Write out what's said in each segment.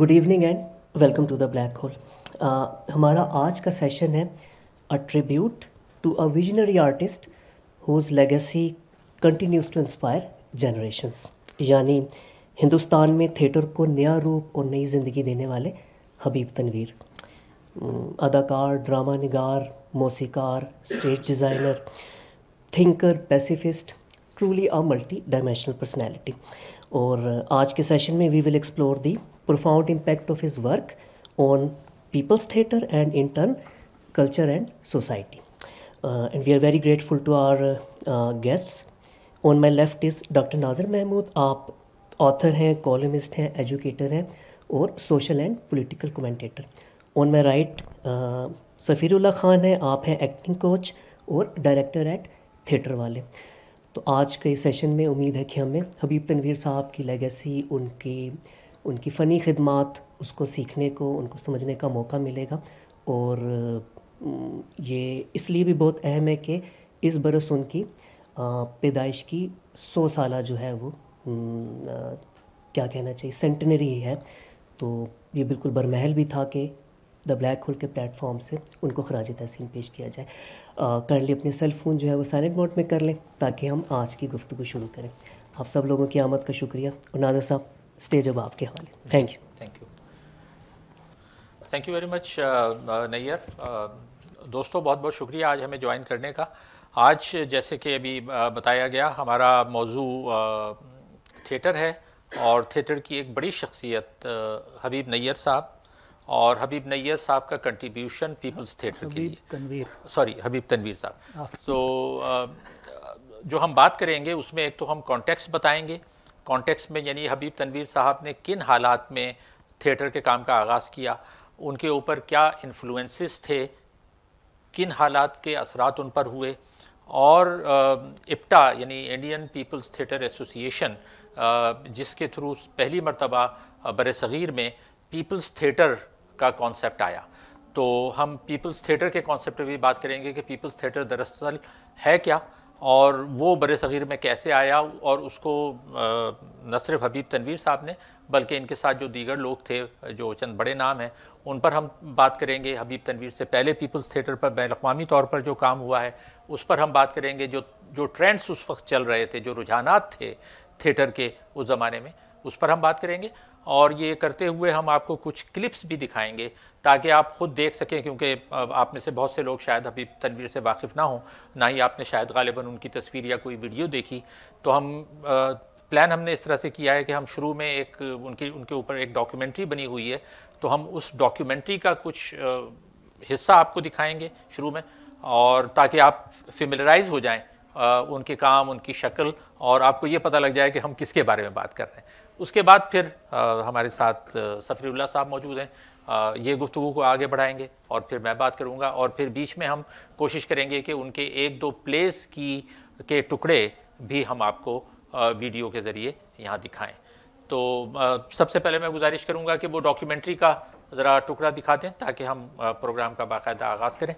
Good evening and welcome to the Black Hole हमारा आज का सेशन है a tribute to a visionary artist whose legacy continues to inspire generations यानी हिंदुस्तान में theatre को नया रूप और नई ज़िंदगी देने वाले हबीब तनवीर mm, अदाकार ड्रामा निगार मौसीकार stage designer thinker pacifist truly a multi dimensional personality और uh, आज के सेशन में we will explore the profound impact of his work on people's theatre and in turn culture and society. Uh, and we are very grateful to our uh, uh guests. On my left is Dr. Nazir Mahmood आप author हैं columnist हैं educator हैं और social and political commentator on my right Safirullah Khan हैं आप हैं acting coach और director at theatre वाले तो आज के सेशन में उम्मीद है कि हमें हबीब तनवीर साहब की लेगेसी उनकी उनकी फ़नी खिदमत उसको सीखने को उनको समझने का मौका मिलेगा और ये इसलिए भी बहुत अहम है कि इस बरस उनकी पैदाइश की सौ साल जो है वो क्या कहना चाहिए सेंटनरी है तो ये बिल्कुल बरमहल भी था कि द ब्लैक होल के प्लेटफॉर्म से उनको खराज तहसीन पेश किया जाए करली अपने सेल फ़ोन जो है वो साइलेंट मोड में कर लें ताकि हम आज की गुफ्तु शुरू करें आप सब लोगों की आमद का शुक्रिया और नाजर साहब स्टेज अब आपके हवाले thank you thank you thank you very much Nayyar दोस्तों बहुत बहुत शुक्रिया आज हमें ज्वाइन करने का आज जैसे कि अभी uh, बताया गया हमारा मौजू थिएटर uh, है और थिएटर की एक बड़ी शख्सियत uh, हबीब नैयर साहब और हबीब नैयर साहब का कंट्रीब्यूशन पीपल्स थिएटर के लिए सॉरी हबीब तनवीर साहब तो जो हम बात करेंगे उसमें एक तो हम कॉन्टेक्स्ट बताएंगे कॉन्टेक्स्ट में यानी हबीब तनवीर साहब ने किन हालात में थिएटर के काम का आगाज़ किया उनके ऊपर क्या इन्फ्लुएंसेस थे किन हालात के असरात उन पर हुए और इप्टा यानी इंडियन पीपल्स थिएटर एसोसिएशन जिसके थ्रू पहली मरतबा बर सग़ीर में पीपल्स थिएटर का कॉन्सेप्ट आया तो हम पीपल्स थिएटर के कॉन्सेप्ट पर भी बात करेंगे कि पीपल्स थिएटर दरअसल है क्या और वो बर सग़ीर में कैसे आया और उसको न सिर्फ हबीब तनवीर साहब ने बल्कि इनके साथ जो दीगर लोग थे जो चंद बड़े नाम हैं उन पर हम बात करेंगे हबीब तनवीर से पहले पीपल्स थिएटर पर बेवामी तौर पर जो काम हुआ है उस पर हम बात करेंगे जो जो ट्रेंड्स उस वक्त चल रहे थे जो रुझान थे थिएटर के उस ज़माने में उस पर हम बात करेंगे और ये करते हुए हम आपको कुछ क्लिप्स भी दिखाएंगे ताकि आप ख़ुद देख सकें क्योंकि आप में से बहुत से लोग शायद अभी तनवीर से वाकिफ़ ना हों ना ही आपने शायद गालिबा उनकी तस्वीर या कोई वीडियो देखी तो हम प्लान हमने इस तरह से किया है कि हम शुरू में एक उनकी उनके ऊपर एक डॉक्यूमेंट्री बनी हुई है तो हम उस डॉक्यूमेंट्री का कुछ हिस्सा आपको दिखाएँगे शुरू में और ताकि आप फेमिलराइज हो जाएँ उनके काम उनकी शक्ल और आपको ये पता लग जाए कि हम किसके बारे में बात कर रहे हैं उसके बाद फिर आ, हमारे साथ सफ़ील्ला साहब मौजूद हैं आ, ये गुफ्तु को आगे बढ़ाएंगे और फिर मैं बात करूँगा और फिर बीच में हम कोशिश करेंगे कि उनके एक दो प्लेस की के टुकड़े भी हम आपको आ, वीडियो के ज़रिए यहाँ दिखाएं तो सबसे पहले मैं गुजारिश करूँगा कि वो डॉक्यूमेंट्री का ज़रा टुकड़ा दिखा दें ताकि हम प्रोग्राम का बाकायदा आगाज़ करें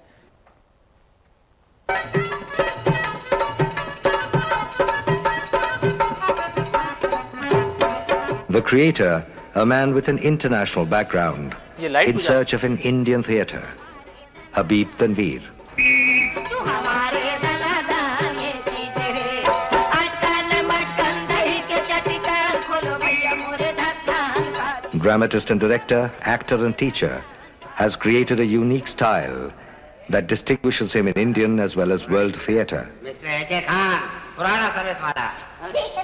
The creator, a man with an international background, in search of an Indian theatre, Habib Tanveer. Dramatist and director, actor and teacher, has created a unique style that distinguishes him in Indian as well as world theatre. Mr. H. Khan, Purana Service Mala.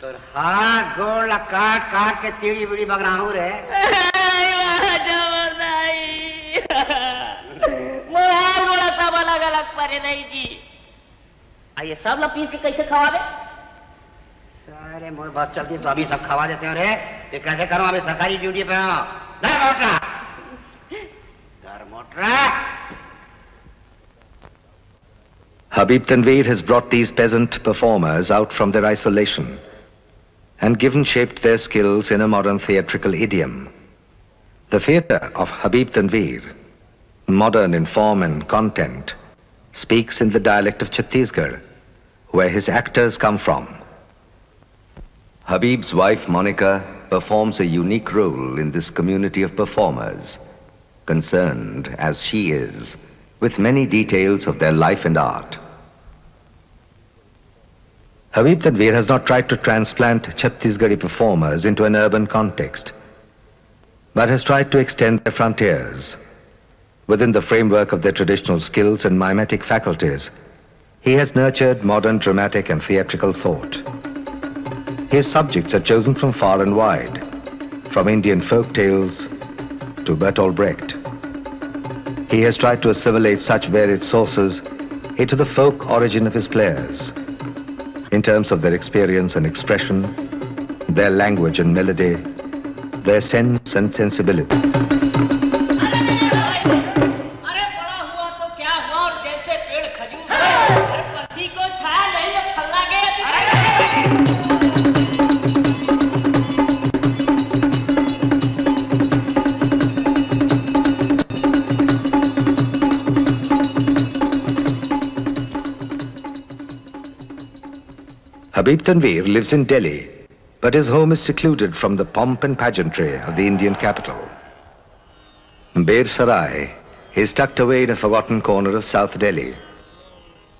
तोर हाथ गोड़ काट काट के तीड़ी बीड़ी बगराहू रे अलग अलग परे नहीं जी आइए सब लोग पीस के कैसे खवा दे सारे मोर बस चलती तो अभी सब खवा देते हो रे ये कैसे करो अभी सरकारी ड्यूटी पे हो दर मोटरा दर मोटरा Habib Tanveer has brought these peasant performers out from their isolation. and given shaped their skills in a modern theatrical idiom. The theatre of Habib Tanvir, modern in form and content, speaks in the dialect of Chhattisgarh, where his actors come from. Habib's wife Monica performs a unique role in this community of performers, concerned as she is with many details of their life and art. Habib Tadveer has not tried to transplant Chhattisgarhi performers into an urban context, but has tried to extend their frontiers. Within the framework of their traditional skills and mimetic faculties, he has nurtured modern dramatic and theatrical thought. His subjects are chosen from far and wide, from Indian folk tales to Bertolt Brecht. He has tried to assimilate such varied sources into the folk origin of his players in terms of their experience and expression, their language and melody, their sense and sensibility. Habib Tanvir lives in Delhi, but his home is secluded from the pomp and pageantry of the Indian capital. Bir Sarai is tucked away in a forgotten corner of South Delhi.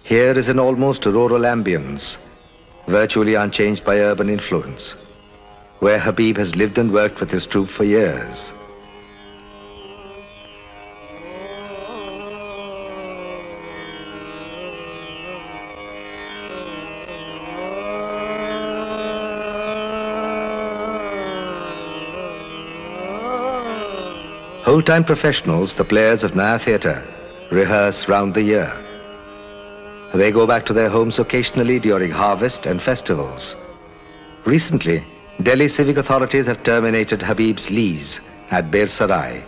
Here is an almost rural ambience, virtually unchanged by urban influence, where Habib has lived and worked with his troupe for years. Whole-time professionals, the players of Naya Theatre, rehearse round the year. They go back to their homes occasionally during harvest and festivals. Recently, Delhi civic authorities have terminated Habib's lease at Bir Sarai,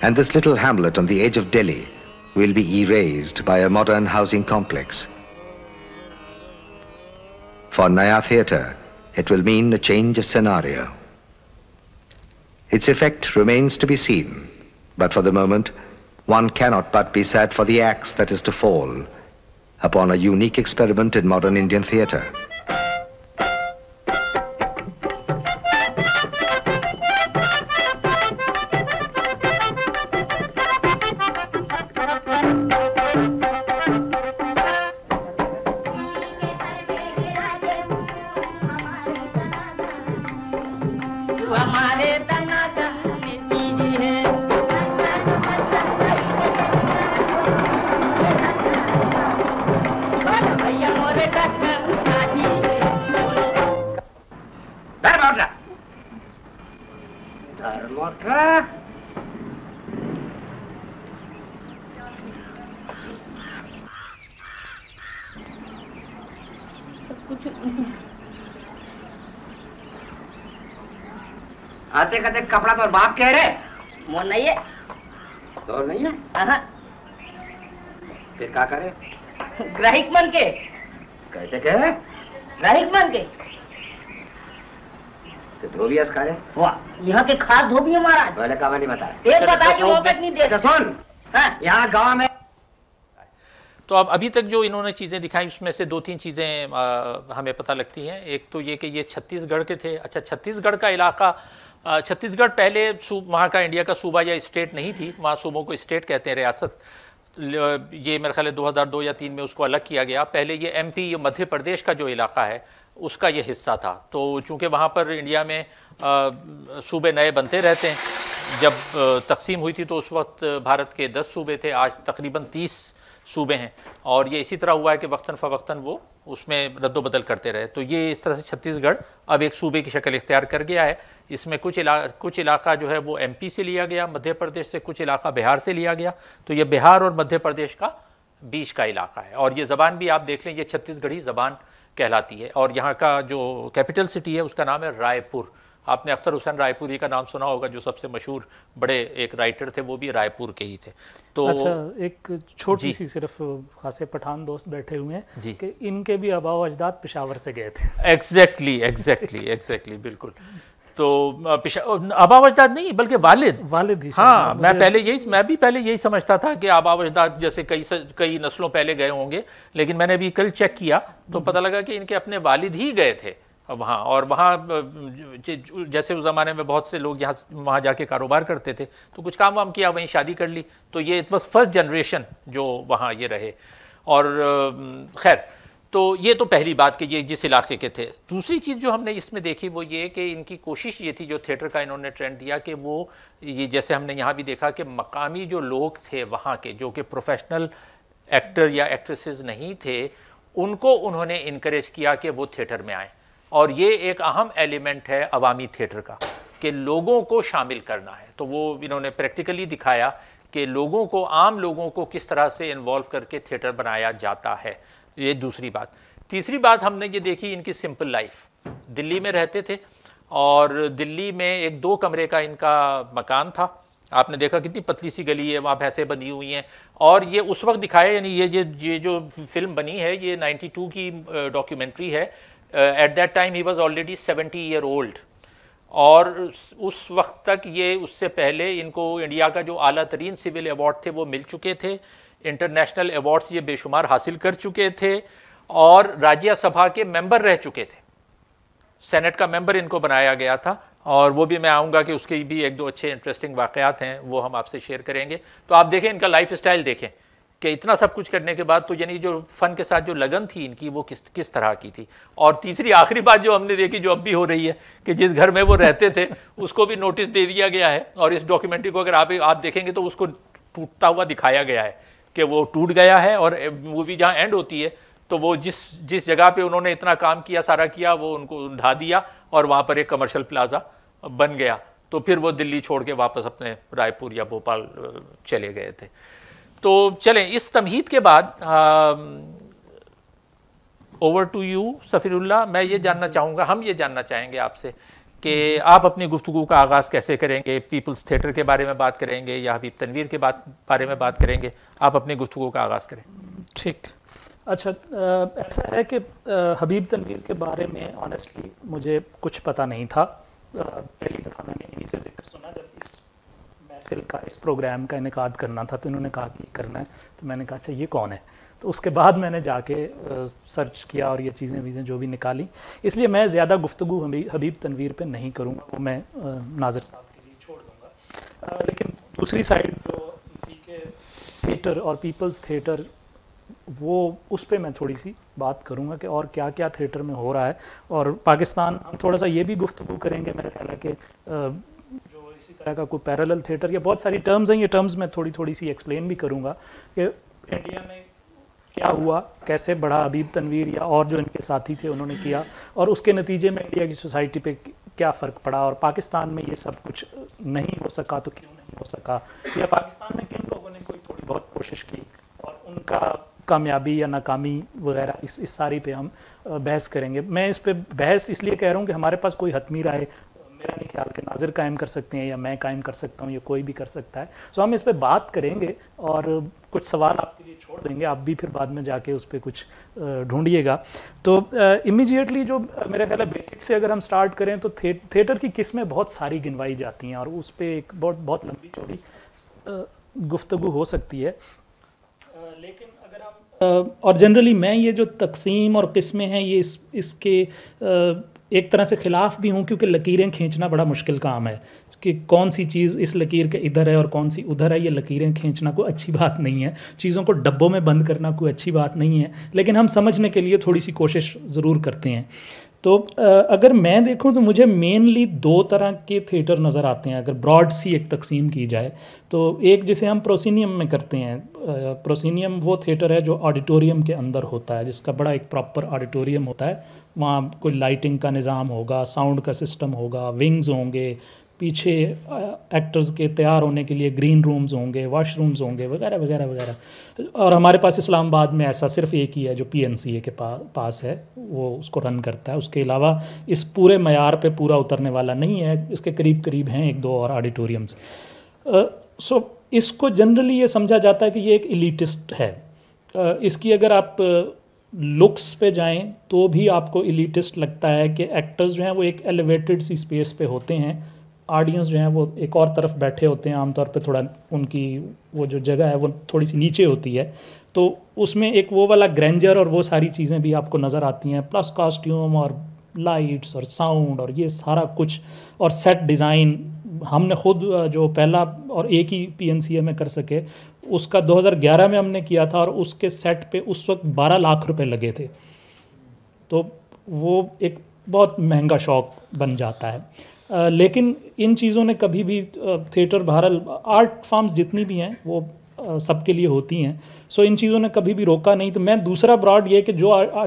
and this little hamlet on the edge of Delhi will be erased by a modern housing complex. For Naya Theatre, it will mean a change of scenario. Its effect remains to be seen, but for the moment, one cannot but be sad for the axe that is to fall upon a unique experiment in modern Indian theatre. खाते खाते कपड़ा पर तो बाप कह रहे वो नहीं है तो नहीं है फिर क्या करे ग्राहिक मन के कैसे कह ग्राहिक मन के तो धोबिया रहे यहाँ के धोबी है महाराज पहले का मैंने बताया एक अच्छा, तो बता के नहीं अच्छा, सुन हाँ। यहाँ में तो अब अभी तक जो इन्होंने चीज़ें दिखाई उसमें से दो तीन चीज़ें हमें पता लगती हैं एक तो ये कि ये छत्तीसगढ़ के थे अच्छा छत्तीसगढ़ का इलाका छत्तीसगढ़ पहले वहाँ का इंडिया का सूबा या स्टेट नहीं थी वहाँ सूबों को स्टेट कहते हैं रियासत ये मेरे ख्याल है दो या तीन में उसको अलग किया गया पहले ये एम ये मध्य प्रदेश का जो इलाका है उसका ये हिस्सा था तो चूँकि वहाँ पर इंडिया में सूबे नए बनते रहते हैं जब तकसीम हुई थी तो उस वक्त भारत के दस सूबे थे आज तकरीबन तीस सूबे हैं और ये इसी तरह हुआ है कि वक्ता फ़वक्ता वो उसमें रद्दबदल बदल करते रहे तो ये इस तरह से छत्तीसगढ़ अब एक सूबे की शक्ल इख्तियार कर गया है इसमें कुछ इला कुछ इलाका जो है वो पी से लिया गया मध्य प्रदेश से कुछ इलाका बिहार से लिया गया तो ये बिहार और मध्य प्रदेश का बीच का इलाका है और ये ज़बान भी आप देख लें ये छत्तीसगढ़ी ज़बान कहलाती है और यहाँ का जो कैपिटल सिटी है उसका नाम है रायपुर आपने अख्तर हुसैन रायपुरी का नाम सुना होगा जो सबसे मशहूर बड़े एक राइटर थे वो भी रायपुर के ही थे तो अच्छा एक छोटी सी सिर्फ खासे पठान दोस्त बैठे हुए हैं कि इनके भी अबाव अजदाद पिशावर से गए थे एग्जैक्टली एग्जैक्टली एग्जैक्टली बिल्कुल तो आबा अजदाद नहीं बल्कि वालिद वालिद ही हाँ मैं पहले यही मैं भी पहले यही समझता था कि आबाव अजदाद जैसे कई कई नस्लों पहले गए होंगे लेकिन मैंने अभी कल चेक किया तो हम्म। पता लगा कि इनके अपने वालिद ही गए थे वहाँ और वहाँ जैसे उस ज़माने में बहुत से लोग यहाँ वहाँ जाके कारोबार करते थे तो कुछ काम वाम किया वहीं शादी कर ली तो ये इट वॉज फर्स्ट जनरेशन जो वहाँ ये रहे और खैर तो ये तो पहली बात कि ये जिस इलाके के थे दूसरी चीज़ जो हमने इसमें देखी वो ये कि इनकी कोशिश ये थी जो थिएटर का इन्होंने ट्रेंड दिया कि वो ये जैसे हमने यहाँ भी देखा कि मकामी जो लोग थे वहाँ के जो कि प्रोफेशनल एक्टर या एक्ट्रेसेस नहीं थे उनको उन्होंने इनक्रेज किया कि वो थिएटर में आएँ और ये एक अहम एलिमेंट है अवामी थिएटर का कि लोगों को शामिल करना है तो वो इन्होंने प्रैक्टिकली दिखाया कि लोगों को आम लोगों को किस तरह से इन्वॉल्व करके थिएटर बनाया जाता है ये दूसरी बात तीसरी बात हमने ये देखी इनकी सिंपल लाइफ दिल्ली में रहते थे और दिल्ली में एक दो कमरे का इनका मकान था आपने देखा कितनी पतली सी गली है वहाँ भैंसें बनी हुई हैं और ये उस वक्त दिखाया यानी ये ये ये जो फिल्म बनी है ये 92 की डॉक्यूमेंट्री है Uh, at that time he was already 70 year old और उस वक्त तक ये उससे पहले इनको इंडिया का जो अली तरीन सिविल अवार्ड थे वो मिल चुके थे इंटरनेशनल अवार्ड्स ये बेशुमार हासिल कर चुके थे और राज्यसभा के मेंबर रह चुके थे सेनेट का मेंबर इनको बनाया गया था और वो भी मैं आऊँगा कि उसके भी एक दो अच्छे इंटरेस्टिंग वाक़ हैं वो हम आपसे शेयर करेंगे तो आप देखें इनका लाइफ स्टाइल देखें कि इतना सब कुछ करने के बाद तो यानी जो फ़न के साथ जो लगन थी इनकी वो किस किस तरह की थी और तीसरी आखिरी बात जो हमने देखी जो अब भी हो रही है कि जिस घर में वो रहते थे उसको भी नोटिस दे दिया गया है और इस डॉक्यूमेंट्री को अगर आप आप देखेंगे तो उसको टूटता हुआ दिखाया गया है कि वो टूट गया है और मूवी जहाँ एंड होती है तो वो जिस जिस जगह पर उन्होंने इतना काम किया सारा किया वो उनको ढा दिया और वहाँ पर एक कमर्शल प्लाजा बन गया तो फिर वो दिल्ली छोड़ के वापस अपने रायपुर या भोपाल चले गए थे तो चलें इस तमहीद के बाद ओवर टू यू सफ़ीरुल्ला मैं ये जानना चाहूँगा हम ये जानना चाहेंगे आपसे कि आप अपनी गुफ्तु का आगाज़ कैसे करेंगे पीपल्स थिएटर के बारे में बात करेंगे या हबीब तनवीर के बात बारे में बात करेंगे आप अपनी गुफ्तु का आगाज़ करें ठीक अच्छा ऐसा है कि हबीब तनवीर के बारे में ऑनेस्टली मुझे कुछ पता नहीं था पहली दफ़ा मैंने इन्हीं से जिक्र सुना जब इस फिर का इस प्रोग्राम का इनका करना था तो इन्होंने कहा कि करना है तो मैंने कहा अच्छा ये कौन है तो उसके बाद मैंने जाके सर्च किया और ये चीज़ें वीज़ें जो भी निकाली इसलिए मैं ज़्यादा गुफ्तु हबीब तनवीर पर नहीं करूँगा वो मैं नाजर साहब के लिए छोड़ दूँगा लेकिन दूसरी साइड जो थी कि थिएटर और पीपल्स थिएटर वो उस पर मैं थोड़ी सी बात करूँगा कि और क्या क्या थिएटर में हो रहा है और पाकिस्तान हम थोड़ा सा ये भी गुफ्तु करेंगे मेरा ख्याल है कि इसी तरह का कोई पैरेलल थिएटर या बहुत सारी टर्म्स हैं ये टर्म्स मैं थोड़ी थोड़ी सी एक्सप्लेन भी करूँगा कि इंडिया में क्या हुआ कैसे बढ़ा अबीब तनवीर या और जो इनके साथी थे उन्होंने किया और उसके नतीजे में इंडिया की सोसाइटी पे क्या फ़र्क पड़ा और पाकिस्तान में ये सब कुछ नहीं हो सका तो क्यों नहीं हो सका या पाकिस्तान में किन लोगों ने कोई थोड़ी बहुत कोशिश की और उनका कामयाबी या नाकामी वगैरह इस इस सारी पे हम बहस करेंगे मैं इस पर बहस इसलिए कह रहा हूँ कि हमारे पास कोई हतमी राय मेरा नहीं ख्याल कि नाजिर कायम कर सकते हैं या मैं कायम कर सकता हूँ या कोई भी कर सकता है सो so, हम इस पर बात करेंगे और कुछ सवाल आपके लिए छोड़ देंगे आप भी फिर बाद में जाके उस पर कुछ ढूंढिएगा तो इमीजिएटली जो मेरा ख्याल है बेसिक से अगर हम स्टार्ट करें तो थे, थिएटर की किस्में बहुत सारी गिनवाई जाती हैं और उस पर एक बहुत बहुत लंबी चौड़ी गुफ्तगु हो सकती है लेकिन अगर हम और जनरली मैं ये जो तकसीम और किस्में हैं ये इस इसके एक तरह से खिलाफ भी हूँ क्योंकि लकीरें खींचना बड़ा मुश्किल काम है कि कौन सी चीज़ इस लकीर के इधर है और कौन सी उधर है ये लकीरें खींचना कोई अच्छी बात नहीं है चीज़ों को डब्बों में बंद करना कोई अच्छी बात नहीं है लेकिन हम समझने के लिए थोड़ी सी कोशिश ज़रूर करते हैं तो अगर मैं देखूं तो मुझे मेनली दो तरह के थिएटर नज़र आते हैं अगर ब्रॉड सी एक तकसीम की जाए तो एक जिसे हम प्रोसिनियम में करते हैं प्रोसिनियम वो थिएटर है जो ऑडिटोरियम के अंदर होता है जिसका बड़ा एक प्रॉपर ऑडिटोरियम होता है वहाँ कोई लाइटिंग का निज़ाम होगा साउंड का सिस्टम होगा विंग्स होंगे पीछे एक्टर्स के तैयार होने के लिए ग्रीन रूम्स होंगे वॉशरूम्स होंगे वगैरह वगैरह वगैरह और हमारे पास इस्लामाबाद में ऐसा सिर्फ एक ही है जो पी के पा, पास है वो उसको रन करता है उसके अलावा इस पूरे मैार पे पूरा उतरने वाला नहीं है इसके करीब करीब हैं एक दो और ऑडिटोरियम्स सो uh, so, इसको जनरली ये समझा जाता है कि ये एक इलीटिस्ट है uh, इसकी अगर आप लुक्स पे जाएं तो भी आपको इलीटिस्ट लगता है कि एक्टर्स जो हैं वो एक एलिवेटेड सी स्पेस पे होते हैं ऑडियंस जो हैं वो एक और तरफ बैठे होते हैं आमतौर पे थोड़ा उनकी वो जो जगह है वो थोड़ी सी नीचे होती है तो उसमें एक वो वाला ग्रैंजर और वो सारी चीज़ें भी आपको नज़र आती हैं प्लस कॉस्ट्यूम और लाइट्स और साउंड और ये सारा कुछ और सेट डिज़ाइन हमने खुद जो पहला और एक ही पी में कर सके उसका 2011 में हमने किया था और उसके सेट पे उस वक्त 12 लाख रुपए लगे थे तो वो एक बहुत महंगा शौक बन जाता है आ, लेकिन इन चीज़ों ने कभी भी थिएटर भारत आर्ट फॉर्म्स जितनी भी हैं वो सबके लिए होती हैं सो इन चीज़ों ने कभी भी रोका नहीं तो मैं दूसरा ब्रॉड ये कि जो आ, आ,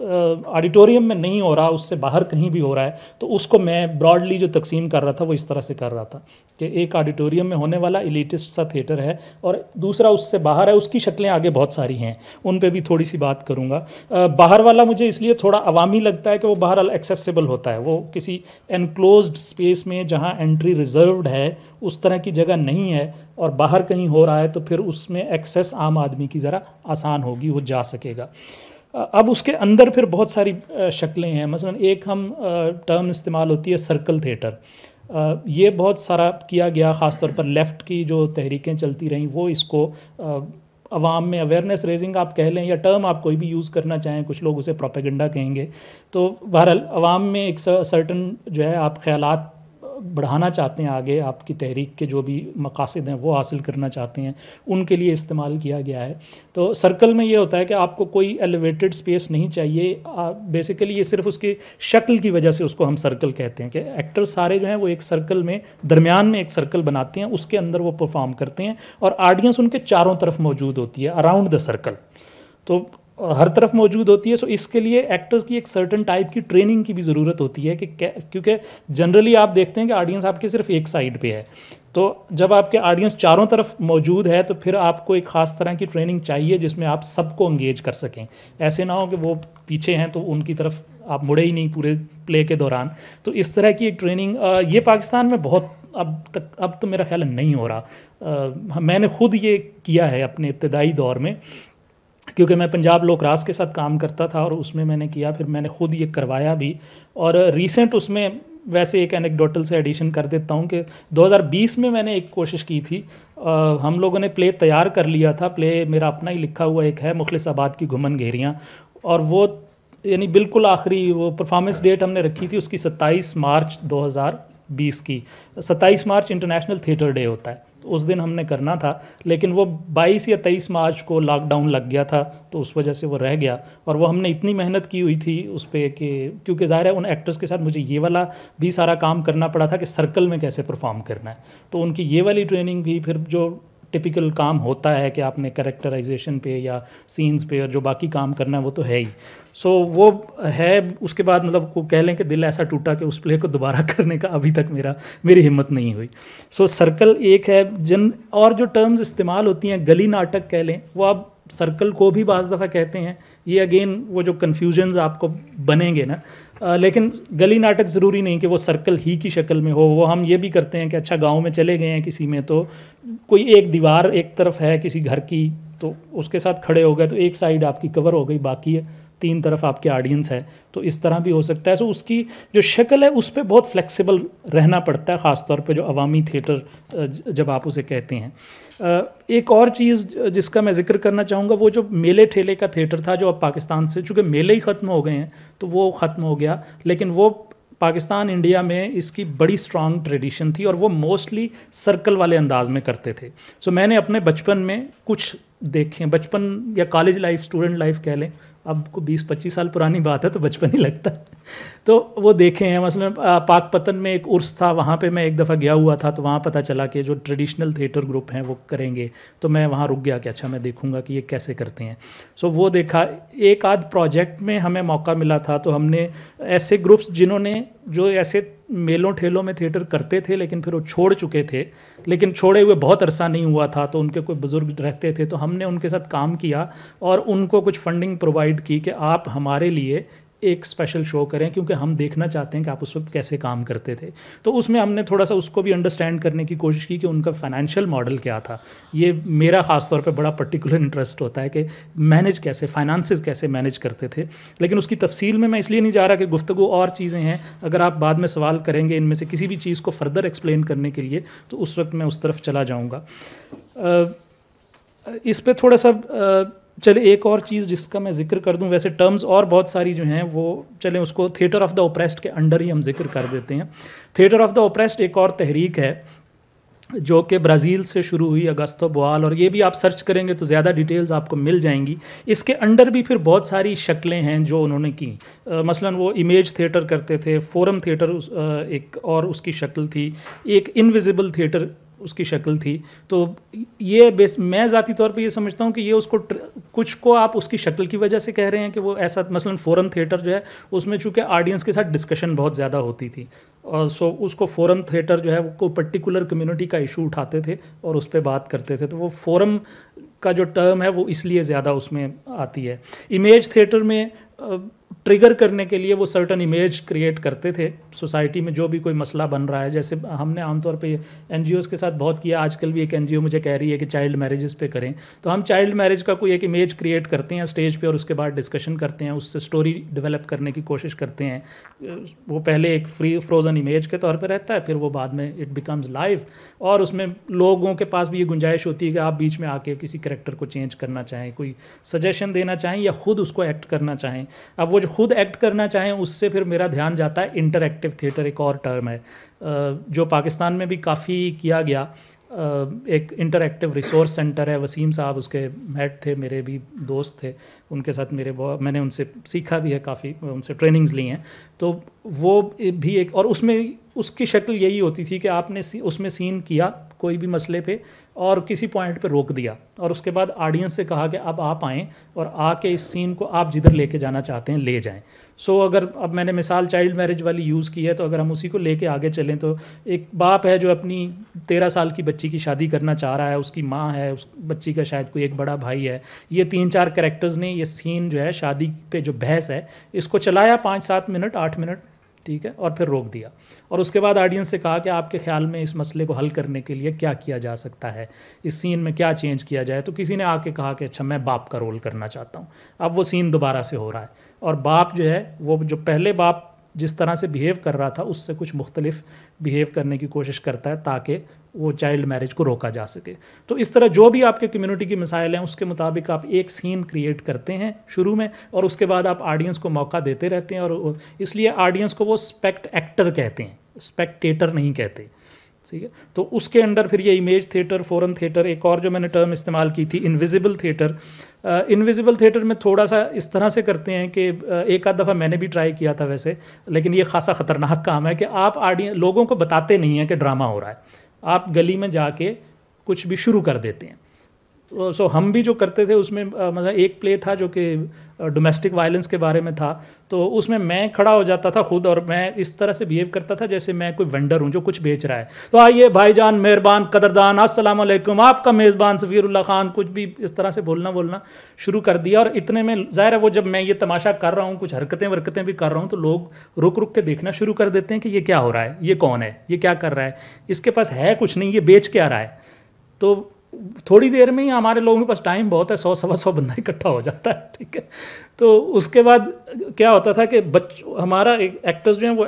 ऑडिटोरियम में नहीं हो रहा उससे बाहर कहीं भी हो रहा है तो उसको मैं ब्रॉडली जो तकसीम कर रहा था वो इस तरह से कर रहा था कि एक ऑडिटोरियम में होने वाला इलेटेस्ट सा थिएटर है और दूसरा उससे बाहर है उसकी शक्लें आगे बहुत सारी हैं उन पर भी थोड़ी सी बात करूँगा बाहर वाला मुझे इसलिए थोड़ा अवामी लगता है कि वो बाहर एक्सेसिबल होता है वो किसी एनक्लोज स्पेस में जहाँ एंट्री रिजर्व है उस तरह की जगह नहीं है और बाहर कहीं हो रहा है तो फिर उसमें एक्सेस आम आदमी की ज़रा आसान होगी वो जा सकेगा अब उसके अंदर फिर बहुत सारी शक्लें हैं मसलन एक हम टर्म इस्तेमाल होती है सर्कल थिएटर ये बहुत सारा किया गया ख़ासतौर पर लेफ़्ट की जो तहरीकें चलती रहीं वो इसको अवाम में अवेयरनेस रेजिंग आप कह लें या टर्म आप कोई भी यूज़ करना चाहें कुछ लोग उसे प्रोपेगेंडा कहेंगे तो बहरहाल अवाम में एक सर्टन जो है आप ख़्याल बढ़ाना चाहते हैं आगे आपकी तहरीक के जो भी मकासद हैं वो हासिल करना चाहते हैं उनके लिए इस्तेमाल किया गया है तो सर्कल में ये होता है कि आपको कोई एलिवेटेड स्पेस नहीं चाहिए बेसिकली ये सिर्फ उसकी शक्ल की वजह से उसको हम सर्कल कहते हैं कि एक्टर सारे जो हैं वो एक सर्कल में दरमियान में एक सर्कल बनाते हैं उसके अंदर वो परफॉर्म करते हैं और ऑडियंस उनके चारों तरफ मौजूद होती है अराउंड द सर्कल तो हर तरफ मौजूद होती है सो इसके लिए एक्टर्स की एक सर्टन टाइप की ट्रेनिंग की भी ज़रूरत होती है कि क्योंकि जनरली आप देखते हैं कि ऑडियंस आपके सिर्फ एक साइड पे है तो जब आपके ऑडियंस चारों तरफ मौजूद है तो फिर आपको एक ख़ास तरह की ट्रेनिंग चाहिए जिसमें आप सबको इंगेज कर सकें ऐसे ना हो कि वो पीछे हैं तो उनकी तरफ आप मुड़े ही नहीं पूरे प्ले के दौरान तो इस तरह की एक ट्रेनिंग ये पाकिस्तान में बहुत अब तक अब तो मेरा ख्याल नहीं हो रहा मैंने खुद ये किया है अपने इब्तदाई दौर में क्योंकि मैं पंजाब लोकरास के साथ काम करता था और उसमें मैंने किया फिर मैंने खुद ये करवाया भी और रिसेंट उसमें वैसे एक एनेक्डोटल से एडिशन कर देता हूँ कि 2020 में मैंने एक कोशिश की थी आ, हम लोगों ने प्ले तैयार कर लिया था प्ले मेरा अपना ही लिखा हुआ एक है मुखलिस आबाद की घुमन घेरियाँ और वो यानी बिल्कुल आखिरी वो परफॉर्मेंस डेट हमने रखी थी उसकी 27 मार्च 2020 की 27 मार्च इंटरनेशनल थिएटर डे होता है उस दिन हमने करना था लेकिन वो 22 या 23 मार्च को लॉकडाउन लग गया था तो उस वजह से वो रह गया और वो हमने इतनी मेहनत की हुई थी उस पर कि क्योंकि ज़ाहिर है उन एक्टर्स के साथ मुझे ये वाला भी सारा काम करना पड़ा था कि सर्कल में कैसे परफॉर्म करना है तो उनकी ये वाली ट्रेनिंग भी फिर जो टिपिकल काम होता है कि आपने करेक्टराइजेशन पे या सीन्स पे और जो बाकी काम करना है वो तो है ही सो so, वो है उसके बाद मतलब को कह लें कि दिल ऐसा टूटा कि उस प्ले को दोबारा करने का अभी तक मेरा मेरी हिम्मत नहीं हुई सो so, सर्कल एक है जिन और जो टर्म्स इस्तेमाल होती हैं गली नाटक कह लें वो आप सर्कल को भी बज दफ़ा कहते हैं ये अगेन वो जो कन्फ्यूजन आपको बनेंगे ना आ, लेकिन गली नाटक ज़रूरी नहीं कि वो सर्कल ही की शक्ल में हो वो हम ये भी करते हैं कि अच्छा गांव में चले गए हैं किसी में तो कोई एक दीवार एक तरफ है किसी घर की तो उसके साथ खड़े हो गए तो एक साइड आपकी कवर हो गई बाकी है तीन तरफ आपके ऑडियंस है तो इस तरह भी हो सकता है सो उसकी जो शक्ल है उस पर बहुत फ्लेक्सिबल रहना पड़ता है ख़ास तौर जो अवामी थिएटर जब आप उसे कहते हैं एक और चीज़ जिसका मैं जिक्र करना चाहूँगा वो जो मेले ठेले का थिएटर था जो अब पाकिस्तान से चूँकि मेले ही ख़त्म हो गए हैं तो वो ख़त्म हो गया लेकिन वो पाकिस्तान इंडिया में इसकी बड़ी स्ट्रांग ट्रेडिशन थी और वो मोस्टली सर्कल वाले अंदाज में करते थे सो so, मैंने अपने बचपन में कुछ देखे बचपन या कॉलेज लाइफ स्टूडेंट लाइफ कह लें अब को बीस पच्चीस साल पुरानी बात है तो बचपन ही लगता है तो वो देखे हैं मसलन पाकपतन में एक उर्स था वहाँ पे मैं एक दफ़ा गया हुआ था तो वहाँ पता चला कि जो ट्रेडिशनल थिएटर ग्रुप हैं वो करेंगे तो मैं वहाँ रुक गया कि अच्छा मैं देखूँगा कि ये कैसे करते हैं सो वो देखा एक आध प्रोजेक्ट में हमें मौका मिला था तो हमने ऐसे ग्रुप्स जिन्होंने जो ऐसे मेलों ठेलों में थिएटर करते थे लेकिन फिर वो छोड़ चुके थे लेकिन छोड़े हुए बहुत अरसा नहीं हुआ था तो उनके कोई बुज़ुर्ग रहते थे तो हमने उनके साथ काम किया और उनको कुछ फंडिंग प्रोवाइड की कि आप हमारे लिए एक स्पेशल शो करें क्योंकि हम देखना चाहते हैं कि आप उस वक्त कैसे काम करते थे तो उसमें हमने थोड़ा सा उसको भी अंडरस्टैंड करने की कोशिश की कि उनका फाइनेंशियल मॉडल क्या था ये मेरा ख़ास तौर पे बड़ा पर्टिकुलर इंटरेस्ट होता है कि मैनेज कैसे फाइनेंसेस कैसे मैनेज करते थे लेकिन उसकी तफसील में मैं इसलिए नहीं जा रहा कि गुफ्तु और चीज़ें हैं अगर आप बाद में सवाल करेंगे इनमें से किसी भी चीज़ को फर्दर एक्सप्लेन करने के लिए तो उस वक्त मैं उस तरफ चला जाऊँगा इस पर थोड़ा सा चले एक और चीज़ जिसका मैं जिक्र कर दूं वैसे टर्म्स और बहुत सारी जो हैं वो चले उसको थिएटर ऑफ द ओप्रेस्ड के अंडर ही हम जिक्र कर देते हैं थिएटर ऑफ द ओप्रेस्ड एक और तहरीक है जो कि ब्राज़ील से शुरू हुई अगस्तो बवाल और ये भी आप सर्च करेंगे तो ज़्यादा डिटेल्स आपको मिल जाएंगी इसके अंडर भी फिर बहुत सारी शक्लें हैं जो उन्होंने की मसलन वो इमेज थिएटर करते थे फोरम थिएटर एक और उसकी शक्ल थी एक इनविजिबल थिएटर उसकी शक्ल थी तो ये बेस मैं ज़ाती तौर पे ये समझता हूँ कि ये उसको कुछ को आप उसकी शक्ल की वजह से कह रहे हैं कि वो ऐसा मसलन फोरम थिएटर जो है उसमें चूँकि ऑडियंस के साथ डिस्कशन बहुत ज़्यादा होती थी और सो उसको फोरम थिएटर जो है वो कोई पर्टिकुलर कम्युनिटी का इशू उठाते थे और उस पर बात करते थे तो वो फोरम का जो टर्म है वो इसलिए ज़्यादा उसमें आती है इमेज थिएटर में ट्रिगर करने के लिए वो सर्टन इमेज क्रिएट करते थे सोसाइटी में जो भी कोई मसला बन रहा है जैसे हमने आमतौर पे एन के साथ बहुत किया आजकल भी एक एन मुझे कह रही है कि चाइल्ड मैरिजेस पे करें तो हम चाइल्ड मैरिज का कोई एक इमेज क्रिएट करते हैं स्टेज पे और उसके बाद डिस्कशन करते हैं उससे स्टोरी डेवलप करने की कोशिश करते हैं वो पहले एक फ्री फ्रोज़न इमेज के तौर पर रहता है फिर वो बाद में इट बिकम्स लाइव और उसमें लोगों के पास भी ये गुंजाइश होती है कि आप बीच में आके किसी करेक्टर को चेंज करना चाहें कोई सजेशन देना चाहें या ख़ुद उसको एक्ट करना चाहें अब वो कुछ खुद एक्ट करना चाहें उससे फिर मेरा ध्यान जाता है इंटरएक्टिव थिएटर एक और टर्म है जो पाकिस्तान में भी काफ़ी किया गया एक इंटरएक्टिव रिसोर्स सेंटर है वसीम साहब उसके हेड थे मेरे भी दोस्त थे उनके साथ मेरे बहुत मैंने उनसे सीखा भी है काफ़ी उनसे ट्रेनिंग्स ली हैं तो वो भी एक और उसमें उसकी शक्ल यही होती थी कि आपने सी, उसमें सीन किया कोई भी मसले पे और किसी पॉइंट पे रोक दिया और उसके बाद ऑडियंस से कहा कि अब आप आएँ और आके इस सीन को आप जिधर लेके जाना चाहते हैं ले जाएं सो so, अगर अब मैंने मिसाल चाइल्ड मैरिज वाली यूज़ की है तो अगर हम उसी को लेके आगे चलें तो एक बाप है जो अपनी तेरह साल की बच्ची की शादी करना चाह रहा है उसकी माँ है उस बच्ची का शायद कोई एक बड़ा भाई है ये तीन चार करेक्टर्स ने ये सीन जो है शादी पे जो बहस है इसको चलाया पाँच सात मिनट आठ मिनट ठीक है और फिर रोक दिया और उसके बाद ऑडियंस से कहा कि आपके ख्याल में इस मसले को हल करने के लिए क्या किया जा सकता है इस सीन में क्या चेंज किया जाए तो किसी ने आके कहा कि अच्छा मैं बाप का रोल करना चाहता हूँ अब वो सीन दोबारा से हो रहा है और बाप जो है वो जो पहले बाप जिस तरह से बिहेव कर रहा था उससे कुछ मुख्तलिफ बिहेव करने की कोशिश करता है ताकि वो चाइल्ड मैरिज को रोका जा सके तो इस तरह जो भी आपके कम्युनिटी की मिसाइल हैं उसके मुताबिक आप एक सीन क्रिएट करते हैं शुरू में और उसके बाद आप ऑडियंस को मौका देते रहते हैं और इसलिए ऑडियंस को वो स्पेक्ट एक्टर कहते हैं स्पेक्टेटर नहीं कहते ठीक है तो उसके अंडर फिर ये इमेज थिएटर फॉरन थिएटर एक और जो मैंने टर्म इस्तेमाल की थी इनविजिबल थिएटर इनविजिबल थिएटर में थोड़ा सा इस तरह से करते हैं कि एक आध दफ़ा मैंने भी ट्राई किया था वैसे लेकिन ये खासा ख़तरनाक काम है कि आप ऑडियंस लोगों को बताते नहीं हैं कि ड्रामा हो रहा है आप गली में जाके कुछ भी शुरू कर देते हैं सो हम भी जो करते थे उसमें मतलब एक प्ले था जो कि डोमेस्टिक वायलेंस के बारे में था तो उसमें मैं खड़ा हो जाता था खुद और मैं इस तरह से बिहेव करता था जैसे मैं कोई वेंडर हूँ जो कुछ बेच रहा है तो आइए भाईजान मेहरबान कदरदान अस्सलाम वालेकुम आपका मेज़बान सफ़ीरुल्ला खान कुछ भी इस तरह से बोलना बोलना शुरू कर दिया और इतने में ज़ाहिर है वो जब मैं ये तमाशा कर रहा हूँ कुछ हरकतें वरकतें भी कर रहा हूँ तो लोग रुक रुक के देखना शुरू कर देते हैं कि ये क्या हो रहा है ये कौन है ये क्या कर रहा है इसके पास है कुछ नहीं ये बेच क्या रहा है तो थोड़ी देर में ही हमारे लोगों के पास टाइम बहुत है सौ सवा सौ बंदा इकट्ठा हो जाता है ठीक है तो उसके बाद क्या होता था कि बच हमारा एक एक्टर्स जो हैं वो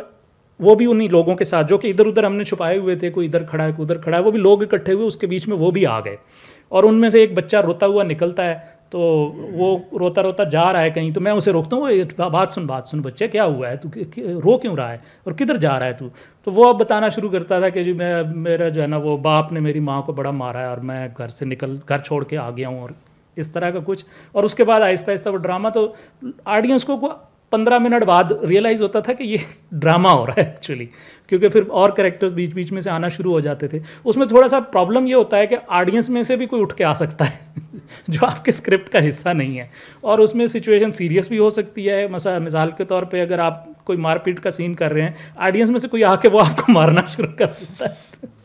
वो भी उन्हीं लोगों के साथ जो कि इधर उधर हमने छुपाए हुए थे कोई इधर खड़ा है कोई उधर खड़ा है वो भी लोग इकट्ठे हुए उसके बीच में वो भी आ गए और उनमें से एक बच्चा रोता हुआ निकलता है तो वो रोता रोता जा रहा है कहीं तो मैं उसे रोकता हूँ बात सुन बात सुन बच्चे क्या हुआ है तू रो क्यों रहा है और किधर जा रहा है तू तो वो अब बताना शुरू करता था कि जी मैं मेरा जो है ना वो बाप ने मेरी माँ को बड़ा मारा है और मैं घर से निकल घर छोड़ के आ गया हूँ और इस तरह का कुछ और उसके बाद आहिस्ता आहिस्ता वो ड्रामा तो ऑडियंस को, पंद्रह मिनट बाद रियलाइज़ होता था कि ये ड्रामा हो रहा है एक्चुअली क्योंकि फिर और करेक्टर्स बीच बीच में से आना शुरू हो जाते थे उसमें थोड़ा सा प्रॉब्लम ये होता है कि ऑडियंस में से भी कोई उठ के आ सकता है जो आपके स्क्रिप्ट का हिस्सा नहीं है और उसमें सिचुएशन सीरियस भी हो सकती है मसा मिसाल के तौर पर अगर आप कोई मारपीट का सीन कर रहे हैं ऑडियंस में से कोई आके वो आपको मारना शुरू कर देता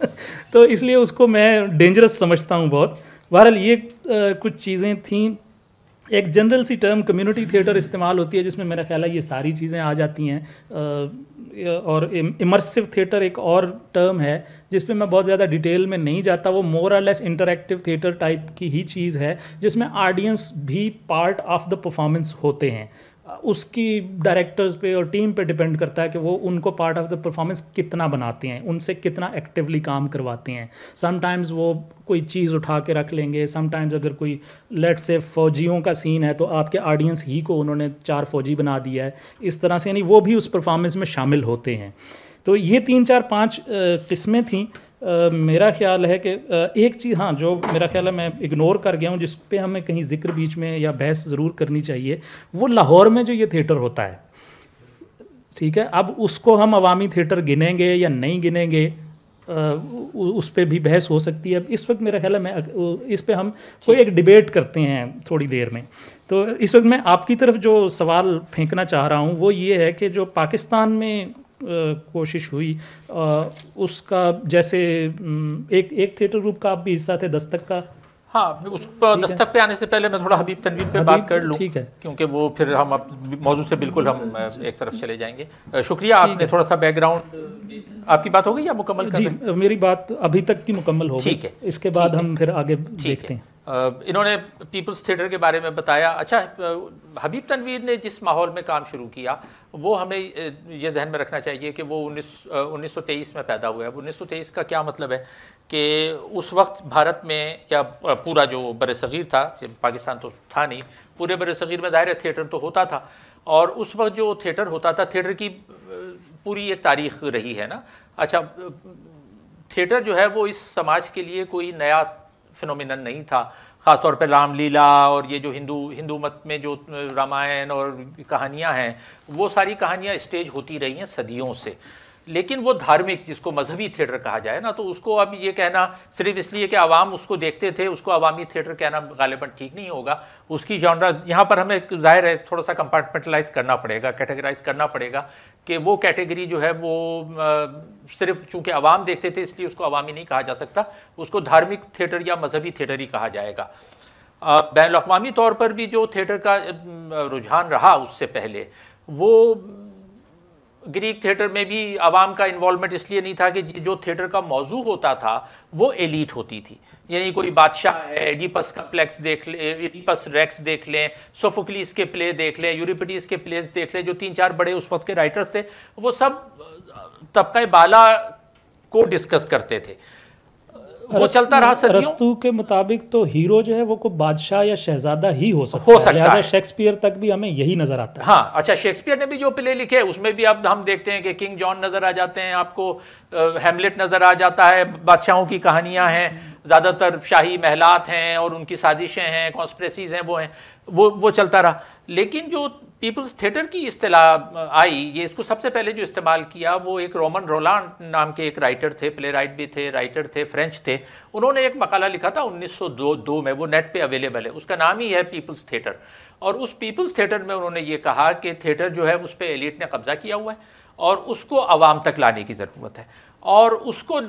है तो इसलिए उसको मैं डेंजरस समझता हूँ बहुत बहरहाल ये आ, कुछ चीज़ें थीं एक जनरल सी टर्म कम्युनिटी थिएटर इस्तेमाल होती है जिसमें मेरा ख्याल है ये सारी चीज़ें आ जाती हैं और इमर्सिव थिएटर एक और टर्म है जिसमें मैं बहुत ज़्यादा डिटेल में नहीं जाता वो मोर और लेस इंटरेक्टिव थिएटर टाइप की ही चीज़ है जिसमें ऑडियंस भी पार्ट ऑफ द परफॉर्मेंस होते हैं उसकी डायरेक्टर्स पे और टीम पे डिपेंड करता है कि वो उनको पार्ट ऑफ द परफॉर्मेंस कितना बनाते हैं उनसे कितना एक्टिवली काम करवाते हैं समटाइम्स वो कोई चीज़ उठा के रख लेंगे समटाइम्स अगर कोई लेट से फ़ौजियों का सीन है तो आपके ऑडियंस ही को उन्होंने चार फ़ौजी बना दिया है इस तरह से यानी वो भी उस परफॉर्मेंस में शामिल होते हैं तो ये तीन चार पाँच किस्में थी मेरा ख्याल है कि एक चीज़ हाँ जो मेरा ख्याल है मैं इग्नोर कर गया हूँ जिस पे हमें कहीं जिक्र बीच में या बहस ज़रूर करनी चाहिए वो लाहौर में जो ये थिएटर होता है ठीक है अब उसको हम अवामी थिएटर गिनेंगे या नहीं गिनेंगे उस पर भी बहस हो सकती है इस वक्त मेरा ख्याल है मैं इस पर हम कोई एक डिबेट करते हैं थोड़ी देर में तो इस वक्त मैं आपकी तरफ जो सवाल फेंकना चाह रहा हूँ वो ये है कि जो पाकिस्तान में कोशिश हुई उसका जैसे एक एक थिएटर ग्रुप का आप भी हिस्सा थे दस्तक का हाँ उस दस्तक पे आने से पहले मैं थोड़ा हबीब तनवीर पे बात कर लूँ ठीक है क्योंकि वो फिर हम अब मौजूद से बिल्कुल हम एक तरफ चले जाएंगे शुक्रिया आपने थोड़ा सा बैकग्राउंड आपकी बात हो गई या मुकम्मल जी मेरी बात अभी तक की मुकम्मल हो गई ठीक है इसके बाद हम फिर आगे देखते हैं इन्होंने पीपल्स थिएटर के बारे में बताया अच्छा हबीब तनवीर ने जिस माहौल में काम शुरू किया वो हमें ये जहन में रखना चाहिए कि वो उन्नीस उन्नीस सौ तेईस में पैदा हुआ अब उन्नीस सौ तेईस का क्या मतलब है कि उस वक्त भारत में या पूरा जो बर सग़ीर था पाकिस्तान तो था नहीं पूरे बर सग़ीर में ज़ाहिर थिएटर तो होता था और उस वक्त जो थिएटर होता था थिएटर की पूरी एक तारीख रही है ना अच्छा थिएटर जो है वो इस समाज के लिए कोई नया फिनोमिन नहीं था ख़ासतौर पर रामलीला और ये जो हिंदू हिंदू मत में जो रामायण और कहानियाँ हैं वो सारी कहानियाँ स्टेज होती रही हैं सदियों से लेकिन वो धार्मिक जिसको मजहबी थिएटर कहा जाए ना तो उसको अब ये कहना सिर्फ इसलिए कि आवाम उसको देखते थे उसको अवामी थिएटर कहना गालिबा ठीक नहीं होगा उसकी जॉनरा यहाँ पर हमें जाहिर है थोड़ा सा कंपार्टमेंटलाइज करना पड़ेगा कैटेगराइज करना पड़ेगा कि वो कैटेगरी जो है वो सिर्फ चूँकि आवाम देखते थे इसलिए उसको अवामी नहीं कहा जा सकता उसको धार्मिक थिएटर या मजहबी थिएटर ही कहा जाएगा बैन अवी तौर पर भी जो थिएटर का रुझान रहा उससे पहले वो ग्रीक थिएटर में भी आवाम का इन्वॉलमेंट इसलिए नहीं था कि जो थिएटर का मौजू होता था वो एलीट होती थी यानी कोई बादशाह है एडिपस का प्लेक्स देख लें एडिपस रेक्स देख लें सोफोक्लीस के प्ले देख लें यूरिपिडीज के प्लेस देख लें जो तीन चार बड़े उस वक्त के राइटर्स थे वो सब तबका बाला को डिस्कस करते थे वो चलता रहा सदियों रस्तु के मुताबिक तो हीरो जो है वो को बादशाह या शहजादा ही हो सकता हो सकता है है। शेक्सपियर तक भी हमें यही नजर आता है हाँ अच्छा शेक्सपियर ने भी जो प्ले लिखे उसमें भी अब हम देखते हैं कि किंग जॉन नजर आ जाते हैं आपको हेमलेट नजर आ जाता है बादशाहों की कहानियां हैं ज़्यादातर शाही महलात हैं और उनकी साजिशें हैं कॉन्स्प्रेसीज हैं वो हैं वो वो चलता रहा लेकिन जो पीपल्स थिएटर की अतलाह आई ये इसको सबसे पहले जो इस्तेमाल किया वो एक रोमन रोलान नाम के एक राइटर थे प्ले राइट भी थे राइटर थे फ्रेंच थे उन्होंने एक मकाला लिखा था 1902 दो में वो नेट पे अवेलेबल है उसका नाम ही है पीपल्स थिएटर और उस पीपल्स थिएटर में उन्होंने ये कहा कि थिएटर जो है उस पर एलिट ने कब्ज़ा किया हुआ है और उसको आवाम तक लाने की ज़रूरत है और उसको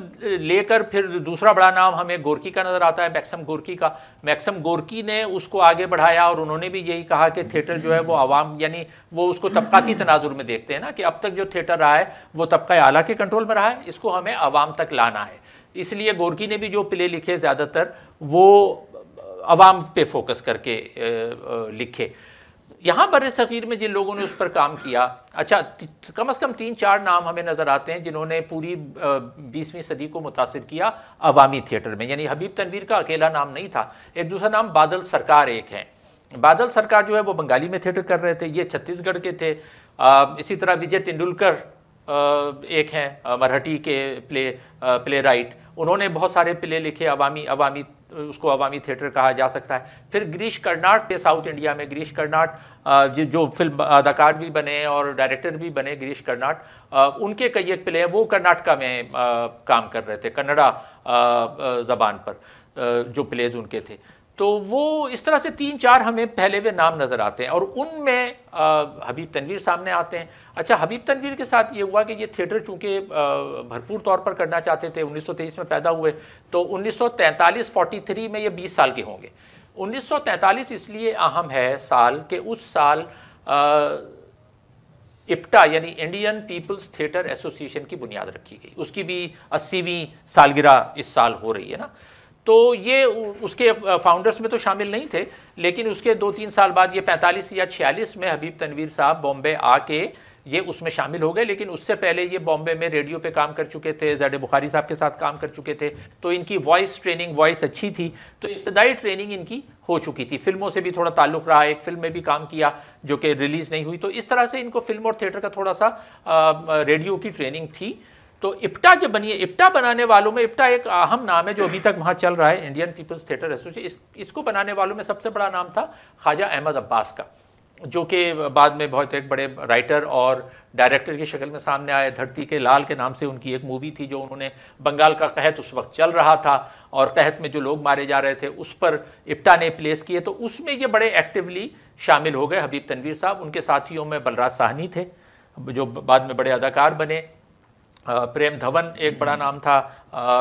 लेकर फिर दूसरा बड़ा नाम हमें गोरकी का नज़र आता है मैक्सम गोरकी का मैक्सम गोरकी ने उसको आगे बढ़ाया और उन्होंने भी यही कहा कि थिएटर जो है वो आवाम यानी वो उसको तबकाती तनाजुर में देखते हैं ना कि अब तक जो थिएटर रहा है वो तबका आला के कंट्रोल में रहा है इसको हमें आवाम तक लाना है इसलिए गोरकी ने भी जो प्ले लिखे ज़्यादातर वो आवाम पे फोकस करके लिखे यहाँ बर सग़ीर में जिन लोगों ने उस पर काम किया अच्छा कम अज़ कम तीन चार नाम हमें नज़र आते हैं जिन्होंने पूरी बीसवीं सदी को मुतासर किया अवामी थिएटर में यानी हबीब तनवीर का अकेला नाम नहीं था एक दूसरा नाम बादल सरकार एक है बादल सरकार जो है वो बंगाली में थिएटर कर रहे थे ये छत्तीसगढ़ के थे आ, इसी तरह विजय तेंदुलकर एक हैं मराठी के प्ले प्ले राइट उन्होंने बहुत सारे प्ले लिखे अवामी अवामी उसको अवामी थिएटर कहा जा सकता है फिर गिरीश कर्नाट पे साउथ इंडिया में गिरीश कर्नाट जो फिल्म अदाकार भी बने और डायरेक्टर भी बने गिरीश कर्नाट उनके कई एक प्ले हैं वो कर्नाटका में काम कर रहे थे कन्नड़ा ज़बान पर जो प्लेज उनके थे तो वो इस तरह से तीन चार हमें पहले हुए नाम नज़र आते हैं और उनमें हबीब तनवीर सामने आते हैं अच्छा हबीब तनवीर के साथ ये हुआ कि ये थिएटर चूँकि भरपूर तौर पर करना चाहते थे 1923 में पैदा हुए तो 1943-43 में ये 20 साल के होंगे 1943 इसलिए अहम है साल कि उस साल इप्टा यानी इंडियन पीपल्स थिएटर एसोसिएशन की बुनियाद रखी गई उसकी भी अस्सीवीं सालगिरह इस साल हो रही है ना तो ये उसके फाउंडर्स में तो शामिल नहीं थे लेकिन उसके दो तीन साल बाद ये 45 या 46 में हबीब तनवीर साहब बॉम्बे आके ये उसमें शामिल हो गए लेकिन उससे पहले ये बॉम्बे में रेडियो पे काम कर चुके थे जैड बुखारी साहब के साथ काम कर चुके थे तो इनकी वॉइस ट्रेनिंग वॉइस अच्छी थी तो इब्तदाई ट्रेनिंग इनकी हो चुकी थी फिल्मों से भी थोड़ा ताल्लुक रहा एक फिल्म में भी काम किया जो कि रिलीज़ नहीं हुई तो इस तरह से इनको फिल्म और थिएटर का थोड़ा सा रेडियो की ट्रेनिंग थी तो इप्टा जब बनी है इप्टा बनाने वालों में इप्टा एक अहम नाम है जो अभी तक वहाँ चल रहा है इंडियन पीपल्स थिएटर एसोसिएशन इस, इसको बनाने वालों में सबसे बड़ा नाम था ख्वाजा अहमद अब्बास का जो कि बाद में बहुत एक बड़े राइटर और डायरेक्टर की शक्ल में सामने आए धरती के लाल के नाम से उनकी एक मूवी थी जो उन्होंने बंगाल का कहत उस वक्त चल रहा था और कहत में जो लोग मारे जा रहे थे उस पर इप्टा ने प्लेस किए तो उसमें ये बड़े एक्टिवली शामिल हो गए हबीब तनवीर साहब उनके साथियों में बलराज साहनी थे जो बाद में बड़े अदाकार बने प्रेम धवन एक बड़ा नाम था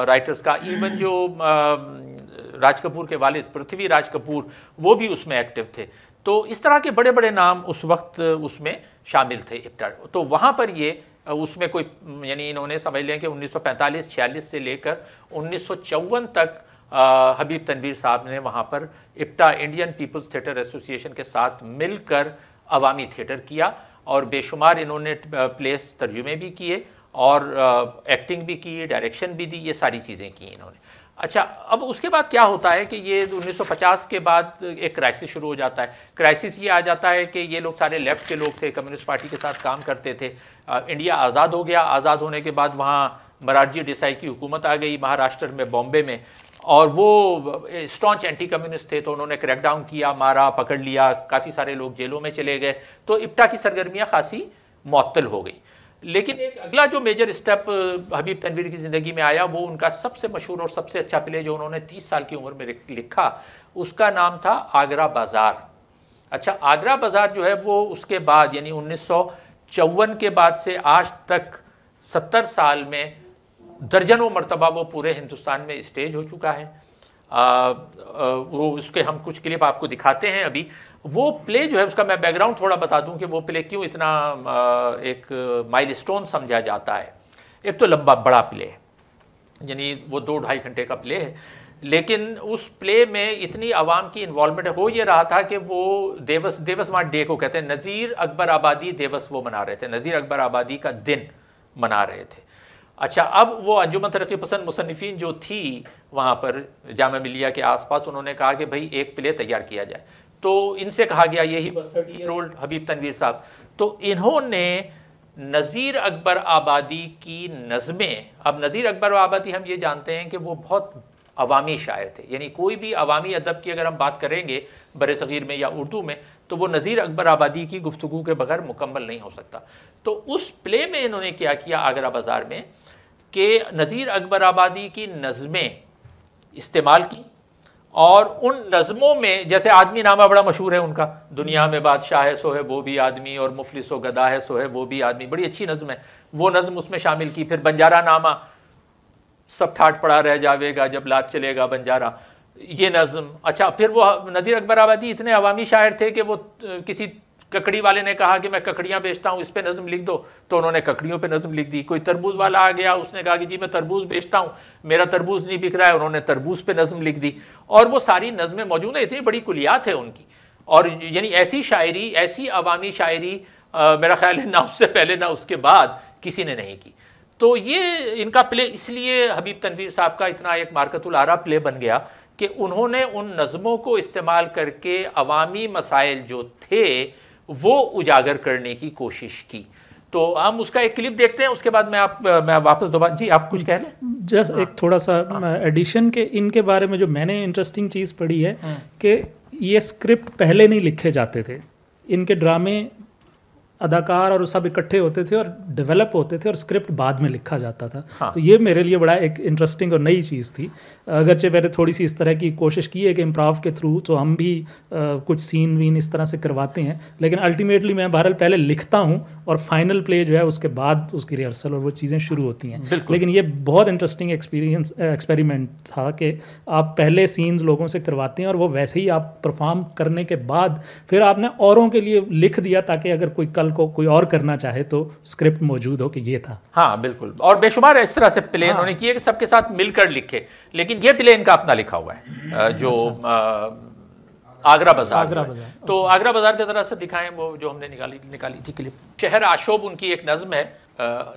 राइटर्स का इवन जो राज कपूर के वालिद पृथ्वी राज कपूर वो भी उसमें एक्टिव थे तो इस तरह के बड़े बड़े नाम उस वक्त उसमें शामिल थे इप्टर तो वहाँ पर ये उसमें कोई यानी इन्होंने समझ लिया कि 1945-46 से लेकर उन्नीस तक हबीब तनवीर साहब ने वहाँ पर IPTA Indian People's Theatre Association के साथ मिलकर अवामी थिएटर किया और बेशुमार इन्होंने प्लेस तर्जुमे भी किए और एक्टिंग भी की डायरेक्शन भी दी ये सारी चीज़ें की इन्होंने अच्छा अब उसके बाद क्या होता है कि ये 1950 के बाद एक क्राइसिस शुरू हो जाता है क्राइसिस ये आ जाता है कि ये लोग सारे लेफ्ट के लोग थे कम्युनिस्ट पार्टी के साथ काम करते थे आ, इंडिया आज़ाद हो गया आज़ाद होने के बाद वहाँ मरारजी डिसाई की हुकूमत आ गई महाराष्ट्र में बॉम्बे में और वो स्टॉन्च एंटी कम्युनिस्ट थे तो उन्होंने क्रैकडाउन किया मारा पकड़ लिया काफ़ी सारे लोग जेलों में चले गए तो इप्टा की सरगर्मियाँ खासी मअतल हो गई लेकिन एक अगला जो मेजर स्टेप हबीब तनवीर की ज़िंदगी में आया वो उनका सबसे मशहूर और सबसे अच्छा प्ले जो उन्होंने तीस साल की उम्र में लिखा उसका नाम था आगरा बाज़ार अच्छा आगरा बाज़ार जो है वो उसके बाद यानी उन्नीस के बाद से आज तक सत्तर साल में दर्जनों मरतबा वो पूरे हिंदुस्तान में स्टेज हो चुका है आ, आ, वो उसके हम कुछ क्लिप आपको दिखाते हैं अभी वो प्ले जो है उसका मैं बैकग्राउंड थोड़ा बता दूं कि वो प्ले क्यों इतना आ, एक माइलस्टोन समझा जाता है एक तो लंबा बड़ा प्ले है यानी वो दो ढाई घंटे का प्ले है लेकिन उस प्ले में इतनी आवाम की इन्वॉलमेंट हो ये रहा था कि वो देवस देवस वहाँ डे को कहते हैं नज़ीर अकबर आबादी देवस वो मना रहे थे नज़ीर अकबर आबादी का दिन मना रहे थे अच्छा अब वो अंजुमन तरक्की पसंद मुसनफिन जो थी वहाँ पर जाम मिलिया के आसपास उन्होंने कहा कि भाई एक प्ले तैयार किया जाए तो इनसे कहा गया यही रोल हबीब तनवीर साहब तो इन्होंने नज़ीर अकबर आबादी की नज़में अब नज़ीर अकबर आबादी हम ये जानते हैं कि वो बहुत अवामी शायर थे यानी कोई भी अवामी अदब की अगर हम बात करेंगे बर सग़ीर में या उर्दू में तो वो नज़ीर अकबर आबादी की गुफ्तु के बगैर मुकम्मल नहीं हो सकता तो उस प्ले में इन्होंने क्या किया आगरा बाज़ार में कि नज़ीर अकबर आबादी की नज़में इस्तेमाल की और उन नज़मों में जैसे आदमी नामा बड़ा मशहूर है उनका दुनिया में बादशाह है सो है वो भी आदमी और मुफलिस व गदा है सो है वो भी आदमी बड़ी अच्छी नज़म है वो नज़म उसमें शामिल की फिर बंजारा नामा सब ठाट पड़ा रह जाएगा जब लाद चलेगा बंजारा ये नज़म अच्छा फिर वो नज़ीर अकबर आबादी इतने अवामी शायर थे कि वो किसी ककड़ी वाले ने कहा कि मैं ककड़ियाँ बेचता हूँ इस पर नज़म लिख दो तो उन्होंने ककड़ियों पे नज़म लिख दी कोई तरबूज वाला आ गया उसने कहा कि जी मैं तरबूज बेचता हूँ मेरा तरबूज नहीं बिक रहा है उन्होंने तरबूज पर नज़म लिख दी और वो सारी नज़में मौजूद हैं इतनी बड़ी कुलियात है उनकी और यानी ऐसी शायरी ऐसी अवामी शायरी आ, मेरा ख्याल है ना उससे पहले ना उसके बाद किसी ने नहीं की तो ये इनका प्ले इसलिए हबीब तनवीर साहब का इतना एक मार्कतुल आरा प्ले बन गया कि उन्होंने उन नज़मों को इस्तेमाल करके अवामी मसाइल जो थे वो उजागर करने की कोशिश की तो हम उसका एक क्लिप देखते हैं उसके बाद मैं आप मैं वापस दोबारा जी आप कुछ कह रहे हैं जस्ट हाँ। एक थोड़ा सा एडिशन हाँ। के इनके बारे में जो मैंने इंटरेस्टिंग चीज़ पढ़ी है हाँ। कि ये स्क्रिप्ट पहले नहीं लिखे जाते थे इनके ड्रामे अदाकार और सब इकट्ठे होते थे और डेवलप होते थे और स्क्रिप्ट बाद में लिखा जाता था हाँ। तो ये मेरे लिए बड़ा एक इंटरेस्टिंग और नई चीज़ थी अगरचे मैंने थोड़ी सी इस तरह की कोशिश की है कि इम्प्राव के थ्रू तो हम भी आ, कुछ सीन वीन इस तरह से करवाते हैं लेकिन अल्टीमेटली मैं बहरहाल पहले लिखता हूँ और फाइनल प्ले जो है उसके बाद उसकी रिहर्सल और वो चीज़ें शुरू होती हैं लेकिन ये बहुत इंटरेस्टिंग एक्सपीरियंस एक्सपेरिमेंट था कि आप पहले सीन्स लोगों से करवाते हैं और वो वैसे ही आप परफॉर्म करने के बाद फिर आपने औरों के लिए लिख दिया ताकि अगर कोई कल को कोई और करना चाहे तो स्क्रिप्ट मौजूद हो कि ये था हाँ बिल्कुल और बेशुमार इस तरह से प्ले इन्होंने हाँ। किए कि सबके साथ मिलकर लिखे लेकिन ये प्ले इनका अपना लिखा हुआ है जो अच्छा। आगरा बाजार आगरा बाजार तो आगरा बाजार के ज़रा से दिखाएं वो जो हमने निकाली निकाली थी क्लिप शहर आशोब उनकी एक नज्म है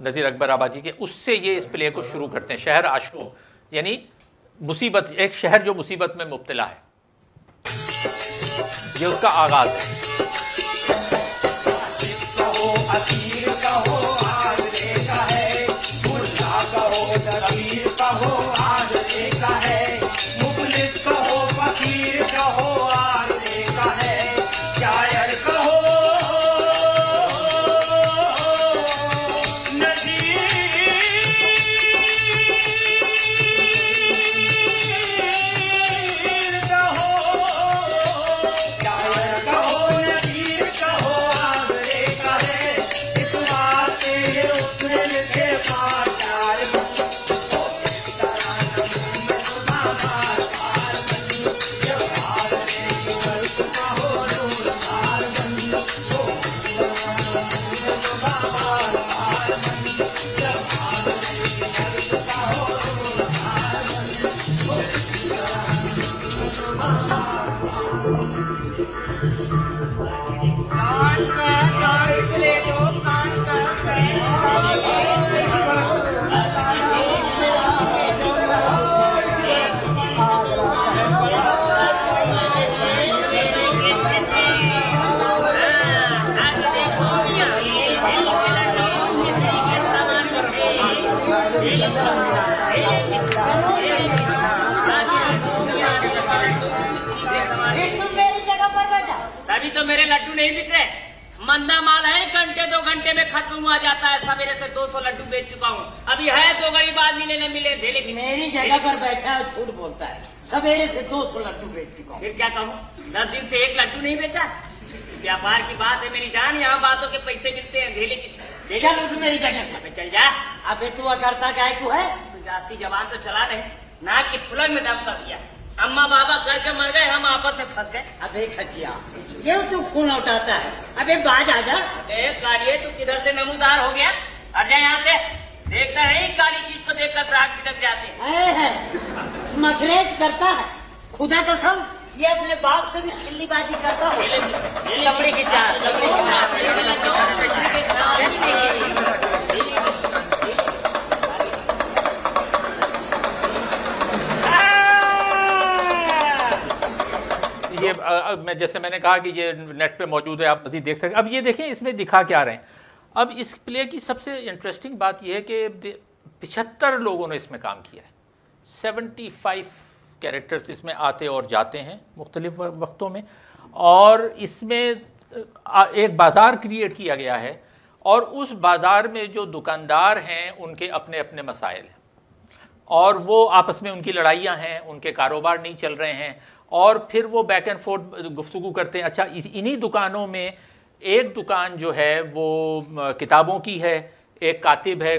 नज़ीर अकबर आबादी के उससे ये इस प्ले को शुरू करते हैं शहर आशोब यानी मुसीबत एक शहर जो मुसीबत में मुबतला है ये उसका आगाज़ है असीर कहो में खत्म हुआ जाता है सवेरे से 200 लड्डू बेच चुका हूँ अभी है दो गरीब आदमी लेने मिले धेले मेरी जगह पर बैठा है झूठ बोलता है सवेरे से 200 लड्डू बेच चुका हूँ फिर क्या कहूँ दस दिन से एक लड्डू नहीं बेचा व्यापार की बात है मेरी जान यहाँ बातों के पैसे मिलते हैं धेले की चल मेरी जगह चल जा अब तू अकड़ता गाय को है जाती जवान तो चला रहे नाक की फुलंग में दम कर दिया अम्मा बाबा घर के मर गए हम आपस में फंस गए अब एक हजिया क्यों तू खून उठाता है अबे बाज आ जा गाड़िए तू किधर से नमूदार हो गया अरे जाए यहाँ से देखता है गाड़ी चीज को देखकर ग्राहक बिगड़ जाते हैं मखरेज करता है खुदा कसम ये अपने बाप से भी खिल्लीबाजी करता हूँ लकड़ी की चार लकड़ी की चार अब मैं जैसे मैंने कहा कि ये नेट पे मौजूद है आप मजीद देख सकते अब ये देखें इसमें दिखा क्या रहे हैं अब इस प्ले की सबसे इंटरेस्टिंग बात यह है कि पिछहत्तर लोगों ने इसमें काम किया है सेवेंटी फाइव कैरेक्टर्स इसमें आते और जाते हैं मुख्तलिफ वक्तों में और इसमें एक बाज़ार क्रिएट किया गया है और उस बाज़ार में जो दुकानदार हैं उनके अपने अपने मसाइल हैं और वो आपस में उनकी लड़ाइयाँ हैं उनके कारोबार नहीं चल रहे हैं और फिर वो बैक एंड फोर्थ गुफ्तु करते हैं अच्छा इन्हीं दुकानों में एक दुकान जो है वो किताबों की है एक कातिब है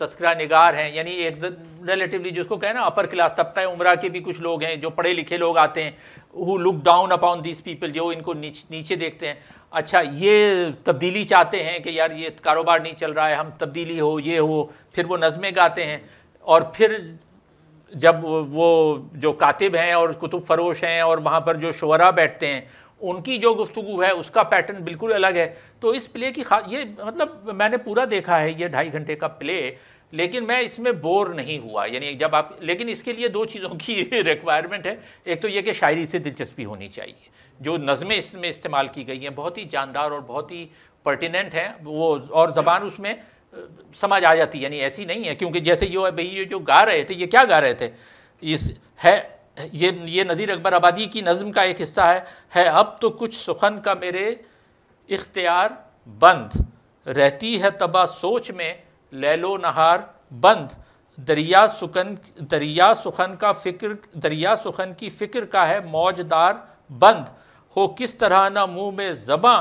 तस्करा निगार हैं यानी एक रिलेटिवली जिसको कहें ना अपर क्लास तबका उम्र के भी कुछ लोग हैं जो पढ़े लिखे लोग आते हैं who look down upon this people जो इनको नीच, नीचे देखते हैं अच्छा ये तब्दीली चाहते हैं कि यार ये कारोबार नहीं चल रहा है हम तब्दीली हो ये हो फिर वो नज़में गाते हैं और फिर जब वो जो कातिब हैं और कुतुब फरोश हैं और वहाँ पर जो शुरा बैठते हैं उनकी जो गुफ्तु है उसका पैटर्न बिल्कुल अलग है तो इस प्ले की खा ये मतलब मैंने पूरा देखा है ये ढाई घंटे का प्ले लेकिन मैं इसमें बोर नहीं हुआ यानी जब आप लेकिन इसके लिए दो चीज़ों की रिक्वायरमेंट है एक तो ये कि शायरी से दिलचस्पी होनी चाहिए जो नज़में इसमें इस्तेमाल की गई हैं बहुत ही जानदार और बहुत ही पर्टिनेंट हैं वो और ज़बान उसमें समझ आ जाती यानी ऐसी नहीं है क्योंकि जैसे यो भाई ये जो गा रहे थे ये क्या गा रहे थे इस है ये ये नज़ीर अकबर आबादी की नज़म का एक हिस्सा है है अब तो कुछ सुखन का मेरे इख्तियार बंद रहती है तबाह सोच में लो नहार बंद दरिया सुखन दरिया सुखन का फ़िक्र दरिया सुखन की फ़िक्र का है मौजदार बंद हो किस तरह ना मुंह में ज़बाँ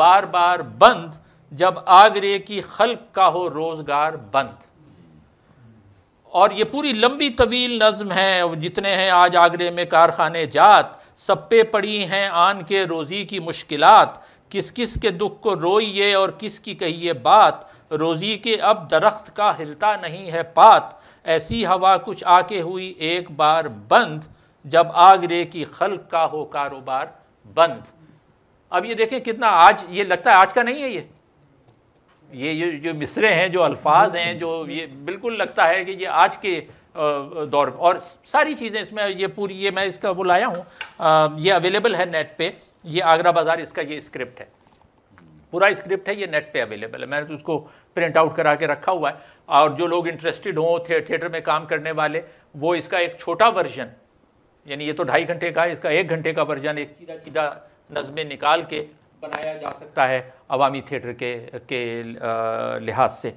बार बार बंद जब आगरे की खल्क का हो रोज़गार बंद और ये पूरी लंबी तवील नज्म है जितने हैं आज आगरे में कारखाने जात सब पे पड़ी हैं आन के रोज़ी की मुश्किलात किस किस के दुख को रोइए और किस की कहिए बात रोज़ी के अब दरख्त का हिलता नहीं है पात ऐसी हवा कुछ आके हुई एक बार बंद जब आगरे की खल्क का हो कारोबार बंद अब ये देखें कितना आज ये लगता है आज का नहीं है ये ये ये जो मिसरे हैं जो अल्फाज हैं जो ये बिल्कुल लगता है कि ये आज के दौर और सारी चीज़ें इसमें ये पूरी ये मैं इसका वो लाया हूँ ये अवेलेबल है नेट पे ये आगरा बाज़ार इसका ये स्क्रिप्ट है पूरा स्क्रिप्ट है ये नेट पे अवेलेबल है मैंने तो उसको प्रिंट आउट करा के रखा हुआ है और जो लोग इंटरेस्टेड हों थे, थिएटर में काम करने वाले वो इसका एक छोटा वर्जन यानी ये तो ढाई घंटे का है इसका एक घंटे का वर्जन एक सीधा सीधा नज़में निकाल के बनाया जा सकता है अवामी थिएटर के के लिहाज से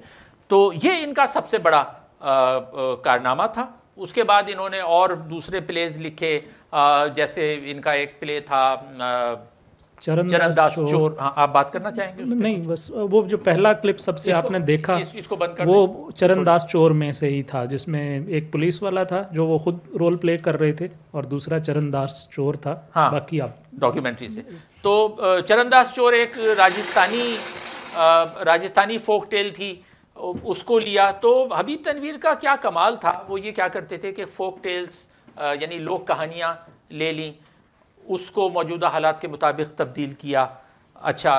तो ये इनका सबसे बड़ा कारनामा था उसके बाद इन्होंने और दूसरे प्लेज लिखे आ, जैसे इनका एक प्ले था चरण दास चोर, चोर हाँ आप बात करना चाहेंगे नहीं बस वो जो पहला क्लिप सबसे आपने देखा इस, इसको बंद कर वो चरण दास चोर में से ही था जिसमें एक पुलिस वाला था जो वो खुद रोल प्ले कर रहे थे और दूसरा चरण दास चोर था हाँ, बाकी आप डॉक्यूमेंट्री से तो चरणदास चोर एक राजस्थानी राजस्थानी फोक टेल थी उसको लिया तो हबीब तनवीर का क्या कमाल था वो ये क्या करते थे कि फोक टेल्स यानी लोक कहानियाँ ले ली उसको मौजूदा हालात के मुताबिक तब्दील किया अच्छा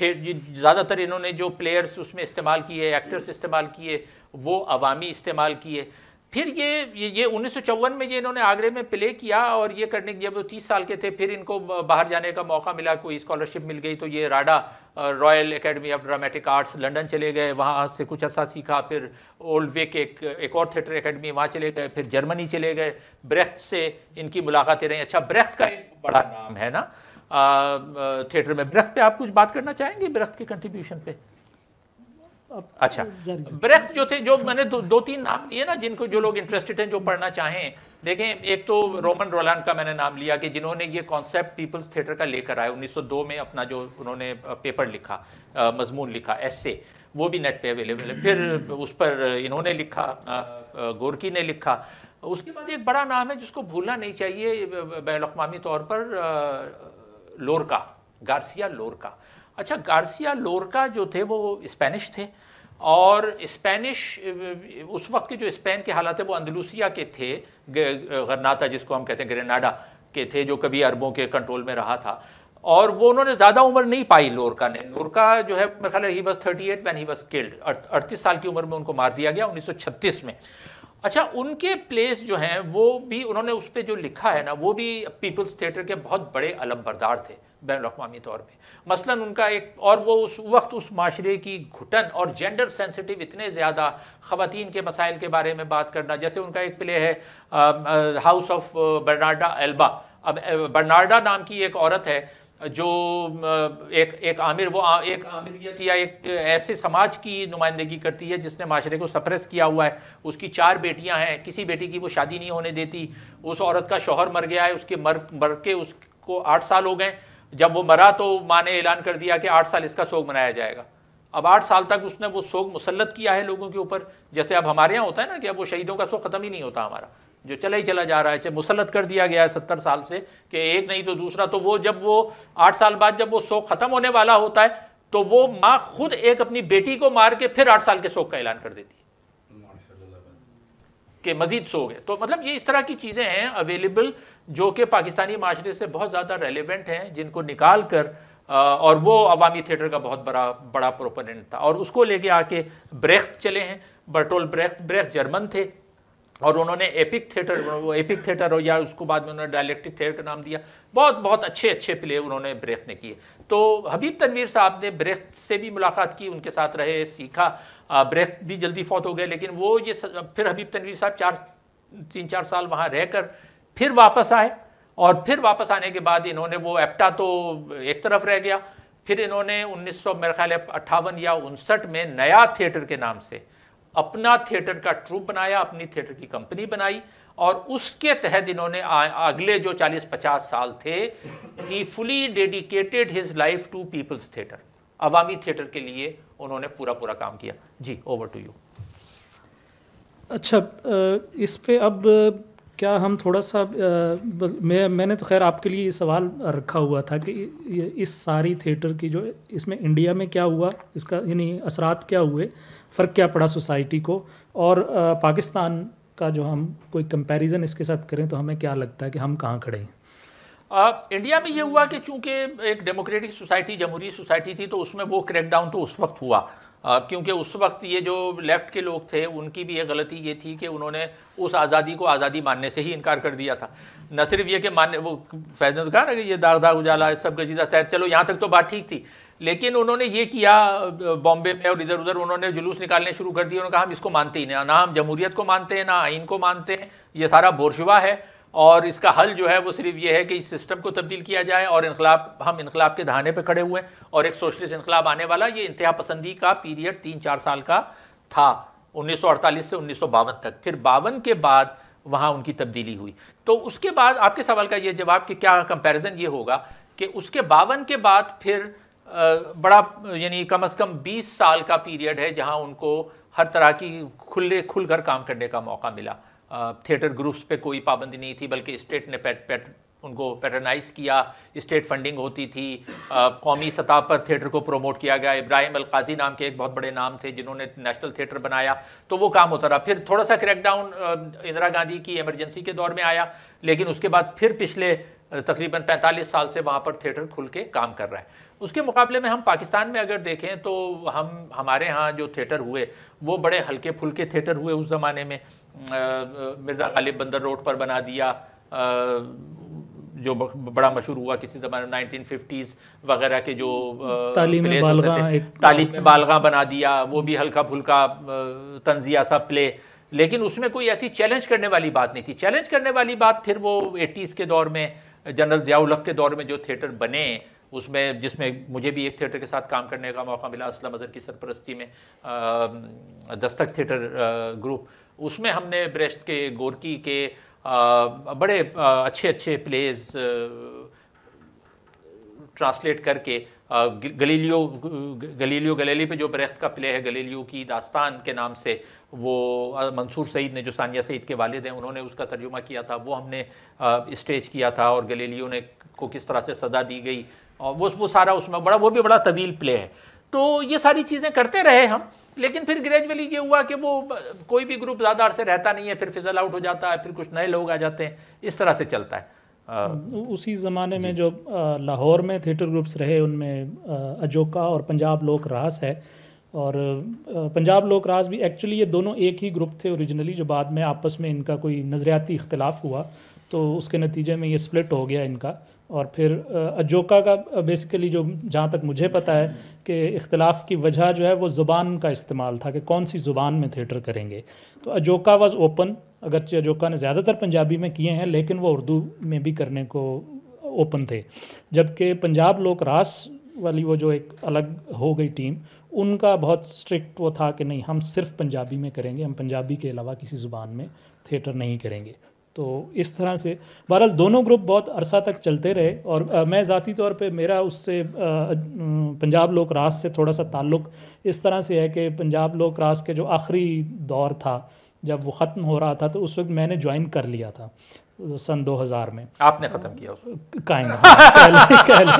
थे ज़्यादातर इन्होंने जो प्लेयर्स उसमें इस्तेमाल किए एक्टर्स इस्तेमाल किए वो अवामी इस्तेमाल किए फिर ये ये उन्नीस में ये इन्होंने आगरे में प्ले किया और ये करने जब वो तीस साल के थे फिर इनको बाहर जाने का मौका मिला कोई स्कॉलरशिप मिल गई तो ये RADA Royal Academy of Dramatic Arts London चले गए वहाँ से कुछ अर्सा सीखा फिर ओल्ड वेक एक एक और थिएटर एकेडमी वहाँ चले गए फिर जर्मनी चले गए ब्रेख्त से इनकी मुलाकातें रहीं अच्छा ब्रेख्त का एक बड़ा नाम है ना थिएटर में ब्रेख्त पे आप कुछ बात करना चाहेंगे ब्रेख्त के कंट्रीब्यूशन पे अच्छा ब्रेथ जो थे जो मैंने दो, दो तीन नाम लिए ना जिनको जो लोग इंटरेस्टेड हैं जो पढ़ना चाहें देखें एक तो रोमन रोलान का मैंने नाम लिया कि जिन्होंने ये कॉन्सेप्ट पीपल्स थिएटर का लेकर आए 1902 में अपना जो उन्होंने पेपर लिखा मजमून लिखा एसे वो भी नेट पे अवेलेबल है फिर उस पर इन्होंने लिखा गोरकी ने लिखा उसके बाद एक बड़ा नाम है जिसको भूलना नहीं चाहिए बैलअवी तौर पर लोरका गार्सिया लोरका अच्छा गार्सिया लोरका जो थे वो स्पेनिश थे और स्पेनिश उस वक्त के जो स्पेन के हालात है वो अंदलूसिया के थे गरनाता जिसको हम कहते हैं ग्रेनाडा के थे जो कभी अरबों के कंट्रोल में रहा था और वो उन्होंने ज़्यादा उम्र नहीं पाई लोरका ने लोरका जो है मेरे ख्याल he was thirty eight when he was killed अड़तीस साल की उम्र में उनको मार दिया गया उन्नीस में अच्छा उनके प्लेस जो हैं वो भी उन्होंने उस पर जो लिखा है ना वो भी पीपल्स थिएटर के बहुत बड़े अलम थे बैन अवी तौर पर मसलन उनका एक और वो उस वक्त उस माशरे की घुटन और जेंडर सेंसिटिव इतने ज़्यादा ख़वान के मसाइल के बारे में बात करना जैसे उनका एक प्ले है हाउस ऑफ बर्नाडा एल्बा अब बर्नाडा नाम की एक औरत है जो एक एक आमिर वो आ, एक आमिरियत या एक ऐसे समाज की नुमाइंदगी करती है जिसने माशरे को सप्रेस किया हुआ है उसकी चार बेटियां हैं किसी बेटी की वो शादी नहीं होने देती उस औरत का शोहर मर गया है उसके मर मर के उसको आठ साल हो गए जब वो मरा तो माँ ने ऐलान कर दिया कि आठ साल इसका सोग मनाया जाएगा अब आठ साल तक उसने वो सोग मुसलत किया है लोगों के ऊपर जैसे अब हमारे यहाँ होता है ना कि अब वो शहीदों का शोक ख़त्म ही नहीं होता हमारा जो चला ही चला जा रहा है चाहे मुसलत कर दिया गया है सत्तर साल से कि एक नहीं तो दूसरा तो वो जब वो आठ साल बाद जब वो शोक ख़त्म होने वाला होता है तो वो माँ खुद एक अपनी बेटी को मार के फिर आठ साल के शोक का ऐलान कर देती के मजीद सो गए तो मतलब ये इस तरह की चीज़ें हैं अवेलेबल जो कि पाकिस्तानी माशरे से बहुत ज़्यादा रेलिवेंट हैं जिनको निकाल कर और वो अवामी थिएटर का बहुत बड़ा बड़ा प्रोपोनेंट था और उसको लेके आके ब्रेख्त चले हैं बर्टोल ब्रेख्त ब्रेख्त जर्मन थे और उन्होंने एपिक थिएटर एपिक थिएटर हो या उसको बाद में उन्होंने डायलेक्टिक थिएटर का नाम दिया बहुत बहुत अच्छे अच्छे प्ले उन्होंने ब्रेख ने किए तो हबीब तनवीर साहब ने ब्रेख से भी मुलाकात की उनके साथ रहे सीखा ब्रेख भी जल्दी फौत हो गए लेकिन वो ये फिर हबीब तनवीर साहब चार तीन चार साल वहाँ रहकर फिर वापस आए और फिर वापस आने के बाद इन्होंने वो एप्टा तो एक तरफ रह गया फिर इन्होंने उन्नीस सौ मेरे ख्याल अट्ठावन या उनसठ में नया थिएटर के नाम से अपना थिएटर का ट्रूप बनाया अपनी थिएटर की कंपनी बनाई और उसके तहत इन्होंने अगले जो 40-50 साल थे he fully dedicated his life to people's theatre अवामी थिएटर के लिए उन्होंने पूरा पूरा काम किया जी ओवर टू यू अच्छा इस पे अब क्या हम थोड़ा सा आ, मैं मैंने तो खैर आपके लिए ये सवाल रखा हुआ था कि इस सारी थिएटर की जो इसमें इंडिया में क्या हुआ इसका यानी असरात क्या हुए फ़र्क क्या पड़ा सोसाइटी को और आ, पाकिस्तान का जो हम कोई कंपैरिजन इसके साथ करें तो हमें क्या लगता है कि हम कहाँ खड़े हैं आ, इंडिया में ये हुआ कि चूंकि एक डेमोक्रेटिक सोसाइटी जमहूरी सोसाइटी थी तो उसमें वो क्रैकडाउन तो उस वक्त हुआ क्योंकि उस वक्त ये जो लेफ़्ट के लोग थे उनकी भी ये गलती ये थी कि उन्होंने उस आज़ादी को आज़ादी मानने से ही इनकार कर दिया था न सिर्फ ये कि मानने वो फैजन कहा ना कि ये दारदा उजाला इस सब गजीदा चीज़ा चलो यहाँ तक तो बात ठीक थी लेकिन उन्होंने ये किया बॉम्बे में और इधर उधर उन्होंने जुलूस निकालने शुरू कर दिए उन्होंने कहा हम इसको मानते ही नहीं ना हम जमहूरियत को मानते हैं ना आइन को मानते हैं ये सारा बोरशुआ है और इसका हल जो है वो सिर्फ ये है कि इस सिस्टम को तब्दील किया जाए और इनकलाब हम इनकलाब के दहाने पर खड़े हुए हैं और एक सोशलिस्ट इनकलाब आने वाला ये इंतहा पसंदी का पीरियड तीन चार साल का था 1948 से उन्नीस तक फिर बावन के बाद वहाँ उनकी तब्दीली हुई तो उसके बाद आपके सवाल का ये जवाब कि क्या कंपैरिजन ये होगा कि उसके बावन के बाद फिर बड़ा यानी कम से कम 20 साल का पीरियड है जहाँ उनको हर तरह की खुले खुलकर काम करने का मौका मिला थिएटर ग्रुप्स पे कोई पाबंदी नहीं थी बल्कि स्टेट ने पैट, पैट, उनको पैटर्नाइज किया स्टेट फंडिंग होती थी कौमी सतह पर थिएटर को प्रोमोट किया गया इब्राहिम अलकाजी नाम के एक बहुत बड़े नाम थे जिन्होंने नेशनल थिएटर बनाया तो वो काम होता रहा फिर थोड़ा सा क्रैकडाउन इंदिरा गांधी की इमरजेंसी के दौर में आया लेकिन उसके बाद फिर पिछले तकरीबन 45 साल से वहाँ पर थिएटर खुल के काम कर रहा है उसके मुकाबले में हम पाकिस्तान में अगर देखें तो हम हमारे यहाँ जो थिएटर हुए वो बड़े हल्के फुलके थिएटर हुए उस ज़माने में मिर्ज़ा गालिब बंदर रोड पर बना दिया जो बड़ा मशहूर हुआ किसी ज़माने में नाइनटीन फिफ्टीज़ वगैरह के जो तालीम तालीम बालगा बना दिया वो भी हल्का फुल्का तंजिया सा प्ले लेकिन उसमें कोई ऐसी चैलेंज करने वाली बात नहीं थी चैलेंज करने वाली बात फिर वो एटीज़ के दौर में जनरल ज़ियाउलक के दौर में जो थिएटर बने उसमें जिसमें मुझे भी एक थिएटर के साथ काम करने का मौका मिला असलम अजहर की सरपरस्ती में दस्तक थिएटर ग्रुप उसमें हमने ब्रेस्ट के गोरकी के आ, बड़े आ, अच्छे अच्छे प्लेज ट्रांसलेट करके गलीलियो गलीलियो गलेली पे जो ब्रेस्ट का प्ले है गलीलियो की दास्तान के नाम से वो मंसूर सईद ने जो सानिया सईद के वालिद हैं उन्होंने उसका तर्जुमा किया था वो हमने स्टेज किया था और गलीलियो ने को किस तरह से सज़ा दी गई और वो वो सारा उसमें बड़ा वो भी बड़ा तवील प्ले है तो ये सारी चीज़ें करते रहे हम लेकिन फिर ग्रेजुअली ये हुआ कि वो कोई भी ग्रुप ज़्यादा अरसे रहता नहीं है फिर फिजल आउट हो जाता है फिर कुछ नए लोग आ जाते हैं इस तरह से चलता है आ, उसी ज़माने में जो लाहौर में थिएटर ग्रुप्स रहे उनमें अजोका और पंजाब लोक रास है और पंजाब लोक रास भी एक्चुअली ये दोनों एक ही ग्रुप थे ओरिजिनली जो बाद में आपस में इनका कोई नज़रियाती इख्तलाफ हुआ तो उसके नतीजे में ये स्प्लिट हो गया इनका और फिर अजोका का बेसिकली जो जहाँ तक मुझे पता है कि इख्तलाफ की वजह जो है वो ज़ुबान का इस्तेमाल था कि कौन सी ज़ुबान में थिएटर करेंगे तो अजोका वाज ओपन अगरचे अजोका ने ज़्यादातर पंजाबी में किए हैं लेकिन वो उर्दू में भी करने को ओपन थे जबकि पंजाब लोक रास वाली वो जो एक अलग हो गई टीम उनका बहुत स्ट्रिक्ट वो था कि नहीं हम सिर्फ पंजाबी में करेंगे हम पंजाबी के अलावा किसी ज़ुबान में थिएटर नहीं करेंगे तो इस तरह से बहरहाल दोनों ग्रुप बहुत अरसा तक चलते रहे और आ, मैं ज़ाती तौर पे मेरा उससे पंजाब लोक रास से थोड़ा सा ताल्लुक़ इस तरह से है कि पंजाब लोक रास के जो आखिरी दौर था जब वो ख़त्म हो रहा था तो उस वक्त मैंने ज्वाइन कर लिया था सन 2000 में आपने ख़त्म किया उसको काइंड हाँ, पहले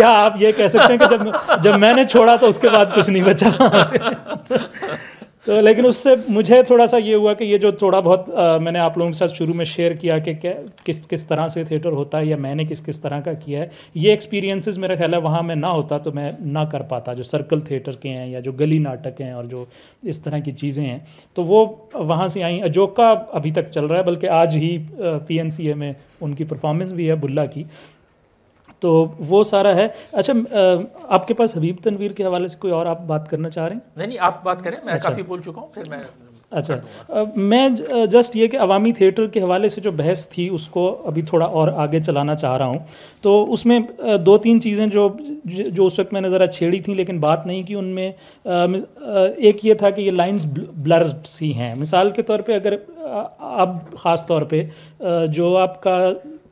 या आप ये कह सकते हैं कि जब जब मैंने छोड़ा तो उसके बाद कुछ नहीं बचा तो लेकिन उससे मुझे थोड़ा सा ये हुआ कि ये जो थोड़ा बहुत आ, मैंने आप लोगों के साथ शुरू में शेयर किया कि क्या किस किस तरह से थिएटर होता है या मैंने किस किस तरह का किया है ये एक्सपीरियंसेस मेरा ख्याल है वहाँ मैं ना होता तो मैं ना कर पाता जो सर्कल थिएटर के हैं या जो गली नाटक हैं और जो इस तरह की चीज़ें हैं तो वो वहाँ से आई अजोका अभी तक चल रहा है बल्कि आज ही पी में उनकी परफॉर्मेंस भी है बुल्ला की तो वो सारा है अच्छा आपके पास हबीब तनवीर के हवाले से कोई और आप बात करना चाह रहे हैं नहीं नहीं आप बात करें मैं अच्छा। काफ़ी बोल चुका हूँ फिर मैं अच्छा मैं जस्ट ये कि अवामी थिएटर के हवाले से जो बहस थी उसको अभी थोड़ा और आगे चलाना चाह रहा हूँ तो उसमें दो तीन चीज़ें जो जो उस वक्त मैंने ज़रा छेड़ी थी लेकिन बात नहीं की उनमें एक ये था कि ये लाइंस ब्लर्ड सी हैं मिसाल के तौर पे अगर अब ख़ास तौर पे जो आपका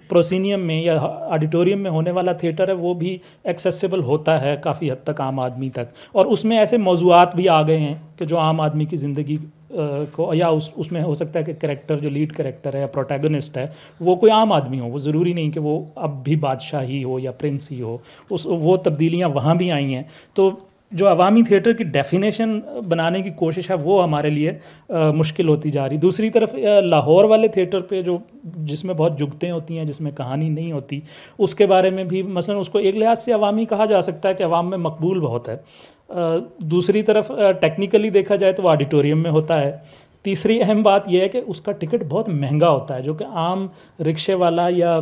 प्रोसीनियम में या ऑडिटोरियम में होने वाला थिएटर है वो भी एक्सेसिबल होता है काफ़ी हद तक आम आदमी तक और उसमें ऐसे मौजूद भी आ गए हैं कि जो आम आदमी की ज़िंदगी को या उस उसमें हो सकता है कि करेक्टर जो लीड करेक्टर है या प्रोटैगनिस्ट है वो कोई आम आदमी हो वो ज़रूरी नहीं कि वो अब भी बादशाह ही हो या प्रिंस ही हो उस वो तब्दीलियाँ वहाँ भी आई हैं तो जो अवामी थिएटर की डेफिनेशन बनाने की कोशिश है वो हमारे लिए आ, मुश्किल होती जा रही दूसरी तरफ लाहौर वाले थिएटर पे जो जिसमें बहुत जुगतें होती हैं जिसमें कहानी नहीं होती उसके बारे में भी मसलन उसको एक लिहाज से अवामी कहा जा सकता है कि अवाम में मकबूल बहुत है आ, दूसरी तरफ टेक्निकली देखा जाए तो वो ऑडिटोरियम में होता है तीसरी अहम बात यह है कि उसका टिकट बहुत महंगा होता है जो कि आम रिक्शे वाला या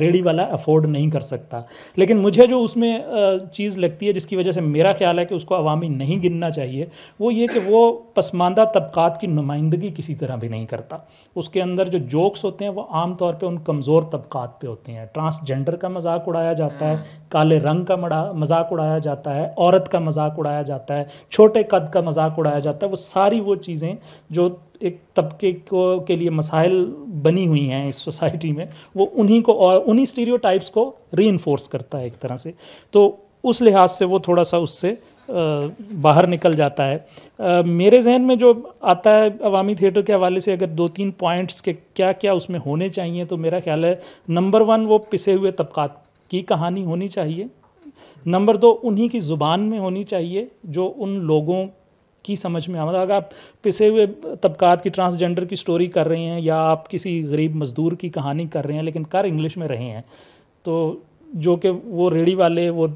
रेडी वाला अफोर्ड नहीं कर सकता लेकिन मुझे जो उसमें चीज़ लगती है जिसकी वजह से मेरा ख्याल है कि उसको अवामी नहीं गिनना चाहिए वो ये कि वो पसमानदा तबकात की नुमाइंदगी किसी तरह भी नहीं करता उसके अंदर जो जोक्स होते हैं वो आम तौर पर उन कमज़ोर तबकात पर होते हैं ट्रांसजेंडर का मजाक उड़ाया जाता है हम्म। काले रंग का मजाक उड़ाया जाता है औरत का मजाक उड़ाया जाता है छोटे कद का मजाक उड़ाया जाता है वो सारी वो चीज़ें जो एक तबके को के लिए मसाइल बनी हुई हैं इस सोसाइटी में वो उन्हीं को और उन्हीं स्टीरियो को री करता है एक तरह से तो उस लिहाज से वो थोड़ा सा उससे बाहर निकल जाता है आ, मेरे जहन में जो आता है अवामी थिएटर के हवाले से अगर दो तीन पॉइंट्स के क्या क्या उसमें होने चाहिए तो मेरा ख्याल है नंबर वन वो पिसे हुए तबकात की कहानी होनी चाहिए नंबर दो उन्हीं की ज़ुबान में होनी चाहिए जो उन लोगों की समझ में मतलब अगर आप पिसे हुए तबकात की ट्रांसजेंडर की स्टोरी कर रही हैं या आप किसी गरीब मज़दूर की कहानी कर रहे हैं लेकिन कर इंग्लिश में रहे हैं तो जो कि वो रेडी वाले वो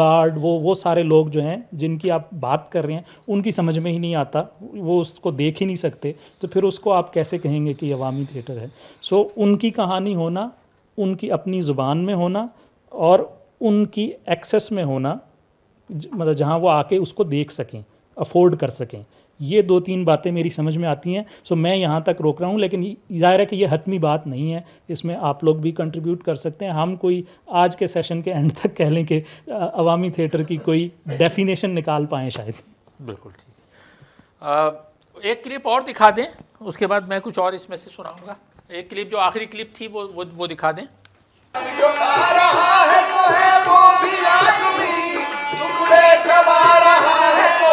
गार्ड वो वो सारे लोग जो हैं जिनकी आप बात कर रहे हैं उनकी समझ में ही नहीं आता वो उसको देख ही नहीं सकते तो फिर उसको आप कैसे कहेंगे कि अवामी थिएटर है सो so, उनकी कहानी होना उनकी अपनी ज़ुबान में होना और उनकी एक्सेस में होना मतलब जहाँ वो आके उसको देख सकें अफोर्ड कर सकें ये दो तीन बातें मेरी समझ में आती हैं सो मैं यहाँ तक रोक रहा हूँ लेकिन ज़ाहिर है कि ये हतमी बात नहीं है इसमें आप लोग भी कंट्रीब्यूट कर सकते हैं हम कोई आज के सेशन के एंड तक कह लें कि अवामी थिएटर की कोई डेफिनेशन निकाल पाएँ शायद बिल्कुल ठीक एक क्लिप और दिखा दें उसके बाद मैं कुछ और इसमें से सुनाऊँगा एक क्लिप जो आखिरी क्लिप थी वो वो, वो दिखा दें जो आ रहा है, तो है वो भी आदमी टुकड़े चबा रहा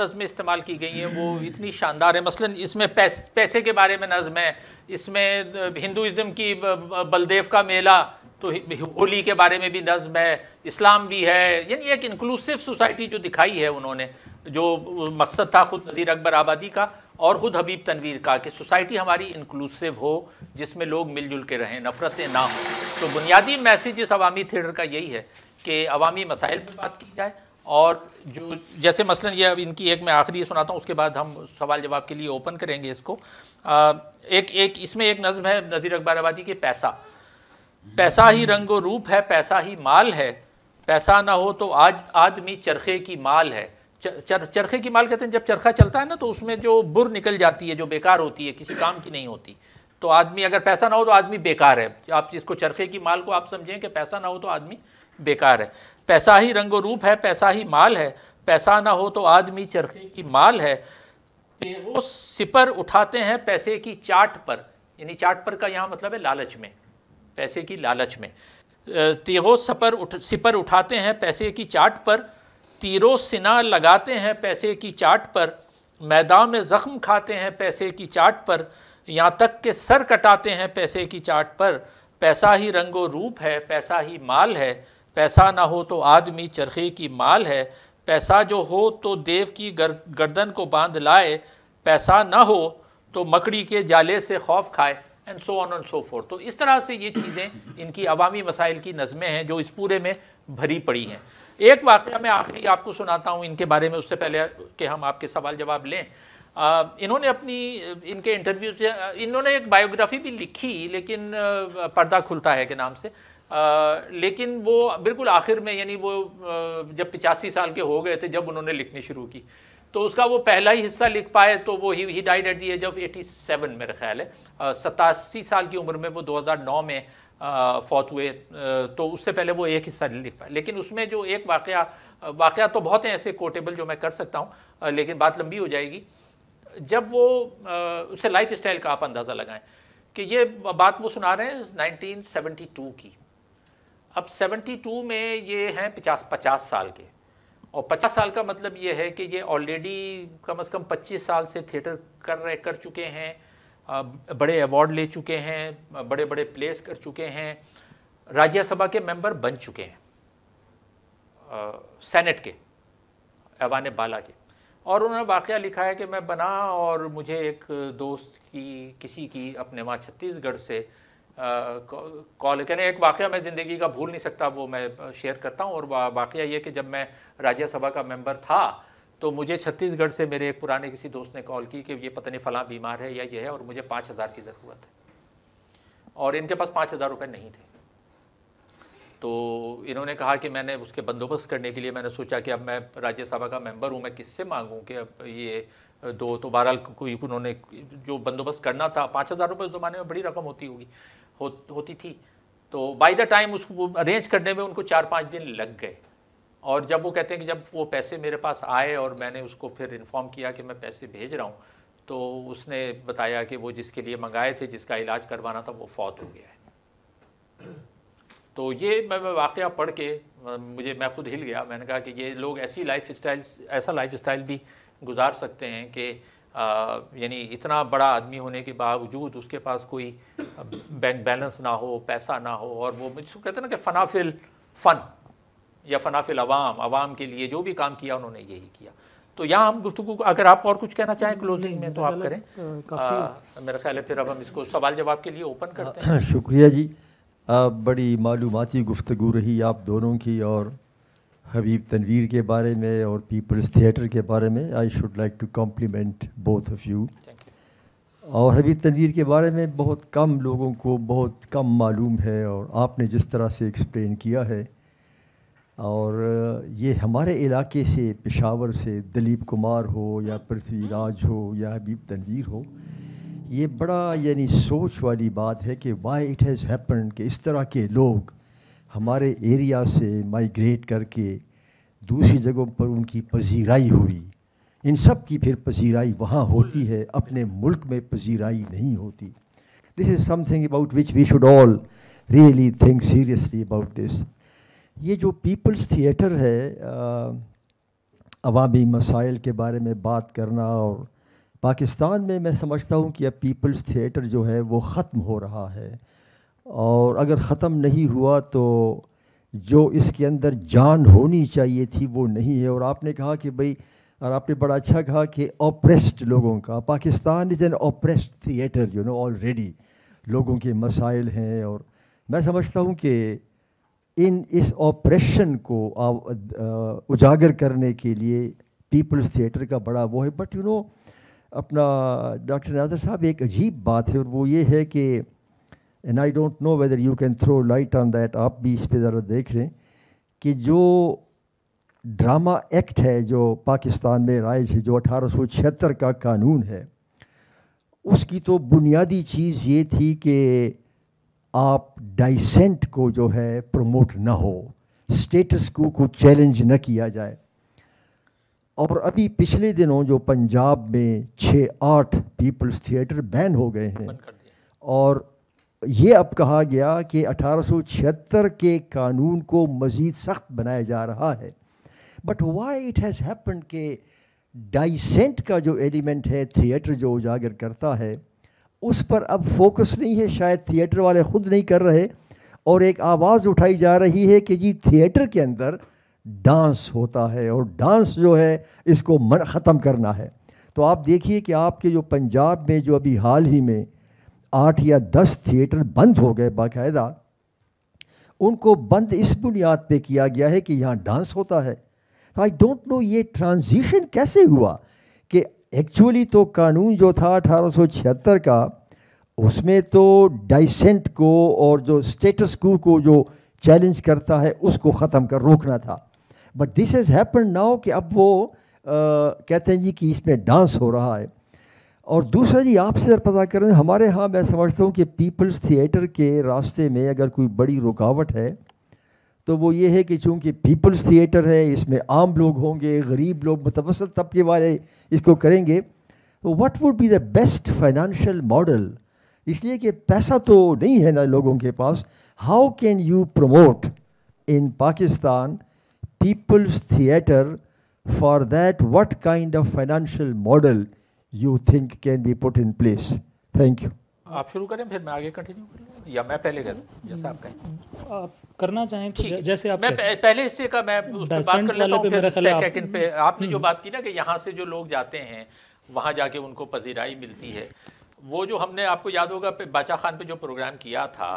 नज़में इस्तेमाल की गई हैं वो इतनी शानदार है मसलन इसमें पैस, पैसे के बारे में नज़म है इसमें हिंदुज़म की बलदेव का मेला तो होली के बारे में भी नज़म है इस्लाम भी है यानी एक इंक्लूसिव सोसाइटी जो दिखाई है उन्होंने जो मकसद था ख़ुद नज़ीर अकबर आबादी का और ख़ुद हबीब तनवीर का कि सोसाइटी हमारी इंक्लूसिव हो जिसमें लोग मिलजुल के रहें नफ़रतें ना हों तो बुनियादी मैसेज इस अवामी थिएटर का यही है कि अवामी मसाइल पर बात की जाए और जो जैसे मसलन ये अब इनकी एक मैं आखिरी सुनाता हूँ उसके बाद हम सवाल जवाब के लिए ओपन करेंगे इसको आ, एक एक इसमें एक नज़म है नज़ीर अकबर आबादी के पैसा पैसा ही रंग रूप है पैसा ही माल है पैसा ना हो तो आज आदमी चरखे की माल है चर, चरखे की माल कहते हैं जब चरखा चलता है ना तो उसमें जो बुर निकल जाती है जो बेकार होती है किसी काम की नहीं होती तो आदमी अगर पैसा ना हो तो आदमी बेकार है आप इसको चरखे की माल को आप समझें कि पैसा ना हो तो आदमी बेकार है पैसा ही रंग रूप है पैसा ही माल है पैसा ना हो तो आदमी चरखे की माल है वो सिपर उठाते हैं पैसे की चाट पर यानी चाट पर का यहाँ मतलब है लालच में पैसे की लालच में तेहो सपर उठ सिपर उठाते हैं पैसे की चाट पर तीरों सिना लगाते हैं पैसे की चाट पर मैदान में ज़ख्म खाते हैं पैसे की चाट पर यहाँ तक के सर कटाते हैं पैसे की चाट पर पैसा ही रंगो रूप है पैसा ही माल है पैसा ना हो तो आदमी चरखे की माल है पैसा जो हो तो देव की गर, गर्दन को बांध लाए पैसा ना हो तो मकड़ी के जाले से खौफ खाए and so on and so forth तो इस तरह से ये चीज़ें इनकी अवामी मसाइल की नज़में हैं जो इस पूरे में भरी पड़ी हैं एक वाक़ मैं आखिरी आपको सुनाता हूँ इनके बारे में उससे पहले कि हम आपके सवाल जवाब लें आ, इन्होंने अपनी इनके इंटरव्यू से इन्होंने एक बायोग्राफी भी लिखी लेकिन पर्दा खुलता है के नाम से आ, लेकिन वो बिल्कुल आखिर में यानी वो जब पिचासी साल के हो गए थे जब उन्होंने लिखनी शुरू की तो उसका वो पहला ही हिस्सा लिख पाए तो वो ही he died at the age of 87 मेरा ख्याल है सतासी साल की उम्र में वो 2009 में फौत हुए तो उससे पहले वो एक हिस्सा नहीं लिख पाए लेकिन उसमें जो एक वाक़ वाक़ तो बहुत हैं ऐसे कोटेबल जो मैं कर सकता हूँ लेकिन बात लंबी हो जाएगी जब वो उससे लाइफ स्टाइल का आप अंदाज़ा लगाएं कि ये बात वो सुना रहे हैं टू की अब 72 में ये हैं 50 50 साल के और 50 साल का मतलब ये है कि ये ऑलरेडी कम से कम 25 साल से थिएटर कर रहे कर चुके हैं बड़े अवार्ड ले चुके हैं बड़े बड़े प्लेस कर चुके हैं राज्यसभा के मेंबर बन चुके हैं सेनेट के एवान बाला के और उन्होंने वाक़ लिखा है कि मैं बना और मुझे एक दोस्त की किसी की अपने वहाँ छत्तीसगढ़ से कॉल कहने एक वाक़ मैं ज़िंदगी का भूल नहीं सकता वो मैं शेयर करता हूँ और वाक़ ये कि जब मैं राज्यसभा का मेंबर था तो मुझे छत्तीसगढ़ से मेरे एक पुराने किसी दोस्त ने कॉल की कि ये पता नहीं फ़लाँ बीमार है या ये है और मुझे पाँच हज़ार की ज़रूरत है और इनके पास पाँच हज़ार रुपये नहीं थे तो इन्होंने कहा कि मैंने उसके बंदोबस्त करने के लिए मैंने सोचा कि अब मैं राज्यसभा का मेंबर हूँ मैं किससे मांगूँ कि अब ये दो तो बहरहाल कोई उन्होंने जो बंदोबस्त करना था पाँच हज़ार रुपये उस ज़माने में बड़ी रकम होती होगी हो, होती थी तो बाय द टाइम उसको अरेंज करने में उनको चार पाँच दिन लग गए और जब वो कहते हैं कि जब वो पैसे मेरे पास आए और मैंने उसको फिर इन्फॉर्म किया कि मैं पैसे भेज रहा हूँ तो उसने बताया कि वो जिसके लिए मंगाए थे जिसका इलाज करवाना था वो फौत हो गया है तो ये मैं, मैं वाक़ पढ़ के मुझे मैं खुद हिल गया मैंने कहा कि ये लोग ऐसी लाइफ स्टाइल ऐसा लाइफ स्टाइल भी गुजार सकते हैं कि यानी इतना बड़ा आदमी होने के बावजूद उसके पास कोई बैंक बैलेंस ना हो पैसा ना हो और वो जिसको कहते हैं ना कि फ़नाफिल फ़न या फ़नाफिल अवाम अवाम के लिए जो भी काम किया उन्होंने यही किया तो यहाँ हम गुफ्तु अगर आप और कुछ कहना चाहें क्लोजिंग में तो आप करें आ, मेरा ख्याल है फिर अब हम इसको सवाल जवाब के लिए ओपन करते हैं शुक्रिया जी आ, बड़ी मालूमती गुफ्तु रही आप दोनों की और हबीब तनवीर के बारे में और पीपल्स थिएटर के बारे में I should like to compliment both of you और हबीब तनवीर के बारे में बहुत कम लोगों को बहुत कम मालूम है और आपने जिस तरह से एक्सप्लेन किया है और ये हमारे इलाके से पेशावर से दिलीप कुमार हो या पृथ्वीराज हो या हबीब तनवीर हो ये बड़ा यानी सोच वाली बात है कि वाई इट हैज़ हैपन कि इस तरह के लोग हमारे एरिया से माइग्रेट करके दूसरी जगहों पर उनकी पजीराई हुई इन सब की फिर पजीराई वहाँ होती है अपने मुल्क में पजीराई नहीं होती this is something about which we should all really think seriously about this ये जो पीपल्स थिएटर है अवामी मसाइल के बारे में बात करना और पाकिस्तान में मैं समझता हूँ कि अब पीपल्स थिएटर जो है वो ख़त्म हो रहा है और अगर ख़त्म नहीं हुआ तो जो इसके अंदर जान होनी चाहिए थी वो नहीं है और आपने कहा कि भाई और आपने बड़ा अच्छा कहा कि ऑप्रेस्ड लोगों का Pakistan is an oppressed theatre you know already लोगों के मसाइल हैं और मैं समझता हूँ कि इन इस ऑपरेशन को आ, आ, उजागर करने के लिए पीपल्स थिएटर का बड़ा वो है बट यू नो अपना डॉक्टर नादर साहब एक अजीब बात है और वो ये है कि and I don't know whether you can throw light on that आप भी इस पर ज़रा देख रहे हैं कि जो ड्रामा एक्ट है जो पाकिस्तान में राइज है जो अठारह का कानून है उसकी तो बुनियादी चीज़ ये थी कि आप डाइसेंट को जो है प्रमोट ना हो स्टेटस को को चैलेंज ना किया जाए और अभी पिछले दिनों जो पंजाब में छः आठ पीपल्स थिएटर बैन हो गए हैं और ये अब कहा गया कि 1876 के कानून को मज़ीद सख्त बनाया जा रहा है but why it has happen के डाइसेंट का जो एलिमेंट है थिएटर जो उजागर करता है उस पर अब फोकस नहीं है शायद थिएटर वाले ख़ुद नहीं कर रहे और एक आवाज़ उठाई जा रही है कि जी थिएटर के अंदर डांस होता है और डांस जो है इसको ख़त्म करना है तो आप देखिए कि आपके जो पंजाब में जो अभी हाल ही में आठ या दस थिएटर बंद हो गए बाकायदा उनको बंद इस बुनियाद पे किया गया है कि यहाँ डांस होता है तो आई डोंट नो ये ट्रांजिशन कैसे हुआ कि एक्चुअली तो कानून जो था अठारह का उसमें तो डाइसेंट को और जो स्टेटस को को जो चैलेंज करता है उसको ख़त्म कर रोकना था but this is happen now कि अब वो आ, कहते हैं जी कि इसमें डांस हो रहा है और दूसरा जी आपसे पता करें हमारे यहाँ मैं समझता हूँ कि पीपल्स थिएटर के रास्ते में अगर कोई बड़ी रुकावट है तो वो ये है कि चूँकि पीपल्स थिएटर है इसमें आम लोग होंगे गरीब लोग मुतवसत तबके वाले इसको करेंगे तो what would be the best financial model इसलिए कि पैसा तो नहीं है ना लोगों के पास how can you promote in Pakistan people's theatre for that what kind of financial model you think can be put in place thank you आप शुरू करें फिर मैं आगे कंटिन्यू करूँ या मैं पहले करूँ जैसा आप कहें आप करना चाहें तो जैसे आप मैं पहले हिस्से का मैं उस पर बात कर लेता हूँ फिर सेकंड पे आपने जो हम्म। बात की ना कि यहाँ से जो लोग जाते हैं वहाँ जाके उनको पजीराई मिलती है वो जो हमने आपको याद होगा बाचा खान पे जो प्रोग्राम किया था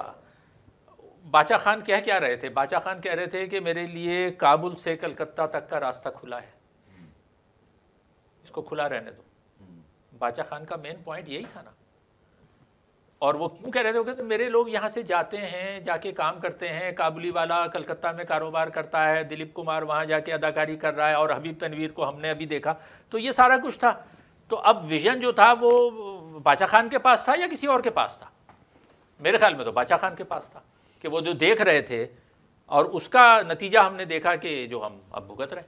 बाचा खान कह क्या रहे थे बाचा खान कह रहे थे कि मेरे लिए काबुल से कलकत्ता तक का रास्ता खुला है इसको खुला रहने दो बादशाह खान का मेन पॉइंट यही था ना और वो क्यों कह रहे थे वो कहते मेरे लोग यहाँ से जाते हैं जाके काम करते हैं काबुली वाला कलकत्ता में कारोबार करता है दिलीप कुमार वहाँ जाके अदाकारी कर रहा है और हबीब तनवीर को हमने अभी देखा तो ये सारा कुछ था तो अब विजन जो था वो बादशाह खान के पास था या किसी और के पास था मेरे ख्याल में तो बादशाह खान के पास था कि वो जो देख रहे थे और उसका नतीजा हमने देखा कि जो हम अब भुगत रहे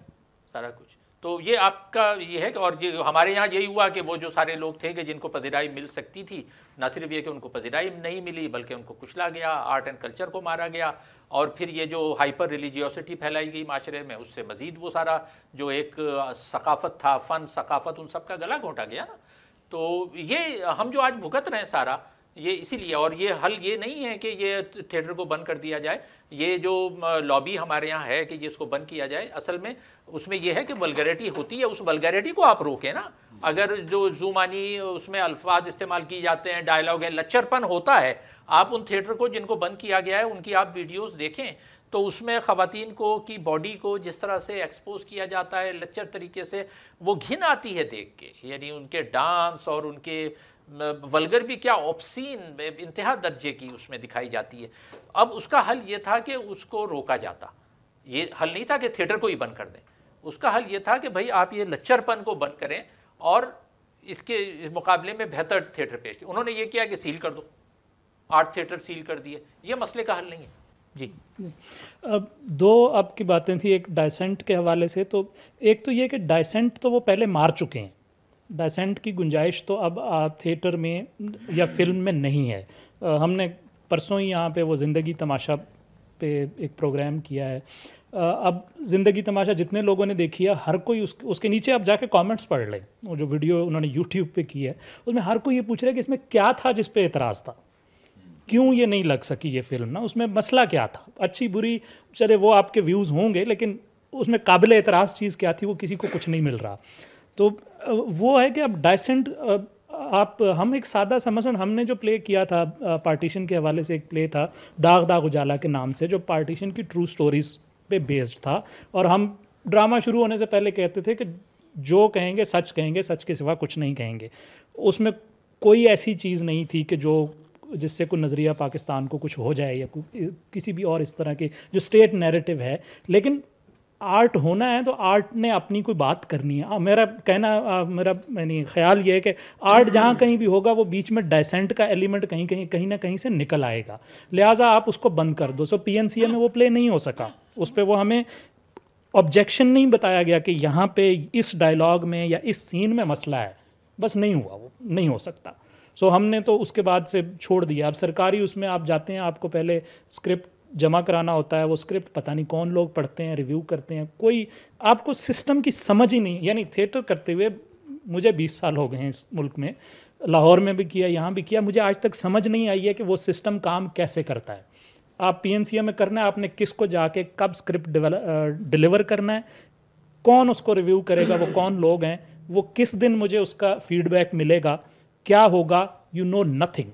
सारा कुछ तो ये आपका ये है कि और ये हमारे यहाँ यही हुआ कि वो जो सारे लोग थे कि जिनको पजीराई मिल सकती थी ना सिर्फ ये कि उनको पजीराई नहीं मिली बल्कि उनको कुचला गया आर्ट एंड कल्चर को मारा गया और फिर ये जो हाइपर रिलीजियोसिटी फैलाई गई माशरे में उससे मज़ीद वो सारा जो एक सकाफ़त था फ़न सकाफ़त उन सब का गला घोटा गया ना तो ये हम जो आज भुगत रहे हैं सारा ये इसीलिए और ये हल ये नहीं है कि ये थिएटर को बंद कर दिया जाए ये जो लॉबी हमारे यहाँ है कि ये इसको बंद किया जाए असल में उसमें यह है कि वलगैरिटी होती है उस वलगैरिटी को आप रोकें ना अगर जो जूमानी उसमें अल्फाज इस्तेमाल किए जाते हैं डायलॉग है लच्चरपन होता है आप उन थिएटर को जिनको बंद किया गया है उनकी आप वीडियोज़ देखें तो उसमें ख़वान को की बॉडी को जिस तरह से एक्सपोज किया जाता है लच्चर तरीके से वो घिन आती है देख के यानी उनके डांस और उनके मतलब वलगर भी क्या ऑप्सीन इंतहा दर्जे की उसमें दिखाई जाती है अब उसका हल ये था कि उसको रोका जाता ये हल नहीं था कि थिएटर को ही बंद कर दें उसका हल ये था कि भाई आप ये लच्चरपन को बंद करें और इसके इस मुकाबले में बेहतर थिएटर पेश किया उन्होंने ये किया कि सील कर दो आठ थिएटर सील कर दिए ये मसले का हल नहीं है जी अब दो आपकी बातें थी एक डायसेंट के हवाले से तो एक तो ये कि डायसेंट तो वो पहले मार चुके हैं डायसेंट की गुंजाइश तो अब थिएटर में या फिल्म में नहीं है आ, हमने परसों ही यहाँ पे वो ज़िंदगी तमाशा पे एक प्रोग्राम किया है आ, अब ज़िंदगी तमाशा जितने लोगों ने देखी है हर कोई उस, उसके नीचे अब जाके कमेंट्स पढ़ लें वो जो वीडियो उन्होंने यूट्यूब पे की है उसमें हर कोई ये पूछ रहा है कि इसमें क्या था जिस पे एतराज़ था क्यों ये नहीं लग सकी ये फिल्म ना उसमें मसला क्या था अच्छी बुरी चले वो आपके व्यूज़ होंगे लेकिन उसमें काबिल एतराज़ चीज़ क्या थी वो किसी को कुछ नहीं मिल रहा तो वो है कि अब डायसेंट आप हम एक सादा समसन मतलब हमने जो प्ले किया था पार्टीशन के हवाले से एक प्ले था दाग दाग उजाला के नाम से जो पार्टीशन की ट्रू स्टोरीज पे बेस्ड था और हम ड्रामा शुरू होने से पहले कहते थे कि जो कहेंगे सच कहेंगे सच के सिवा कुछ नहीं कहेंगे उसमें कोई ऐसी चीज़ नहीं थी कि जो जिससे कोई नज़रिया पाकिस्तान को कुछ हो जाए या किसी भी और इस तरह के जो स्टेट नैरेटिव है लेकिन आर्ट होना है तो आर्ट ने अपनी कोई बात करनी है आ, मेरा कहना आ, मेरा यानी ख्याल ये है कि आर्ट जहाँ कहीं भी होगा वो बीच में डायसेंट का एलिमेंट कहीं कहीं कहीं ना कहीं से निकल आएगा लिहाजा आप उसको बंद कर दो सो पी एन सी ए में वो प्ले नहीं हो सका उस पर वो हमें ऑब्जेक्शन नहीं बताया गया कि यहाँ पे इस डायलॉग में या इस सीन में मसला है बस नहीं हुआ वो नहीं हो सकता सो so, हमने तो उसके बाद से छोड़ दिया अब सरकारी उसमें आप जाते हैं आपको पहले स्क्रिप्ट जमा कराना होता है वो स्क्रिप्ट पता नहीं कौन लोग पढ़ते हैं रिव्यू करते हैं कोई आपको सिस्टम की समझ ही नहीं यानी थिएटर करते हुए मुझे 20 साल हो गए हैं इस मुल्क में लाहौर में भी किया यहाँ भी किया मुझे आज तक समझ नहीं आई है कि वो सिस्टम काम कैसे करता है आप पी में करना है आपने किस को जाके कब स्क्रिप्ट डिलीवर करना है कौन उसको रिव्यू करेगा वो कौन लोग हैं वो किस दिन मुझे उसका फीडबैक मिलेगा क्या होगा यू नो नथिंग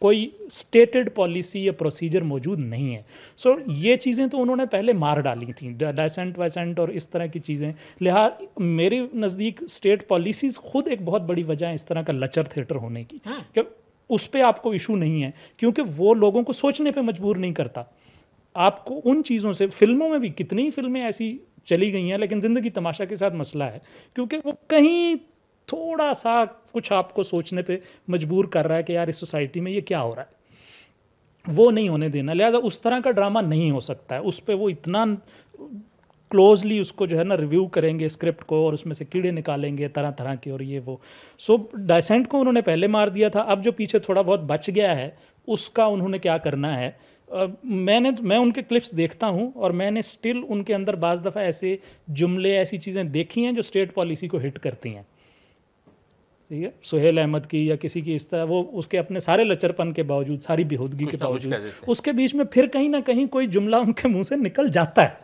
कोई स्टेटेड पॉलिसी या प्रोसीजर मौजूद नहीं है सो so, ये चीज़ें तो उन्होंने पहले मार डाली थी डाइसेंट वैसेंट और इस तरह की चीज़ें लिहाज मेरे नज़दीक स्टेट पॉलिसीज़ खुद एक बहुत बड़ी वजह है इस तरह का लचर थिएटर होने की हाँ। कि उस पर आपको इशू नहीं है क्योंकि वो लोगों को सोचने पर मजबूर नहीं करता आपको उन चीज़ों से फिल्मों में भी कितनी फिल्में ऐसी चली गई हैं लेकिन ज़िंदगी तमाशा के साथ मसला है क्योंकि वो कहीं थोड़ा सा कुछ आपको सोचने पे मजबूर कर रहा है कि यार इस सोसाइटी में ये क्या हो रहा है वो नहीं होने देना लिहाजा उस तरह का ड्रामा नहीं हो सकता है उस पर वो इतना क्लोजली उसको जो है ना रिव्यू करेंगे स्क्रिप्ट को और उसमें से कीड़े निकालेंगे तरह तरह के और ये वो सो डायसेंट को उन्होंने पहले मार दिया था अब जो पीछे थोड़ा बहुत बच गया है उसका उन्होंने क्या करना है Uh, मैंने तो, मैं उनके क्लिप्स देखता हूँ और मैंने स्टिल उनके अंदर बाज़ दफ़ा ऐसे जुमले ऐसी चीज़ें देखी हैं जो स्टेट पॉलिसी को हिट करती हैं ठीक है सुहेल अहमद की या किसी की इस तरह वो उसके अपने सारे लचरपन के बावजूद सारी बेहूदगी के बावजूद उसके बीच में फिर कहीं ना कहीं कोई जुमला उनके मुंह से निकल जाता है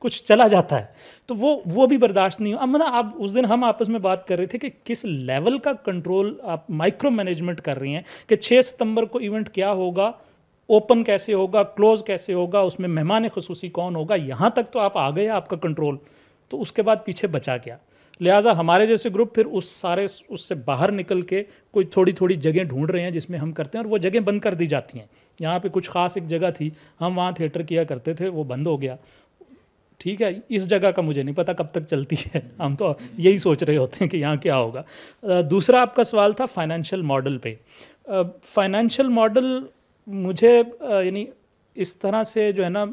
कुछ चला जाता है तो वो वो भी बर्दाश्त नहीं हो अब मतलब आप उस दिन हम आपस में बात कर रहे थे कि किस लेवल का कंट्रोल आप माइक्रो मैनेजमेंट कर रही हैं कि 6 सितंबर को इवेंट क्या होगा ओपन कैसे होगा क्लोज कैसे होगा उसमें मेहमान खसूसी कौन होगा यहाँ तक तो आप आ गए आपका कंट्रोल तो उसके बाद पीछे बचा क्या लिहाजा हमारे जैसे ग्रुप फिर उस सारे उससे बाहर निकल के कोई थोड़ी थोड़ी जगह ढूंढ रहे हैं जिसमें हम करते हैं और वो जगह बंद कर दी जाती हैं यहाँ पे कुछ ख़ास एक जगह थी हम वहाँ थिएटर किया करते थे वो बंद हो गया ठीक है इस जगह का मुझे नहीं पता कब तक चलती है हम तो यही सोच रहे होते हैं कि यहाँ क्या होगा दूसरा आपका सवाल था फाइनेंशियल मॉडल पे फाइनेंशियल मॉडल मुझे यानी इस तरह से जो है ना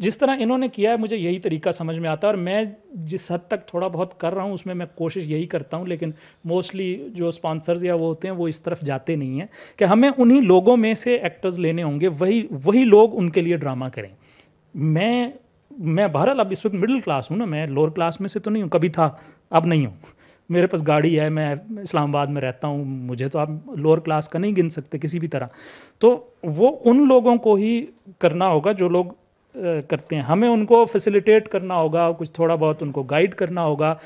जिस तरह इन्होंने किया है मुझे यही तरीका समझ में आता है और मैं जिस हद तक थोड़ा बहुत कर रहा हूँ उसमें मैं कोशिश यही करता हूँ लेकिन मोस्टली जो स्पॉन्सर्स या वो होते हैं वो इस तरफ जाते नहीं हैं कि हमें उन्हीं लोगों में से एक्टर्स लेने होंगे वही वही लोग उनके लिए ड्रामा करें मैं मैं बहरहाल अब इस वक्त मिडिल क्लास हूँ ना मैं लोअर क्लास में से तो नहीं हूँ कभी था अब नहीं हूँ मेरे पास गाड़ी है मैं इस्लामाबाद में रहता हूँ मुझे तो आप लोअर क्लास का नहीं गिन सकते किसी भी तरह तो वो उन लोगों को ही करना होगा जो लोग करते हैं हमें उनको फैसिलिटेट करना होगा कुछ थोड़ा बहुत उनको गाइड करना होगा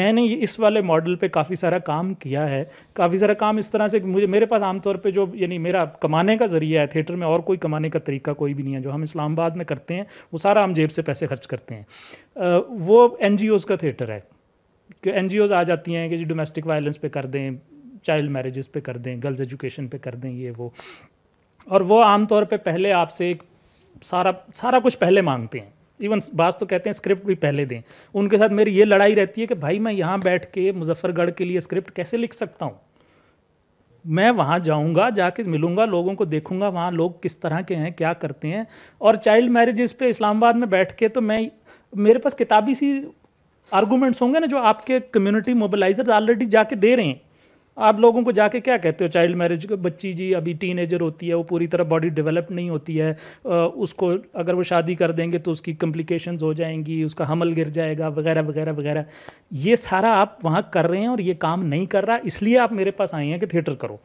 मैंने इस वाले मॉडल पे काफ़ी सारा काम किया है काफ़ी सारा काम इस तरह से मुझे मेरे पास आमतौर पे जो यानी मेरा कमाने का ज़रिया है थिएटर में और कोई कमाने का तरीका कोई भी नहीं है जो हम इस्लामाबाद में करते हैं वो सारा हम जेब से पैसे खर्च करते हैं वो एन का थिएटर है कि एन आ जाती हैं कि जी डोमेस्टिक वायलेंस पे कर दें चाइल्ड मैरिज़ पे कर दें गर्ल्स एजुकेशन पे कर दें ये वो और वो आमतौर पे पहले आपसे एक सारा सारा कुछ पहले मांगते हैं इवन बास तो कहते हैं स्क्रिप्ट भी पहले दें उनके साथ मेरी ये लड़ाई रहती है कि भाई मैं यहाँ बैठ के मुजफ्फरगढ़ के लिए स्क्रिप्ट कैसे लिख सकता हूँ मैं वहाँ जाऊँगा जाके मिलूँगा लोगों को देखूँगा वहाँ लोग किस तरह के हैं क्या करते हैं और चाइल्ड मैरिजेस पे इस्लामाबाद में बैठ के तो मैं मेरे पास किताबी सी आर्गूमेंट्स होंगे ना जो आपके कम्युनिटी मोबिलाइजर ऑलरेडी जाके दे रहे हैं आप लोगों को जाके क्या कहते हो चाइल्ड मैरिज बच्ची जी अभी टीनेजर होती है वो पूरी तरह बॉडी डेवलप नहीं होती है उसको अगर वो शादी कर देंगे तो उसकी कम्प्लिकेशन हो जाएंगी उसका हमल गिर जाएगा वगैरह वगैरह वगैरह ये सारा आप वहाँ कर रहे हैं और ये काम नहीं कर रहा इसलिए आप मेरे पास आए हैं कि थिएटर करो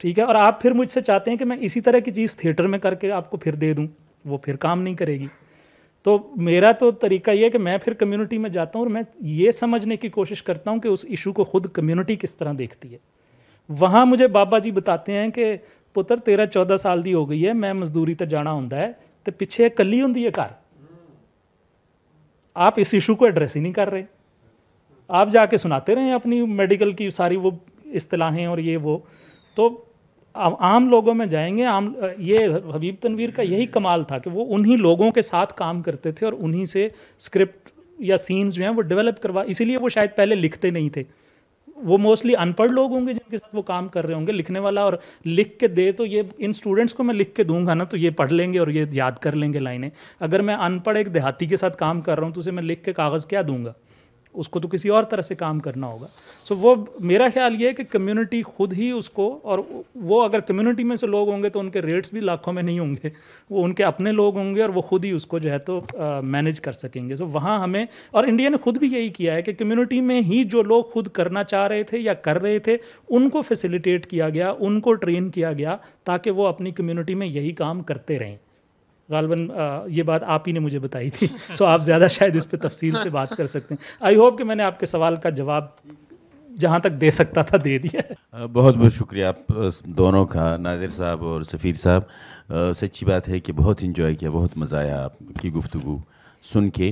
ठीक है और आप फिर मुझसे चाहते हैं कि मैं इसी तरह की चीज़ थिएटर में करके आपको फिर दे दूँ वो फिर काम नहीं करेगी तो मेरा तो तरीका ये है कि मैं फिर कम्युनिटी में जाता हूँ और मैं ये समझने की कोशिश करता हूँ कि उस इशू को खुद कम्युनिटी किस तरह देखती है वहाँ मुझे बाबा जी बताते हैं कि पुत्र तेरह चौदह साल दी हो गई है मैं मज़दूरी तक जाना ਹੁੰਦਾ ਹੈ ਤੇ ਪਿੱਛੇ कली होंगी है घर आप इस इशू को एड्रेस ही नहीं कर रहे आप जाके सुनाते रहे अपनी मेडिकल की सारी वो असलाहें और ये वो तो आम लोगों में जाएंगे आम ये हबीब तनवीर का यही कमाल था कि वो उन्हीं लोगों के साथ काम करते थे और उन्हीं से स्क्रिप्ट या सीन्स जो हैं वो डेवलप करवा इसीलिए वो शायद पहले लिखते नहीं थे वो मोस्टली अनपढ़ लोग होंगे जिनके साथ वो काम कर रहे होंगे लिखने वाला और लिख के दे तो ये इन स्टूडेंट्स को मैं लिख के दूंगा ना तो ये पढ़ लेंगे और ये याद कर लेंगे लाइनें अगर मैं अनपढ़ एक देहाती के साथ काम कर रहा हूँ तो उसे मैं लिख के कागज़ क्या दूंगा उसको तो किसी और तरह से काम करना होगा सो so, वो मेरा ख्याल ये है कि कम्युनिटी खुद ही उसको और वो अगर कम्युनिटी में से लोग होंगे तो उनके रेट्स भी लाखों में नहीं होंगे वो उनके अपने लोग होंगे और वो खुद ही उसको जो है तो मैनेज कर सकेंगे सो so, वहाँ हमें और इंडिया ने खुद भी यही किया है कि कम्युनिटी में ही जो लोग खुद करना चाह रहे थे या कर रहे थे उनको फैसिलिटेट किया गया उनको ट्रेन किया गया ताकि वो अपनी कम्युनिटी में यही काम करते रहें गालबन ये बात आप ही ने मुझे बताई थी सो आप ज़्यादा शायद इस पर तफसील से बात कर सकते हैं आई होप कि मैंने आपके सवाल का जवाब जहाँ तक दे सकता था दे दिया बहुत बहुत शुक्रिया आप दोनों का नाजिर साहब और सफ़ीर साहब सच्ची बात है कि बहुत इन्जॉय किया बहुत मज़ा आया आपकी गुफ्तु सुन के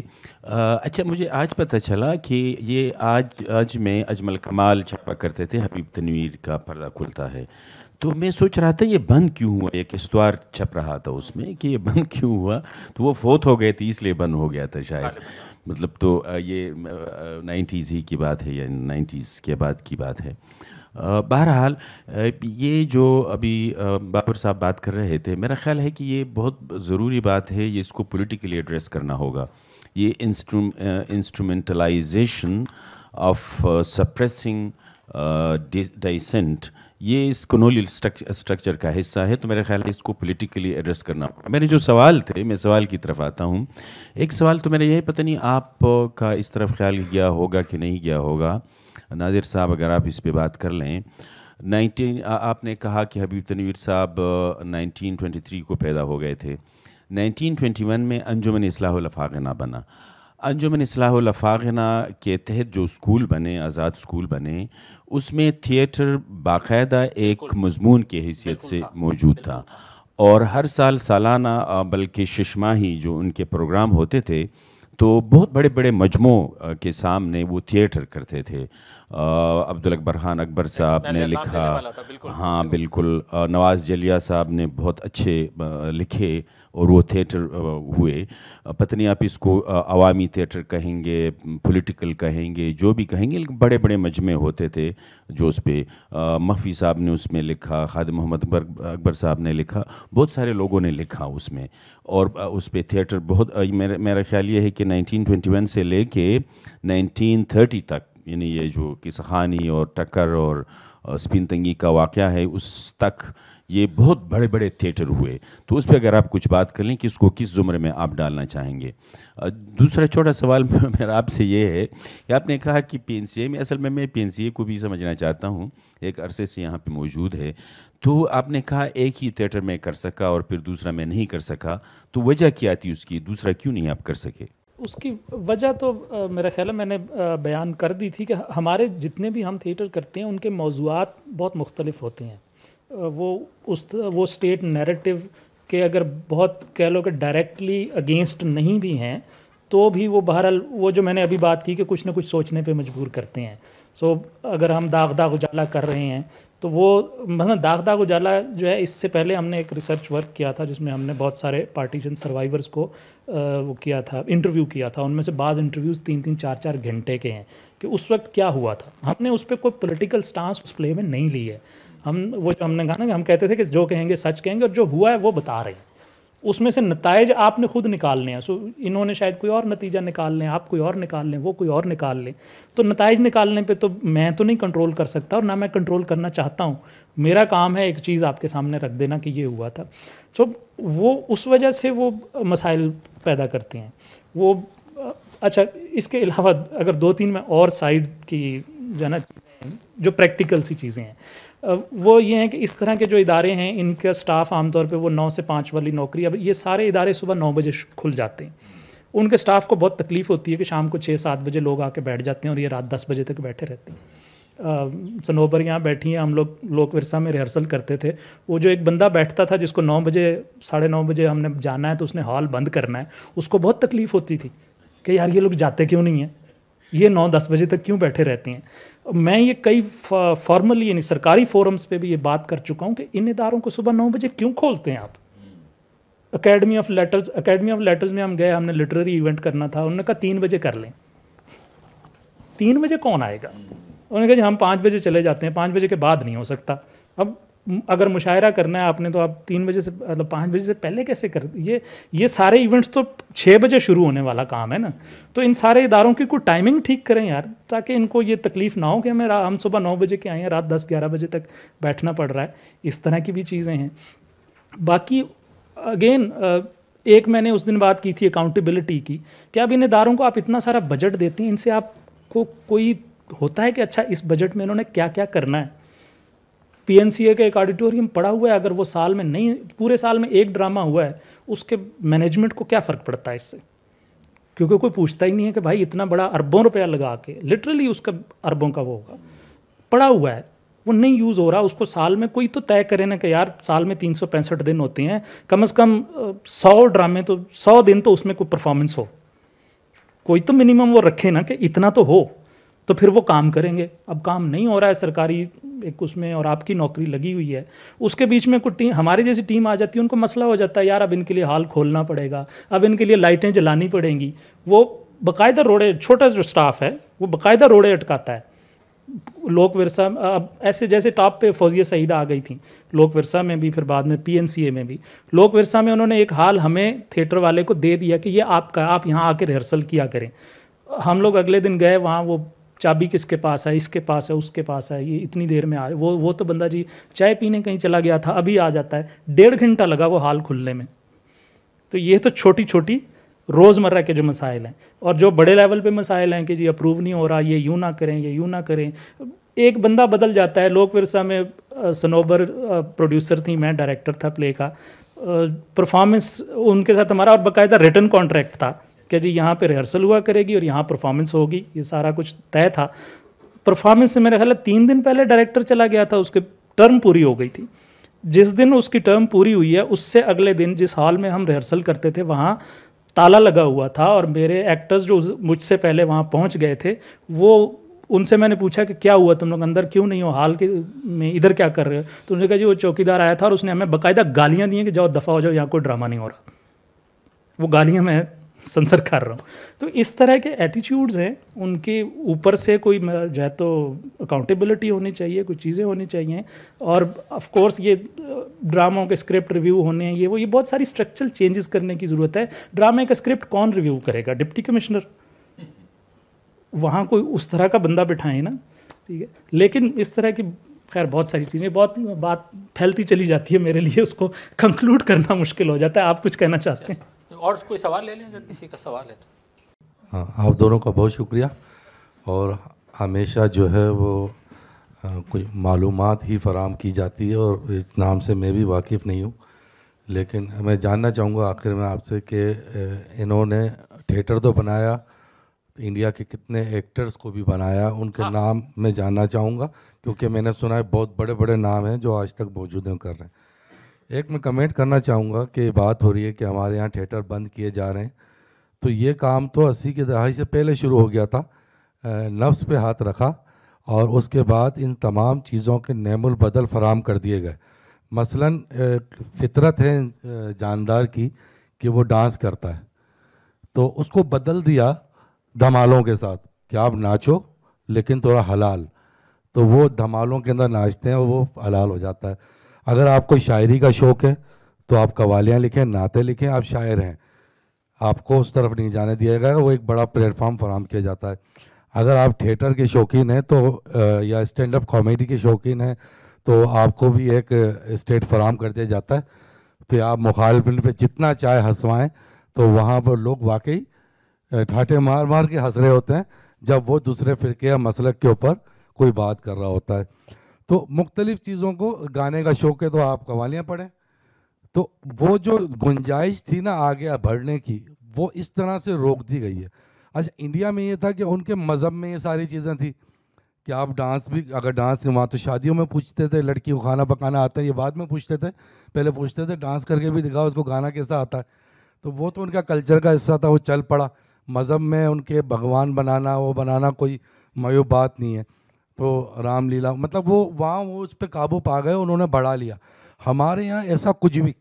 आ, अच्छा मुझे आज पता चला कि ये आज आज में अजमल कमाल छपा करते थे हबीब तनवीर का पर्दा खुलता है तो मैं सोच रहा था ये बंद क्यों हुआ ये इस्तवार छप रहा था उसमें कि ये बंद क्यों हुआ तो वो फोत हो गए थे इसलिए बंद हो गया था शायद मतलब तो ये नाइन्टीज़ ही की बात है या नाइन्टीज़ के बाद की बात है बहरहाल ये जो अभी बाबर साहब बात कर रहे थे मेरा ख्याल है कि ये बहुत ज़रूरी बात है ये इसको पोलिटिकली एड्रेस करना होगा ये इंस्ट्रूमेंटलाइजेशन ऑफ सप्रेसिंग डिसेंट ये इस कनोलियल स्ट्रक्चर का हिस्सा है तो मेरे ख्याल है इसको पॉलिटिकली एड्रेस करना मेरे जो सवाल थे मैं सवाल की तरफ आता हूँ एक सवाल तो मेरा यही पता नहीं आप का इस तरफ ख्याल गया होगा कि नहीं गया होगा नाजिर साहब अगर आप इस पर बात कर लें 19 आपने कहा कि हबीब तनवीर साहब 1923 को पैदा हो गए थे 1921 में अंजुमन इसलाह अफागना बना अंजुमन असलाफ़ागना के तहत जो स्कूल बने आज़ाद स्कूल बने उसमें थिएटर बाकायदा एक मजमून के हैसियत से मौजूद था और हर साल सालाना बल्कि शशमाही जो उनके प्रोग्राम होते थे तो बहुत बड़े बड़े मजमों के सामने वो थिएटर करते थे अब्दुल अकबर ख़ान अकबर साहब ने लिखा बिल्कुल, हाँ बिल्कुल नवाज़ जलिया साहब ने बहुत अच्छे लिखे और वो थिएटर हुए पत्नी आप इसको अवामी थिएटर कहेंगे पॉलिटिकल कहेंगे जो भी कहेंगे लेकिन बड़े बड़े मजमे होते थे जो उस पर मफ़ी साहब ने उसमें लिखा खाद मोहम्मद अकबर साहब ने लिखा बहुत सारे लोगों ने लिखा उसमें और उस पर थिएटर बहुत मेरा मेरा ख्याल ये है कि 1921 से ले नाइनटीन 1930 तक यानी ये जो किसानी और टक्कर और स्पिन तंगी का वाक़ है उस तक ये बहुत बड़े बड़े थिएटर हुए तो उस पर अगर आप कुछ बात कर लें कि इसको किस ज़ुमरे में आप डालना चाहेंगे दूसरा छोटा सवाल मेरा आपसे ये है कि आपने कहा कि पी में असल में मैं पी को भी समझना चाहता हूँ एक अरसे से यहाँ पर मौजूद है तो आपने कहा एक ही थिएटर में कर सका और फिर दूसरा में नहीं कर सका तो वजह क्या थी उसकी दूसरा क्यों नहीं आप कर सके उसकी वजह तो मेरा ख्याल है मैंने बयान कर दी थी कि हमारे जितने भी हम थिएटर करते हैं उनके मौजूद बहुत मुख्तलिफ होते हैं वो उस वो स्टेट नैरेटिव के अगर बहुत कह लो कि डायरेक्टली अगेंस्ट नहीं भी हैं तो भी वो बहरहाल वो जो मैंने अभी बात की कि कुछ ना कुछ सोचने पे मजबूर करते हैं सो so, अगर हम दाग दाग उजाला कर रहे हैं तो वो मतलब दाग दाग उजाला जो है इससे पहले हमने एक रिसर्च वर्क किया था जिसमें हमने बहुत सारे पार्टीशन सर्वाइवर्स को वो किया था इंटरव्यू किया था उनमें से बाज़ इंटरव्यूज़ तीन तीन चार चार घंटे के हैं कि उस वक्त क्या हुआ था हमने उस पर कोई पोलिटिकल स्टांस उस प्ले में नहीं ली है हम वो जो हमने कहा ना हम कहते थे कि जो कहेंगे सच कहेंगे और जो हुआ है वो बता रहे हैं उसमें से नतज आपने खुद निकालने लें सो इन्होंने शायद कोई और नतीजा निकाल लें आप कोई और निकाल लें वो कोई और निकाल लें तो नतज निकालने पर तो मैं तो नहीं कंट्रोल कर सकता और ना मैं कंट्रोल करना चाहता हूँ मेरा काम है एक चीज़ आपके सामने रख देना कि ये हुआ था सो वो उस वजह से वो मसाइल पैदा करती हैं वो अच्छा इसके अलावा अगर दो तीन में और साइड की जो है ना जो प्रैक्टिकल सी चीज़ें हैं वो ये हैं कि इस तरह के जो इदारे हैं इनका स्टाफ आमतौर पर वो नौ से पाँच वाली नौकरी अब ये सारे इदारे सुबह नौ बजे खुल जाते हैं उनके स्टाफ को बहुत तकलीफ़ होती है कि शाम को छः सात बजे लोग आके बैठ जाते हैं और ये रात दस बजे तक बैठे रहते हैं सनोबर यहाँ बैठी हैं हम लोग लोक विरसा में रिहर्सल करते थे वो जो एक बंदा बैठता था जिसको नौ बजे साढ़े नौ बजे हमने जाना है तो उसने हॉल बंद करना है उसको बहुत तकलीफ़ होती थी कि यार ये लोग जाते क्यों नहीं हैं ये नौ दस बजे तक क्यों बैठे रहते हैं मैं ये कई फॉर्मली यानी सरकारी फोरम्स पे भी ये बात कर चुका हूँ कि इन इदारों को सुबह नौ बजे क्यों खोलते हैं आप Academy of Letters Academy of Letters में हम गए हमने लिटरेरी इवेंट करना था उन्होंने कहा तीन बजे कर लें तीन बजे कौन आएगा हम्म। उन्होंने कहा जी हम पाँच बजे चले जाते हैं पाँच बजे के बाद नहीं हो सकता अब अगर मुशायरा करना है आपने तो आप तीन बजे से मतलब पाँच बजे से पहले कैसे कर ये ये सारे इवेंट्स तो छः बजे शुरू होने वाला काम है ना तो इन सारे इदारों की कोई टाइमिंग ठीक करें यार ताकि इनको ये तकलीफ़ ना हो कि हमें हम सुबह नौ बजे के आए हैं रात दस ग्यारह बजे तक बैठना पड़ रहा है इस तरह की भी चीज़ें हैं बाकी अगेन एक मैंने उस दिन बात की थी अकाउंटेबिलिटी की कि अब इन इदारों को आप इतना सारा बजट देते हैं इनसे आपको कोई होता है कि अच्छा इस बजट में इन्होंने क्या क्या करना है पीएनसीए का एक ऑडिटोरियम पड़ा हुआ है अगर वो साल में नहीं पूरे साल में एक ड्रामा हुआ है उसके मैनेजमेंट को क्या फ़र्क पड़ता है इससे क्योंकि कोई पूछता ही नहीं है कि भाई इतना बड़ा अरबों रुपया लगा के लिटरली उसका अरबों का वो होगा पड़ा हुआ है वो नहीं यूज़ हो रहा उसको साल में कोई तो तय करे ना कि यार साल में तीन दिन होते हैं कम अज़ कम सौ ड्रामे तो सौ दिन तो उसमें कोई परफॉर्मेंस हो कोई तो मिनिमम वो रखे ना कि इतना तो हो तो फिर वो काम करेंगे अब काम नहीं हो रहा है सरकारी एक उसमें और आपकी नौकरी लगी हुई है उसके बीच में कुछ टीम हमारी जैसी टीम आ जाती है उनको मसला हो जाता है यार अब इनके लिए हाल खोलना पड़ेगा अब इनके लिए लाइटें जलानी पड़ेंगी वो बाकायदा रोड़े छोटा जो स्टाफ है वो बाकायदा रोड़े अटकाता है लोक विरसा अब ऐसे जैसे टॉप पे फौजिया सईद आ गई थी लोक विरसा में भी फिर बाद में पीएनसीए में भी लोक विरसा में उन्होंने एक हाल हमें थिएटर वाले को दे दिया कि ये आपका आप यहाँ आके रिहर्सल किया करें हम लोग अगले दिन गए वहाँ वो चाबी किसके पास है इसके पास है उसके पास है ये इतनी देर में आ वो वो तो बंदा जी चाय पीने कहीं चला गया था अभी आ जाता है डेढ़ घंटा लगा वो हाल खुलने में तो ये तो छोटी छोटी रोज़मर्रा के जो मसाइल हैं और जो बड़े लेवल पे मसाइल हैं कि जी अप्रूव नहीं हो रहा ये यूँ ना करें ये यूँ ना करें एक बंदा बदल जाता है लोक विरसा में सनोबर प्रोड्यूसर थी मैं डायरेक्टर था प्ले का परफॉर्मेंस उनके साथ हमारा और बाकायदा रिटर्न कॉन्ट्रैक्ट था कि जी यहाँ पे रिहर्सल हुआ करेगी और यहाँ परफॉर्मेंस होगी ये सारा कुछ तय था परफॉर्मेंस से मेरा ख्याल तीन दिन पहले डायरेक्टर चला गया था उसके टर्म पूरी हो गई थी जिस दिन उसकी टर्म पूरी हुई है उससे अगले दिन जिस हॉल में हम रिहर्सल करते थे वहाँ ताला लगा हुआ था और मेरे एक्टर्स जो मुझसे पहले वहाँ पहुँच गए थे वो उनसे मैंने पूछा कि क्या हुआ तुम लोग अंदर क्यों नहीं हो हाल के में इधर क्या कर रहे हो तो उन्होंने कहा जी वो चौकीदार आया था और उसने हमें बाकायदा गालियाँ दी हैं कि जाओ दफ़ा हो जाओ यहाँ कोई ड्रामा नहीं हो रहा वो गालियाँ मैं संसर कर रहा हूँ तो इस तरह के एटीट्यूड्स हैं उनके ऊपर से कोई जो है तो अकाउंटेबिलिटी होनी चाहिए कुछ चीज़ें होनी चाहिए और ऑफ कोर्स ये ड्रामों के स्क्रिप्ट रिव्यू होने हैं ये वो ये बहुत सारी स्ट्रक्चरल चेंजेस करने की ज़रूरत है ड्रामे का स्क्रिप्ट कौन रिव्यू करेगा डिप्टी कमिश्नर वहाँ कोई उस तरह का बंदा बिठाए ना ठीक है लेकिन इस तरह की खैर बहुत सारी चीज़ें बहुत बात फैलती चली जाती है मेरे लिए उसको कंक्लूड करना मुश्किल हो जाता है आप कुछ कहना चाहते हैं और कोई सवाल ले लें अगर हम्म। किसी का सवाल है तो हाँ आप दोनों का बहुत शुक्रिया और हमेशा जो है वो कुछ मालूम ही फराम की जाती है और इस नाम से मैं भी वाकिफ़ नहीं हूँ लेकिन मैं जानना चाहूँगा आखिर में आपसे कि इन्होंने थिएटर तो बनाया तो इंडिया के कितने एक्टर्स को भी बनाया उनके हाँ। नाम मैं जानना चाहूँगा क्योंकि मैंने सुना है बहुत बड़े बड़े नाम हैं जो आज तक मौजूद कर रहे हैं एक मैं कमेंट करना चाहूँगा कि बात हो रही है कि हमारे यहाँ थिएटर बंद किए जा रहे हैं तो ये काम तो अस्सी की दहाई से पहले शुरू हो गया था नफ्स पे हाथ रखा और उसके बाद इन तमाम चीज़ों के नमल बदल फराम कर दिए गए मसलन फितरत है जानदार की कि वो डांस करता है तो उसको बदल दिया धमालों के साथ कि आप नाचो लेकिन थोड़ा हलाल तो वो धमालों के अंदर नाचते हैं और वो हलाल हो जाता है अगर आपको शायरी का शौक़ है तो आप कवालियाँ लिखें नाते लिखें आप शायर हैं आपको उस तरफ नहीं जाने दिया जाएगा वो एक बड़ा प्लेटफॉर्म फराम किया जाता है अगर आप थिएटर के शौकीन हैं तो या स्टैंड अप कॉमेडी के शौकीन हैं तो आपको भी एक स्टेट फराम कर दिया जाता है तो आप मुखालफिन पे जितना चाहे हंसवाएं तो वहाँ पर लोग वाकई ठाटे मार मार के हंस रहे होते हैं जब वो दूसरे फिरके या मसलक के ऊपर कोई बात कर रहा होता है तो मुख्तलिफ़ चीज़ों को गाने का शौक है तो आप कवालियाँ पढ़ें तो वो जो गुंजाइश थी ना आगे बढ़ने की वो इस तरह से रोक दी गई है अच्छा इंडिया में ये था कि उनके मज़हब में ये सारी चीज़ें थी कि आप डांस भी अगर डांस वहाँ तो शादियों में पूछते थे लड़की को खाना पकाना आता है ये बाद में पूछते थे पहले पूछते थे डांस करके भी दिखाओ उसको गाना कैसा आता है तो वो तो उनका कल्चर का हिस्सा था वो चल पड़ा मज़हब में उनके भगवान बनाना वो बनाना कोई मयू बात नहीं है तो रामलीला मतलब वो वहाँ वो उस पर काबू पा गए उन्होंने बढ़ा लिया हमारे यहाँ ऐसा कुछ भी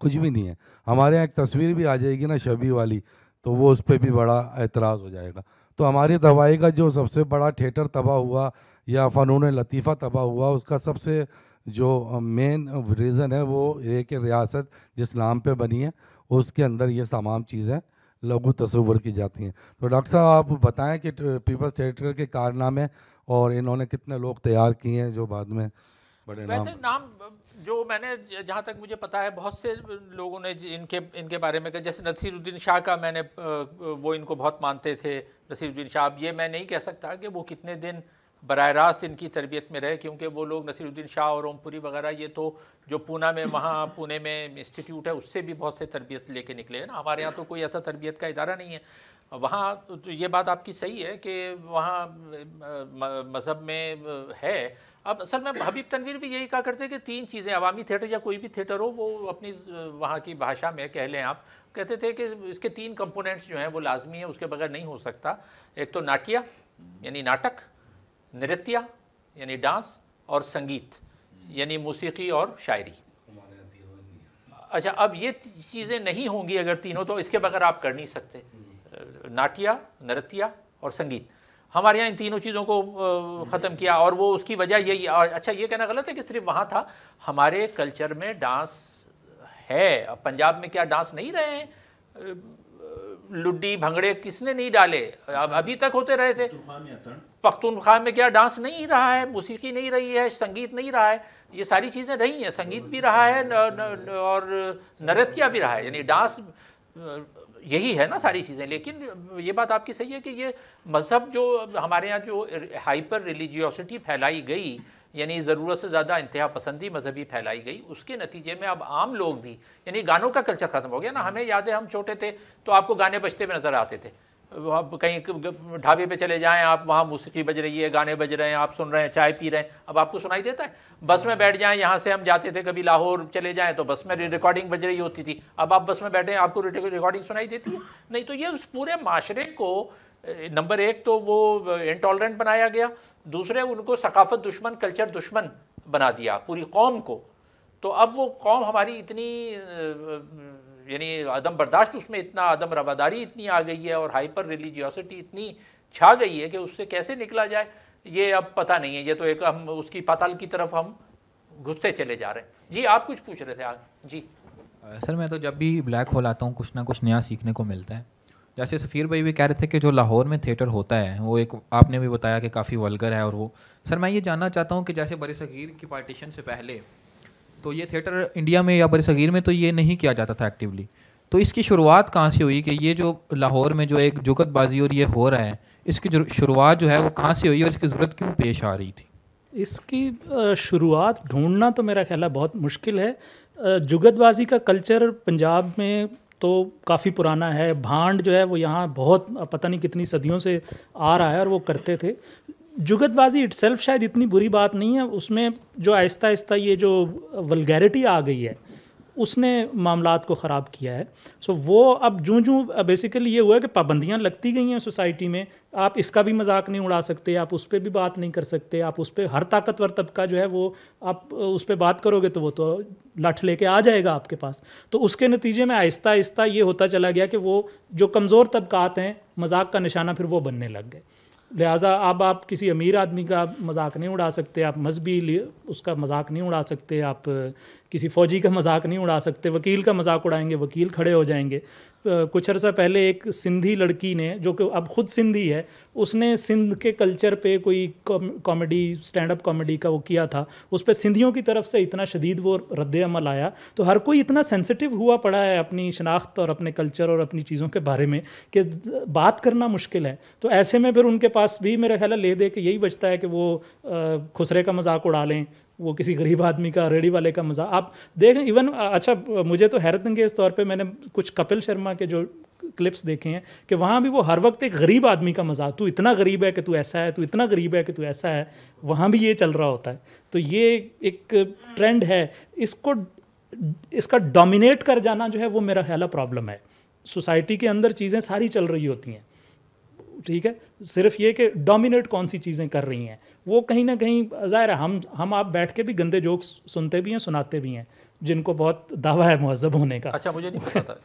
कुछ भी नहीं है हमारे यहाँ एक तस्वीर भी आ जाएगी ना शबी वाली तो वो उस पर भी बड़ा एतराज़ हो जाएगा तो हमारी दवाई का जो सबसे बड़ा थिएटर तबाह हुआ या फ़नून लतीफ़ा तबाह हुआ उसका सबसे जो मेन रीज़न है वो ये कि रियासत जिस नाम पे बनी है उसके अंदर ये तमाम चीज़ें लघु तस्वर की जाती हैं तो डॉक्टर साहब आप बताएं कि पीपल्स थिएटर के कारनामे और इन्होंने कितने लोग तैयार किए हैं जो बाद में बड़े वैसे नाम, नाम जो मैंने जहाँ तक मुझे पता है बहुत से लोगों ने इनके इनके बारे में कहा जैसे नसीरुद्दीन शाह का मैंने वो इनको बहुत मानते थे नसीरुद्दीन शाह अब ये मैं नहीं कह सकता कि वो कितने दिन बर रास्त इनकी तरबियत में रहे क्योंकि वो लोग नसीरुद्दीन शाह और ओमपुरी वगैरह ये तो जो पूना में वहाँ पुणे में इंस्टीट्यूट है उससे भी बहुत से तरबियत लेके निकले हैं ना हमारे यहाँ तो कोई ऐसा तरबियत का इदारा नहीं है वहाँ तो, तो ये बात आपकी सही है कि वहाँ मज़हब में है अब असल में हबीब तनवीर भी यही कहा करते हैं कि तीन चीज़ें अवामी थिएटर या कोई भी थिएटर हो वो अपनी वहाँ की भाषा में कह लें आप कहते थे कि इसके तीन कंपोनेंट्स जो हैं वो लाजमी है उसके बगैर नहीं हो सकता एक तो नाटिया यानी नाटक नृत्य यानी डांस और संगीत यानी मौसीकी और शायरी अच्छा अब ये चीज़ें नहीं होंगी अगर तीनों तो इसके बगैर आप कर नहीं सकते नाटिया नृत्या और संगीत हमारे यहाँ इन तीनों चीज़ों को ख़त्म किया और वो उसकी वजह यही और अच्छा ये कहना गलत है कि सिर्फ वहाँ था हमारे कल्चर में डांस है अब पंजाब में क्या डांस नहीं रहे हैं लुड्डी भंगड़े किसने नहीं डाले अब अभी तक होते रहे थे पख्तूनख्वा में क्या डांस नहीं रहा है मौसीकी नहीं रही है संगीत नहीं रहा है ये सारी चीज़ें रही हैं संगीत भी रहा है और नृत्य भी रहा है यानी डांस यही है ना सारी चीज़ें लेकिन ये बात आपकी सही है कि ये मज़हब जो हमारे यहाँ जो हाइपर रिलीजियोसिटी फैलाई गई यानी ज़रूरत से ज़्यादा इंतहा पसंदी मजहबी फैलाई गई उसके नतीजे में अब आम लोग भी यानी गानों का कल्चर ख़त्म हो गया ना हमें याद है हम छोटे थे तो आपको गाने बजते हुए नज़र आते थे आप कहीं ढाबे पे चले जाएं आप वहाँ मौसीकी बज रही है गाने बज रहे हैं आप सुन रहे हैं चाय पी रहे हैं अब आपको सुनाई देता है बस में बैठ जाएं यहाँ से हम जाते थे कभी लाहौर चले जाएं तो बस में रिकॉर्डिंग बज रही होती थी अब आप बस में बैठे हैं आपको रिकॉर्डिंग सुनाई देती है नहीं तो ये उस पूरे माशरे को नंबर एक तो वो इंटॉलरेंट बनाया गया दूसरे उनको सकाफत दुश्मन कल्चर दुश्मन बना दिया पूरी कौम को तो अब वो कौम हमारी इतनी यानी अदम बर्दाश्त उसमें इतना अदम रवादारी इतनी आ गई है और हाइपर रिलीजियोसिटी इतनी छा गई है कि उससे कैसे निकला जाए ये अब पता नहीं है ये तो एक हम उसकी पताल की तरफ हम घुसते चले जा रहे हैं जी आप कुछ पूछ रहे थे आगे जी सर मैं तो जब भी ब्लैक होल आता हूँ कुछ ना कुछ नया सीखने को मिलता है जैसे सफ़ीर भाई भी कह रहे थे कि जो लाहौर में थिएटर होता है वो एक आपने भी बताया कि काफ़ी वलगर है और वो सर मैं ये जानना चाहता हूँ कि जैसे बरे सग़ीर की पार्टीशन से पहले तो ये थिएटर इंडिया में या बरसगीर सग़ीर में तो ये नहीं किया जाता था एक्टिवली तो इसकी शुरुआत कहाँ से हुई कि ये जो लाहौर में जो एक जुगतबाजी और ये हो रहा है इसकी जो शुरुआत जो है वो कहाँ से हुई और इसकी ज़रूरत क्यों पेश आ रही थी इसकी शुरुआत ढूंढना तो मेरा ख्याल है बहुत मुश्किल है जुगतबाजी का कल्चर पंजाब में तो काफ़ी पुराना है भांड जो है वो यहाँ बहुत पता नहीं कितनी सदियों से आ रहा है और वो करते थे जुगतबाजी इट शायद इतनी बुरी बात नहीं है उसमें जो आहिस्ता आहिस्ता ये जो वलगैरिटी आ गई है उसने मामला को ख़राब किया है सो वो अब जूँ जूँ बेसिकली ये हुआ है कि पाबंदियाँ लगती गई हैं सोसाइटी में आप इसका भी मजाक नहीं उड़ा सकते आप उस पर भी बात नहीं कर सकते आप उस पर हर ताकतवर तबका जो है वो आप उस पर बात करोगे तो वो तो लठ लेके आ जाएगा आपके पास तो उसके नतीजे में आहिस्ता आहिस्ता ये होता चला गया कि वो जो कमज़ोर तबकात हैं मजाक का निशाना फिर वो बनने लग गए लिहाजा अब आप किसी अमीर आदमी का मजाक नहीं उड़ा सकते आप मजहबी उसका मजाक नहीं उड़ा सकते आप किसी फ़ौजी का मजाक नहीं उड़ा सकते वकील का मजाक उड़ाएंगे वकील खड़े हो जाएंगे कुछ अर्सा पहले एक सिंधी लड़की ने जो कि अब खुद सिंधी है उसने सिंध के कल्चर पे कोई कॉमेडी स्टैंड अप कॉमेडी का वो किया था उस पर सिंधियों की तरफ से इतना शदीद वो रद्द अमल आया तो हर कोई इतना सेंसिटिव हुआ पड़ा है अपनी शनाख्त और अपने कल्चर और अपनी चीज़ों के बारे में कि बात करना मुश्किल है तो ऐसे में फिर उनके पास भी मेरा ख्याल ले दे के यही बचता है कि वो खुसरे का मजाक उड़ा लें वो किसी गरीब आदमी का रेडी वाले का मजा आप देखें इवन अच्छा मुझे तो हैरत इस तौर पे मैंने कुछ कपिल शर्मा के जो क्लिप्स देखे हैं कि वहाँ भी वो हर वक्त एक गरीब आदमी का मजाक तू इतना गरीब है कि तू ऐसा है तू इतना गरीब है कि तू ऐसा है वहाँ भी ये चल रहा होता है तो ये एक ट्रेंड है इसको इसका डोमिनेट कर जाना जो है वो मेरा ख्याल प्रॉब्लम है सोसाइटी के अंदर चीज़ें सारी चल रही होती हैं ठीक है सिर्फ ये कि डोमिनेट कौन सी चीज़ें कर रही हैं वो कहीं ना कहीं ज़ाहिर है हम हम आप बैठ के भी गंदे जोक्स सुनते भी हैं सुनाते भी हैं जिनको बहुत दावा है महजब होने का अच्छा मुझे नहीं पता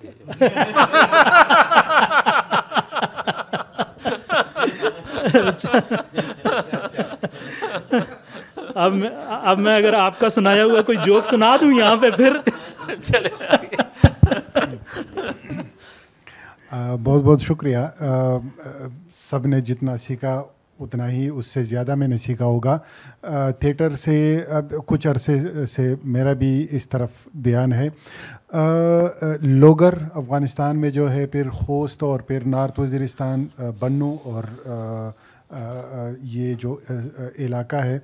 था अब मैं अब मैं अगर आपका सुनाया हुआ कोई जोक सुना दूं यहाँ पे फिर चले बहुत बहुत शुक्रिया सब ने जितना सीखा उतना ही उससे ज़्यादा मैंने सीखा होगा थिएटर से अब कुछ अरसे से मेरा भी इस तरफ ध्यान है लोगर अफ़गानिस्तान में जो है फिर खोस्त और फिर नार्थ वजरिस्तान बन्नू और ये जो इलाका है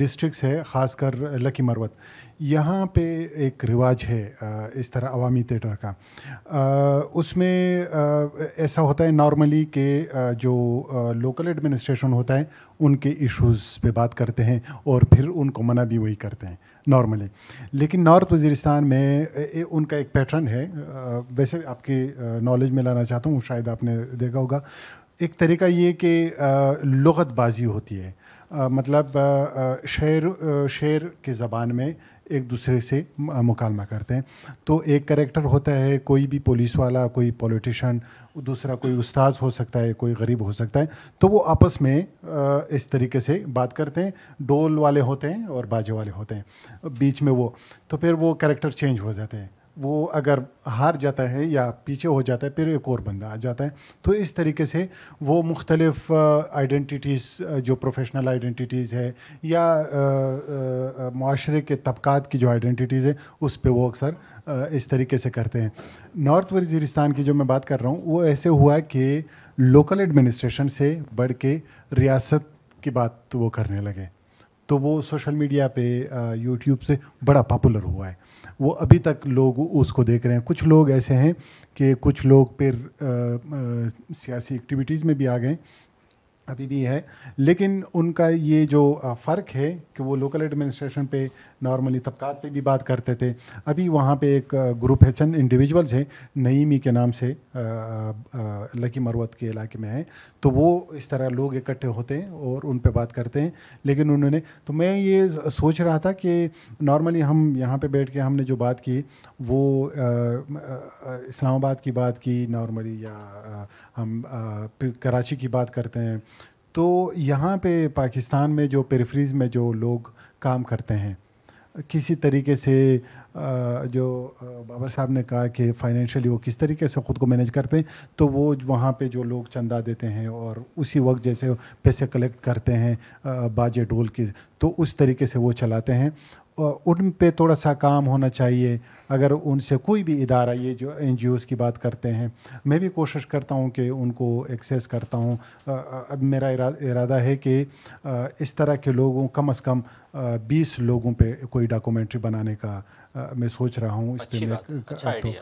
डिस्ट्रिक्ट्स है ख़ासकर लकी मरवत यहाँ पे एक रिवाज है इस तरह अवामी थिएटर का उसमें ऐसा होता है नॉर्मली के जो लोकल एडमिनिस्ट्रेशन होता है उनके इश्यूज़ पे बात करते हैं और फिर उनको मना भी वही करते हैं नॉर्मली लेकिन नॉर्थ वजीरिस्तान में ए, उनका एक पैटर्न है वैसे आपकी नॉलेज में लाना चाहता हूँ शायद आपने देखा होगा एक तरीका ये कि लगतबाजी होती है आ, मतलब आ, शेर शेर के ज़बान में एक दूसरे से मुकालमा करते हैं तो एक करेक्टर होता है कोई भी पुलिस वाला कोई पॉलिटिशन दूसरा कोई उस्ताद हो सकता है कोई गरीब हो सकता है तो वो आपस में इस तरीके से बात करते हैं डोल वाले होते हैं और बाजे वाले होते हैं बीच में वो तो फिर वो करेक्टर चेंज हो जाते हैं वो अगर हार जाता है या पीछे हो जाता है फिर एक और बंदा आ जाता है तो इस तरीके से वो मुख्तलिफ आइडेंटिटीज़ जो प्रोफेशनल आइडेंटिटीज़ है या माशरे के तबक़ात की जो आइडेंटिटीज़ है उस पर वो अक्सर इस तरीके से करते हैं नॉर्थ वजीरिस्तान की जो मैं बात कर रहा हूँ वो ऐसे हुआ कि लोकल एडमिनिस्ट्रेशन से बढ़ के रियासत की बात वो करने लगे तो वो सोशल मीडिया पे यूट्यूब से बड़ा पॉपुलर हुआ है वो अभी तक लोग उसको देख रहे हैं कुछ लोग ऐसे हैं कि कुछ लोग फिर सियासी एक्टिविटीज़ में भी आ गए अभी भी है लेकिन उनका ये जो फ़र्क है कि वो लोकल एडमिनिस्ट्रेशन पे नॉर्मली तबकात पे भी बात करते थे अभी वहाँ पे एक ग्रुप है चंद इंडिविजुअल्स हैं नईमी के नाम से लकी मरवत के इलाके में हैं तो वो इस तरह लोग इकट्ठे होते हैं और उन पर बात करते हैं लेकिन उन्होंने तो मैं ये सोच रहा था कि नॉर्मली हम यहाँ पर बैठ के हमने जो बात की वो इस्लामाबाद की बात की नॉर्मली या हम कराची की बात करते हैं तो यहाँ पे पाकिस्तान में जो पेरीफ्रीज में जो लोग काम करते हैं किसी तरीके से जो बाबर साहब ने कहा कि फाइनेंशियली वो किस तरीके से ख़ुद को मैनेज करते हैं तो वो वहाँ पे जो लोग चंदा देते हैं और उसी वक्त जैसे पैसे कलेक्ट करते हैं बाजे डोल के तो उस तरीके से वो चलाते हैं उन पे थोड़ा सा काम होना चाहिए अगर उनसे कोई भी इदारा ये जो एन की बात करते हैं मैं भी कोशिश करता हूँ कि उनको एक्सेस करता हूँ अब मेरा इरादा है कि इस तरह के लोगों कम अज़ कम बीस लोगों पे कोई डॉक्यूमेंट्री बनाने का मैं सोच रहा हूँ इस पर अच्छा तो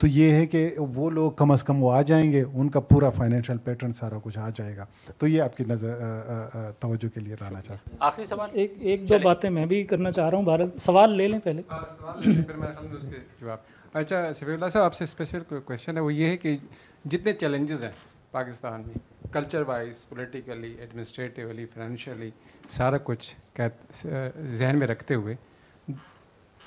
तो ये है कि वो लोग कम अज़ कम वो आ जाएंगे उनका पूरा फाइनेंशियल पैटर्न सारा कुछ आ जाएगा तो ये आपकी नज़र तवज्जो के लिए डालना चाहते हैं आखिरी सवाल एक एक दो बातें मैं भी करना चाह रहा हूँ भारत सवाल ले लें पहले हाँ, जवाब अच्छा सफेल साहब आपसे स्पेशल क्वेश्चन है वो ये है कि जितने चैलेंजेस हैं पाकिस्तान में culture wise politically administratively financially सारा कुछ जहन में रखते हुए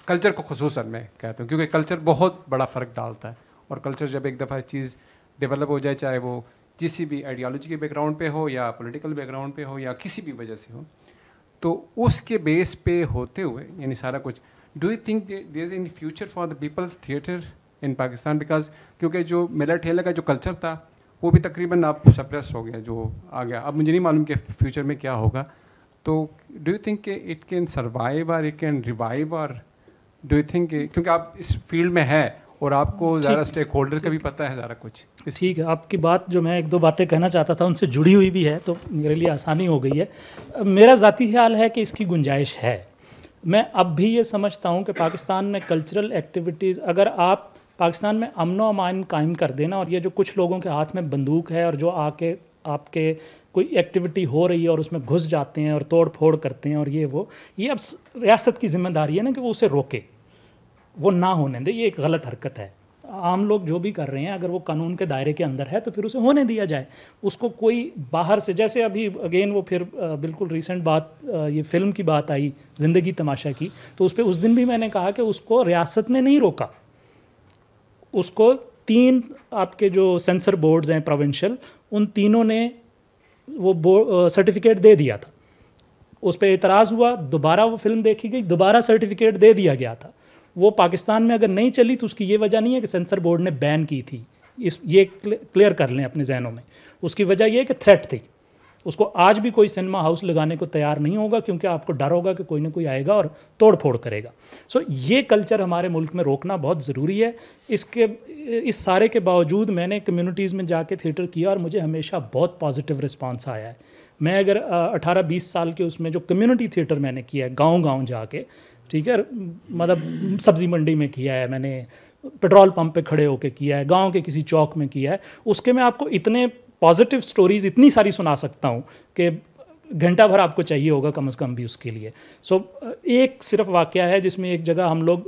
कल्चर को खसूस मैं कहता हूँ क्योंकि कल्चर बहुत बड़ा फ़र्क डालता है और कल्चर जब एक दफ़ा चीज़ डेवलप हो जाए चाहे वो किसी भी आइडियालॉजी के बैकग्राउंड पे हो या पॉलिटिकल बैकग्राउंड पे हो या किसी भी वजह से हो तो उसके बेस पे होते हुए यानी सारा कुछ do you think there is in future for the people's theatre in Pakistan because क्योंकि जो मेला ठेला का जो कल्चर था वो भी तकरीबन आप सप्रेस हो गया जो आ गया अब मुझे नहीं मालूम कि फ्यूचर में क्या होगा तो do you think it can survive और इट कैन रिवाइव और डू यू थिंक क्योंकि आप इस फील्ड में हैं और आपको ज़्यादा स्टेक होल्डर का भी पता है ज़्यादा कुछ ठीक है आपकी बात जो मैं एक दो बातें कहना चाहता था उनसे जुड़ी हुई भी है तो मेरे लिए आसानी हो गई है मेरा ज़ाती ख्याल है कि इसकी गुंजाइश है मैं अब भी ये समझता हूँ कि पाकिस्तान में कल्चरल एक्टिविटीज़ अगर आप पाकिस्तान में अमन अमान कायम कर देना और ये जो कुछ लोगों के हाथ में बंदूक है और जो आके आपके कोई एक्टिविटी हो रही है और उसमें घुस जाते हैं और तोड़ फोड़ करते हैं और ये वो ये अब रियासत की जिम्मेदारी है ना कि वो उसे रोके वो ना होने दें ये एक गलत हरकत है आम लोग जो भी कर रहे हैं अगर वो कानून के दायरे के अंदर है तो फिर उसे होने दिया जाए उसको कोई बाहर से जैसे अभी अगेन वो फिर बिल्कुल रिसेंट बात ये फिल्म की बात आई ज़िंदगी तमाशा की तो उस पर उस दिन भी मैंने कहा कि उसको रियासत ने नहीं रोका उसको तीन आपके जो सेंसर बोर्ड्स हैं प्रोविंशियल उन तीनों ने वो सर्टिफिकेट दे दिया था उस पर एतराज़ हुआ दोबारा वो फिल्म देखी गई दोबारा सर्टिफिकेट दे दिया गया था वो पाकिस्तान में अगर नहीं चली तो उसकी ये वजह नहीं है कि सेंसर बोर्ड ने बैन की थी इस ये क्लियर कर लें अपने जहनों में उसकी वजह यह कि थ्रेट थी उसको आज भी कोई सिनेमा हाउस लगाने को तैयार नहीं होगा क्योंकि आपको डर होगा कि कोई ना कोई आएगा और तोड़ फोड़ करेगा सो so, ये कल्चर हमारे मुल्क में रोकना बहुत ज़रूरी है इसके इस सारे के बावजूद मैंने कम्युनिटीज़ में जाके थिएटर किया और मुझे हमेशा बहुत पॉजिटिव रिस्पांस आया है मैं अगर 18-20 साल के उसमें जो कम्युनिटी थिएटर मैंने किया है गाँव गाँव जाके ठीक है मतलब सब्जी मंडी में किया है मैंने पेट्रोल पंप पे खड़े होके किया है गांव के किसी चौक में किया है उसके मैं आपको इतने पॉजिटिव स्टोरीज इतनी सारी सुना सकता हूँ कि घंटा भर आपको चाहिए होगा कम से कम भी उसके लिए सो so, एक सिर्फ वाक्य है जिसमें एक जगह हम लोग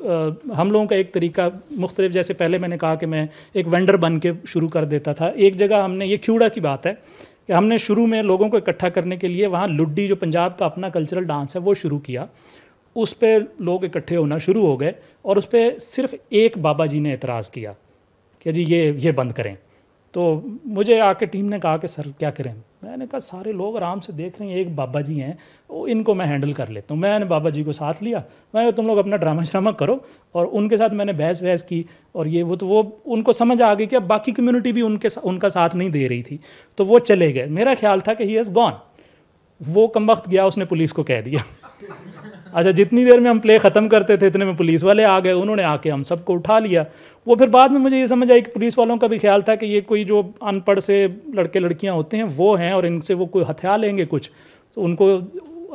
हम लोगों का एक तरीका मुख्तलिफ जैसे पहले मैंने कहा कि मैं एक वेंडर बन के शुरू कर देता था एक जगह हमने ये क्यूड़ा की बात है कि हमने शुरू में लोगों को इकट्ठा करने के लिए वहाँ लुड्डी जो पंजाब का अपना कल्चरल डांस है वो शुरू किया उस पर लोग इकट्ठे होना शुरू हो गए और उस पर सिर्फ एक बाबा जी ने एतराज़ किया कि जी ये ये बंद करें तो मुझे आके टीम ने कहा कि सर क्या करें मैंने कहा सारे लोग आराम से देख रहे हैं एक बाबा जी हैं वो इनको मैं हैंडल कर लेता हूँ मैंने बाबा जी को साथ लिया मैं तुम लोग अपना ड्रामा श्रामा करो और उनके साथ मैंने बहस बहस की और ये वो तो वो उनको समझ आ गई कि अब बाकी कम्युनिटी भी उनके सा, उनका साथ नहीं दे रही थी तो वो चले गए मेरा ख्याल था कि ही इज़ गॉन वो कम वक्त गया उसने पुलिस को कह दिया अच्छा जितनी देर में हम प्ले ख़त्म करते थे इतने में पुलिस वाले आ गए उन्होंने आके हम सबको उठा लिया वो फिर बाद में मुझे ये समझ आई कि पुलिस वालों का भी ख्याल था कि ये कोई जो अनपढ़ से लड़के लड़कियाँ होते हैं वो हैं और इनसे वो कोई हथियार लेंगे कुछ तो उनको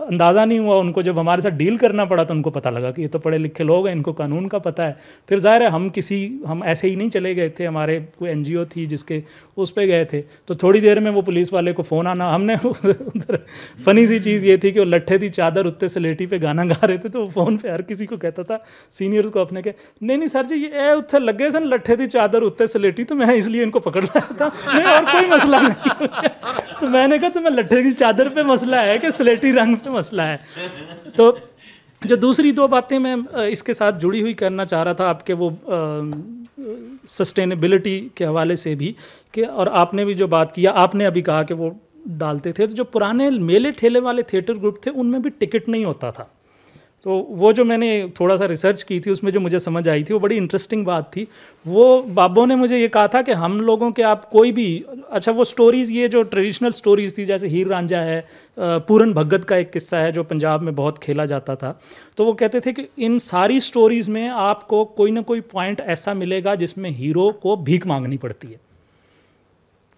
अंदाज़ा नहीं हुआ उनको जब हमारे साथ डील करना पड़ा तो उनको पता लगा कि ये तो पढ़े लिखे लोग हैं इनको कानून का पता है फिर ज़ाहिर है हम किसी हम ऐसे ही नहीं चले गए थे हमारे कोई एन थी जिसके उस पर गए थे तो थोड़ी देर में वो पुलिस वाले को फ़ोन आना हमने उधर फनी सी चीज़ ये थी कि वो लट्ठे थी चादर उत्ते सलेटी पे गाना गा रहे थे तो वो फ़ोन पे हर किसी को कहता था सीनियर्स को अपने के नहीं नहीं सर जी ये उत्थे लगे सन लट्ठे थी चादर उत्ते सलेटी तो मैं इसलिए इनको पकड़ लाया था नहीं और कोई मसला नहीं तो मैंने कहा तो मैं लट्ठे की चादर पर मसला है कि सलेटी रंग में मसला है तो जो दूसरी दो बातें मैं इसके साथ जुड़ी हुई करना चाह रहा था आपके वो सस्टेनेबिलिटी के हवाले से भी कि और आपने भी जो बात किया आपने अभी कहा कि वो डालते थे तो जो पुराने मेले ठेले वाले थिएटर ग्रुप थे उनमें भी टिकट नहीं होता था तो वो जो मैंने थोड़ा सा रिसर्च की थी उसमें जो मुझे समझ आई थी वो बड़ी इंटरेस्टिंग बात थी वो बाबों ने मुझे ये कहा था कि हम लोगों के आप कोई भी अच्छा वो स्टोरीज़ ये जो ट्रेडिशनल स्टोरीज़ थी जैसे हीर रांझा है पूरन भगत का एक किस्सा है जो पंजाब में बहुत खेला जाता था तो वो कहते थे कि इन सारी स्टोरीज़ में आपको कोई ना कोई पॉइंट ऐसा मिलेगा जिसमें हीरो को भीख मांगनी पड़ती है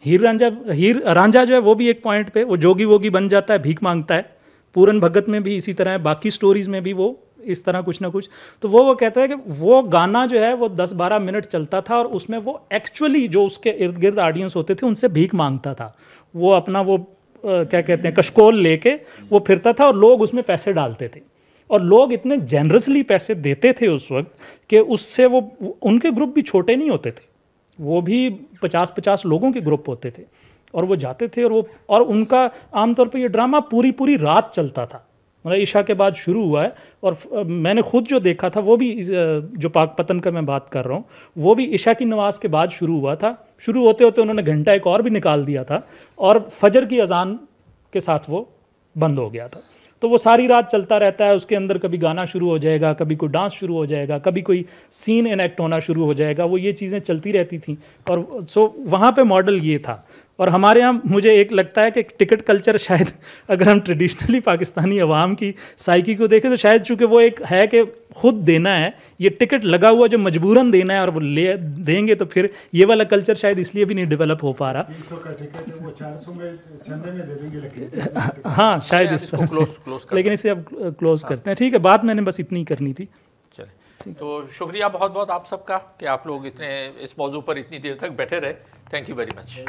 हीर रांझा हीर रांझा जो है वो भी एक पॉइंट पे वो जोगी वोगी बन जाता है भीख मांगता है पूरन भगत में भी इसी तरह है बाकी स्टोरीज में भी वो इस तरह कुछ ना कुछ तो वो वो कहता है कि वो गाना जो है वो दस बारह मिनट चलता था और उसमें वो एक्चुअली जो उसके इर्द गिर्द ऑडियंस होते थे उनसे भीख मांगता था वो अपना वो आ, क्या कहते हैं कशकोल लेके वो फिरता था और लोग उसमें पैसे डालते थे और लोग इतने जनरसली पैसे देते थे उस वक्त कि उससे वो उनके ग्रुप भी छोटे नहीं होते थे वो भी पचास पचास लोगों के ग्रुप होते थे और वो जाते थे और वो और उनका आमतौर पर यह ड्रामा पूरी पूरी रात चलता था मतलब ईशा के बाद शुरू हुआ है और मैंने खुद जो देखा था वो भी जो पाक पतन का मैं बात कर रहा हूँ वो भी ईशा की नमाज के बाद शुरू हुआ था शुरू होते होते उन्होंने घंटा एक और भी निकाल दिया था और फजर की अजान के साथ वो बंद हो गया था तो वो सारी रात चलता रहता है उसके अंदर कभी गाना शुरू हो जाएगा कभी कोई डांस शुरू हो जाएगा कभी कोई सीन इनेक्ट होना शुरू हो जाएगा वो ये चीज़ें चलती रहती थी और सो वहाँ पे मॉडल ये था और हमारे यहाँ मुझे एक लगता है कि टिकट कल्चर शायद अगर हम ट्रेडिशनली पाकिस्तानी अवाम की साइकी को देखें तो शायद चूंकि वो एक है कि खुद देना है ये टिकट लगा हुआ जो मजबूरन देना है और वो ले देंगे तो फिर ये वाला कल्चर शायद इसलिए भी नहीं डेवलप हो पा रहा हाँ शायद इस तरह से लेकिन इसे अब क्लोज करते हैं ठीक है बात मैंने बस इतनी करनी थी तो शुक्रिया बहुत बहुत आप सबका कि आप लोग इतने इस मौजू पर इतनी देर तक बैठे रहे थैंक यू वेरी मच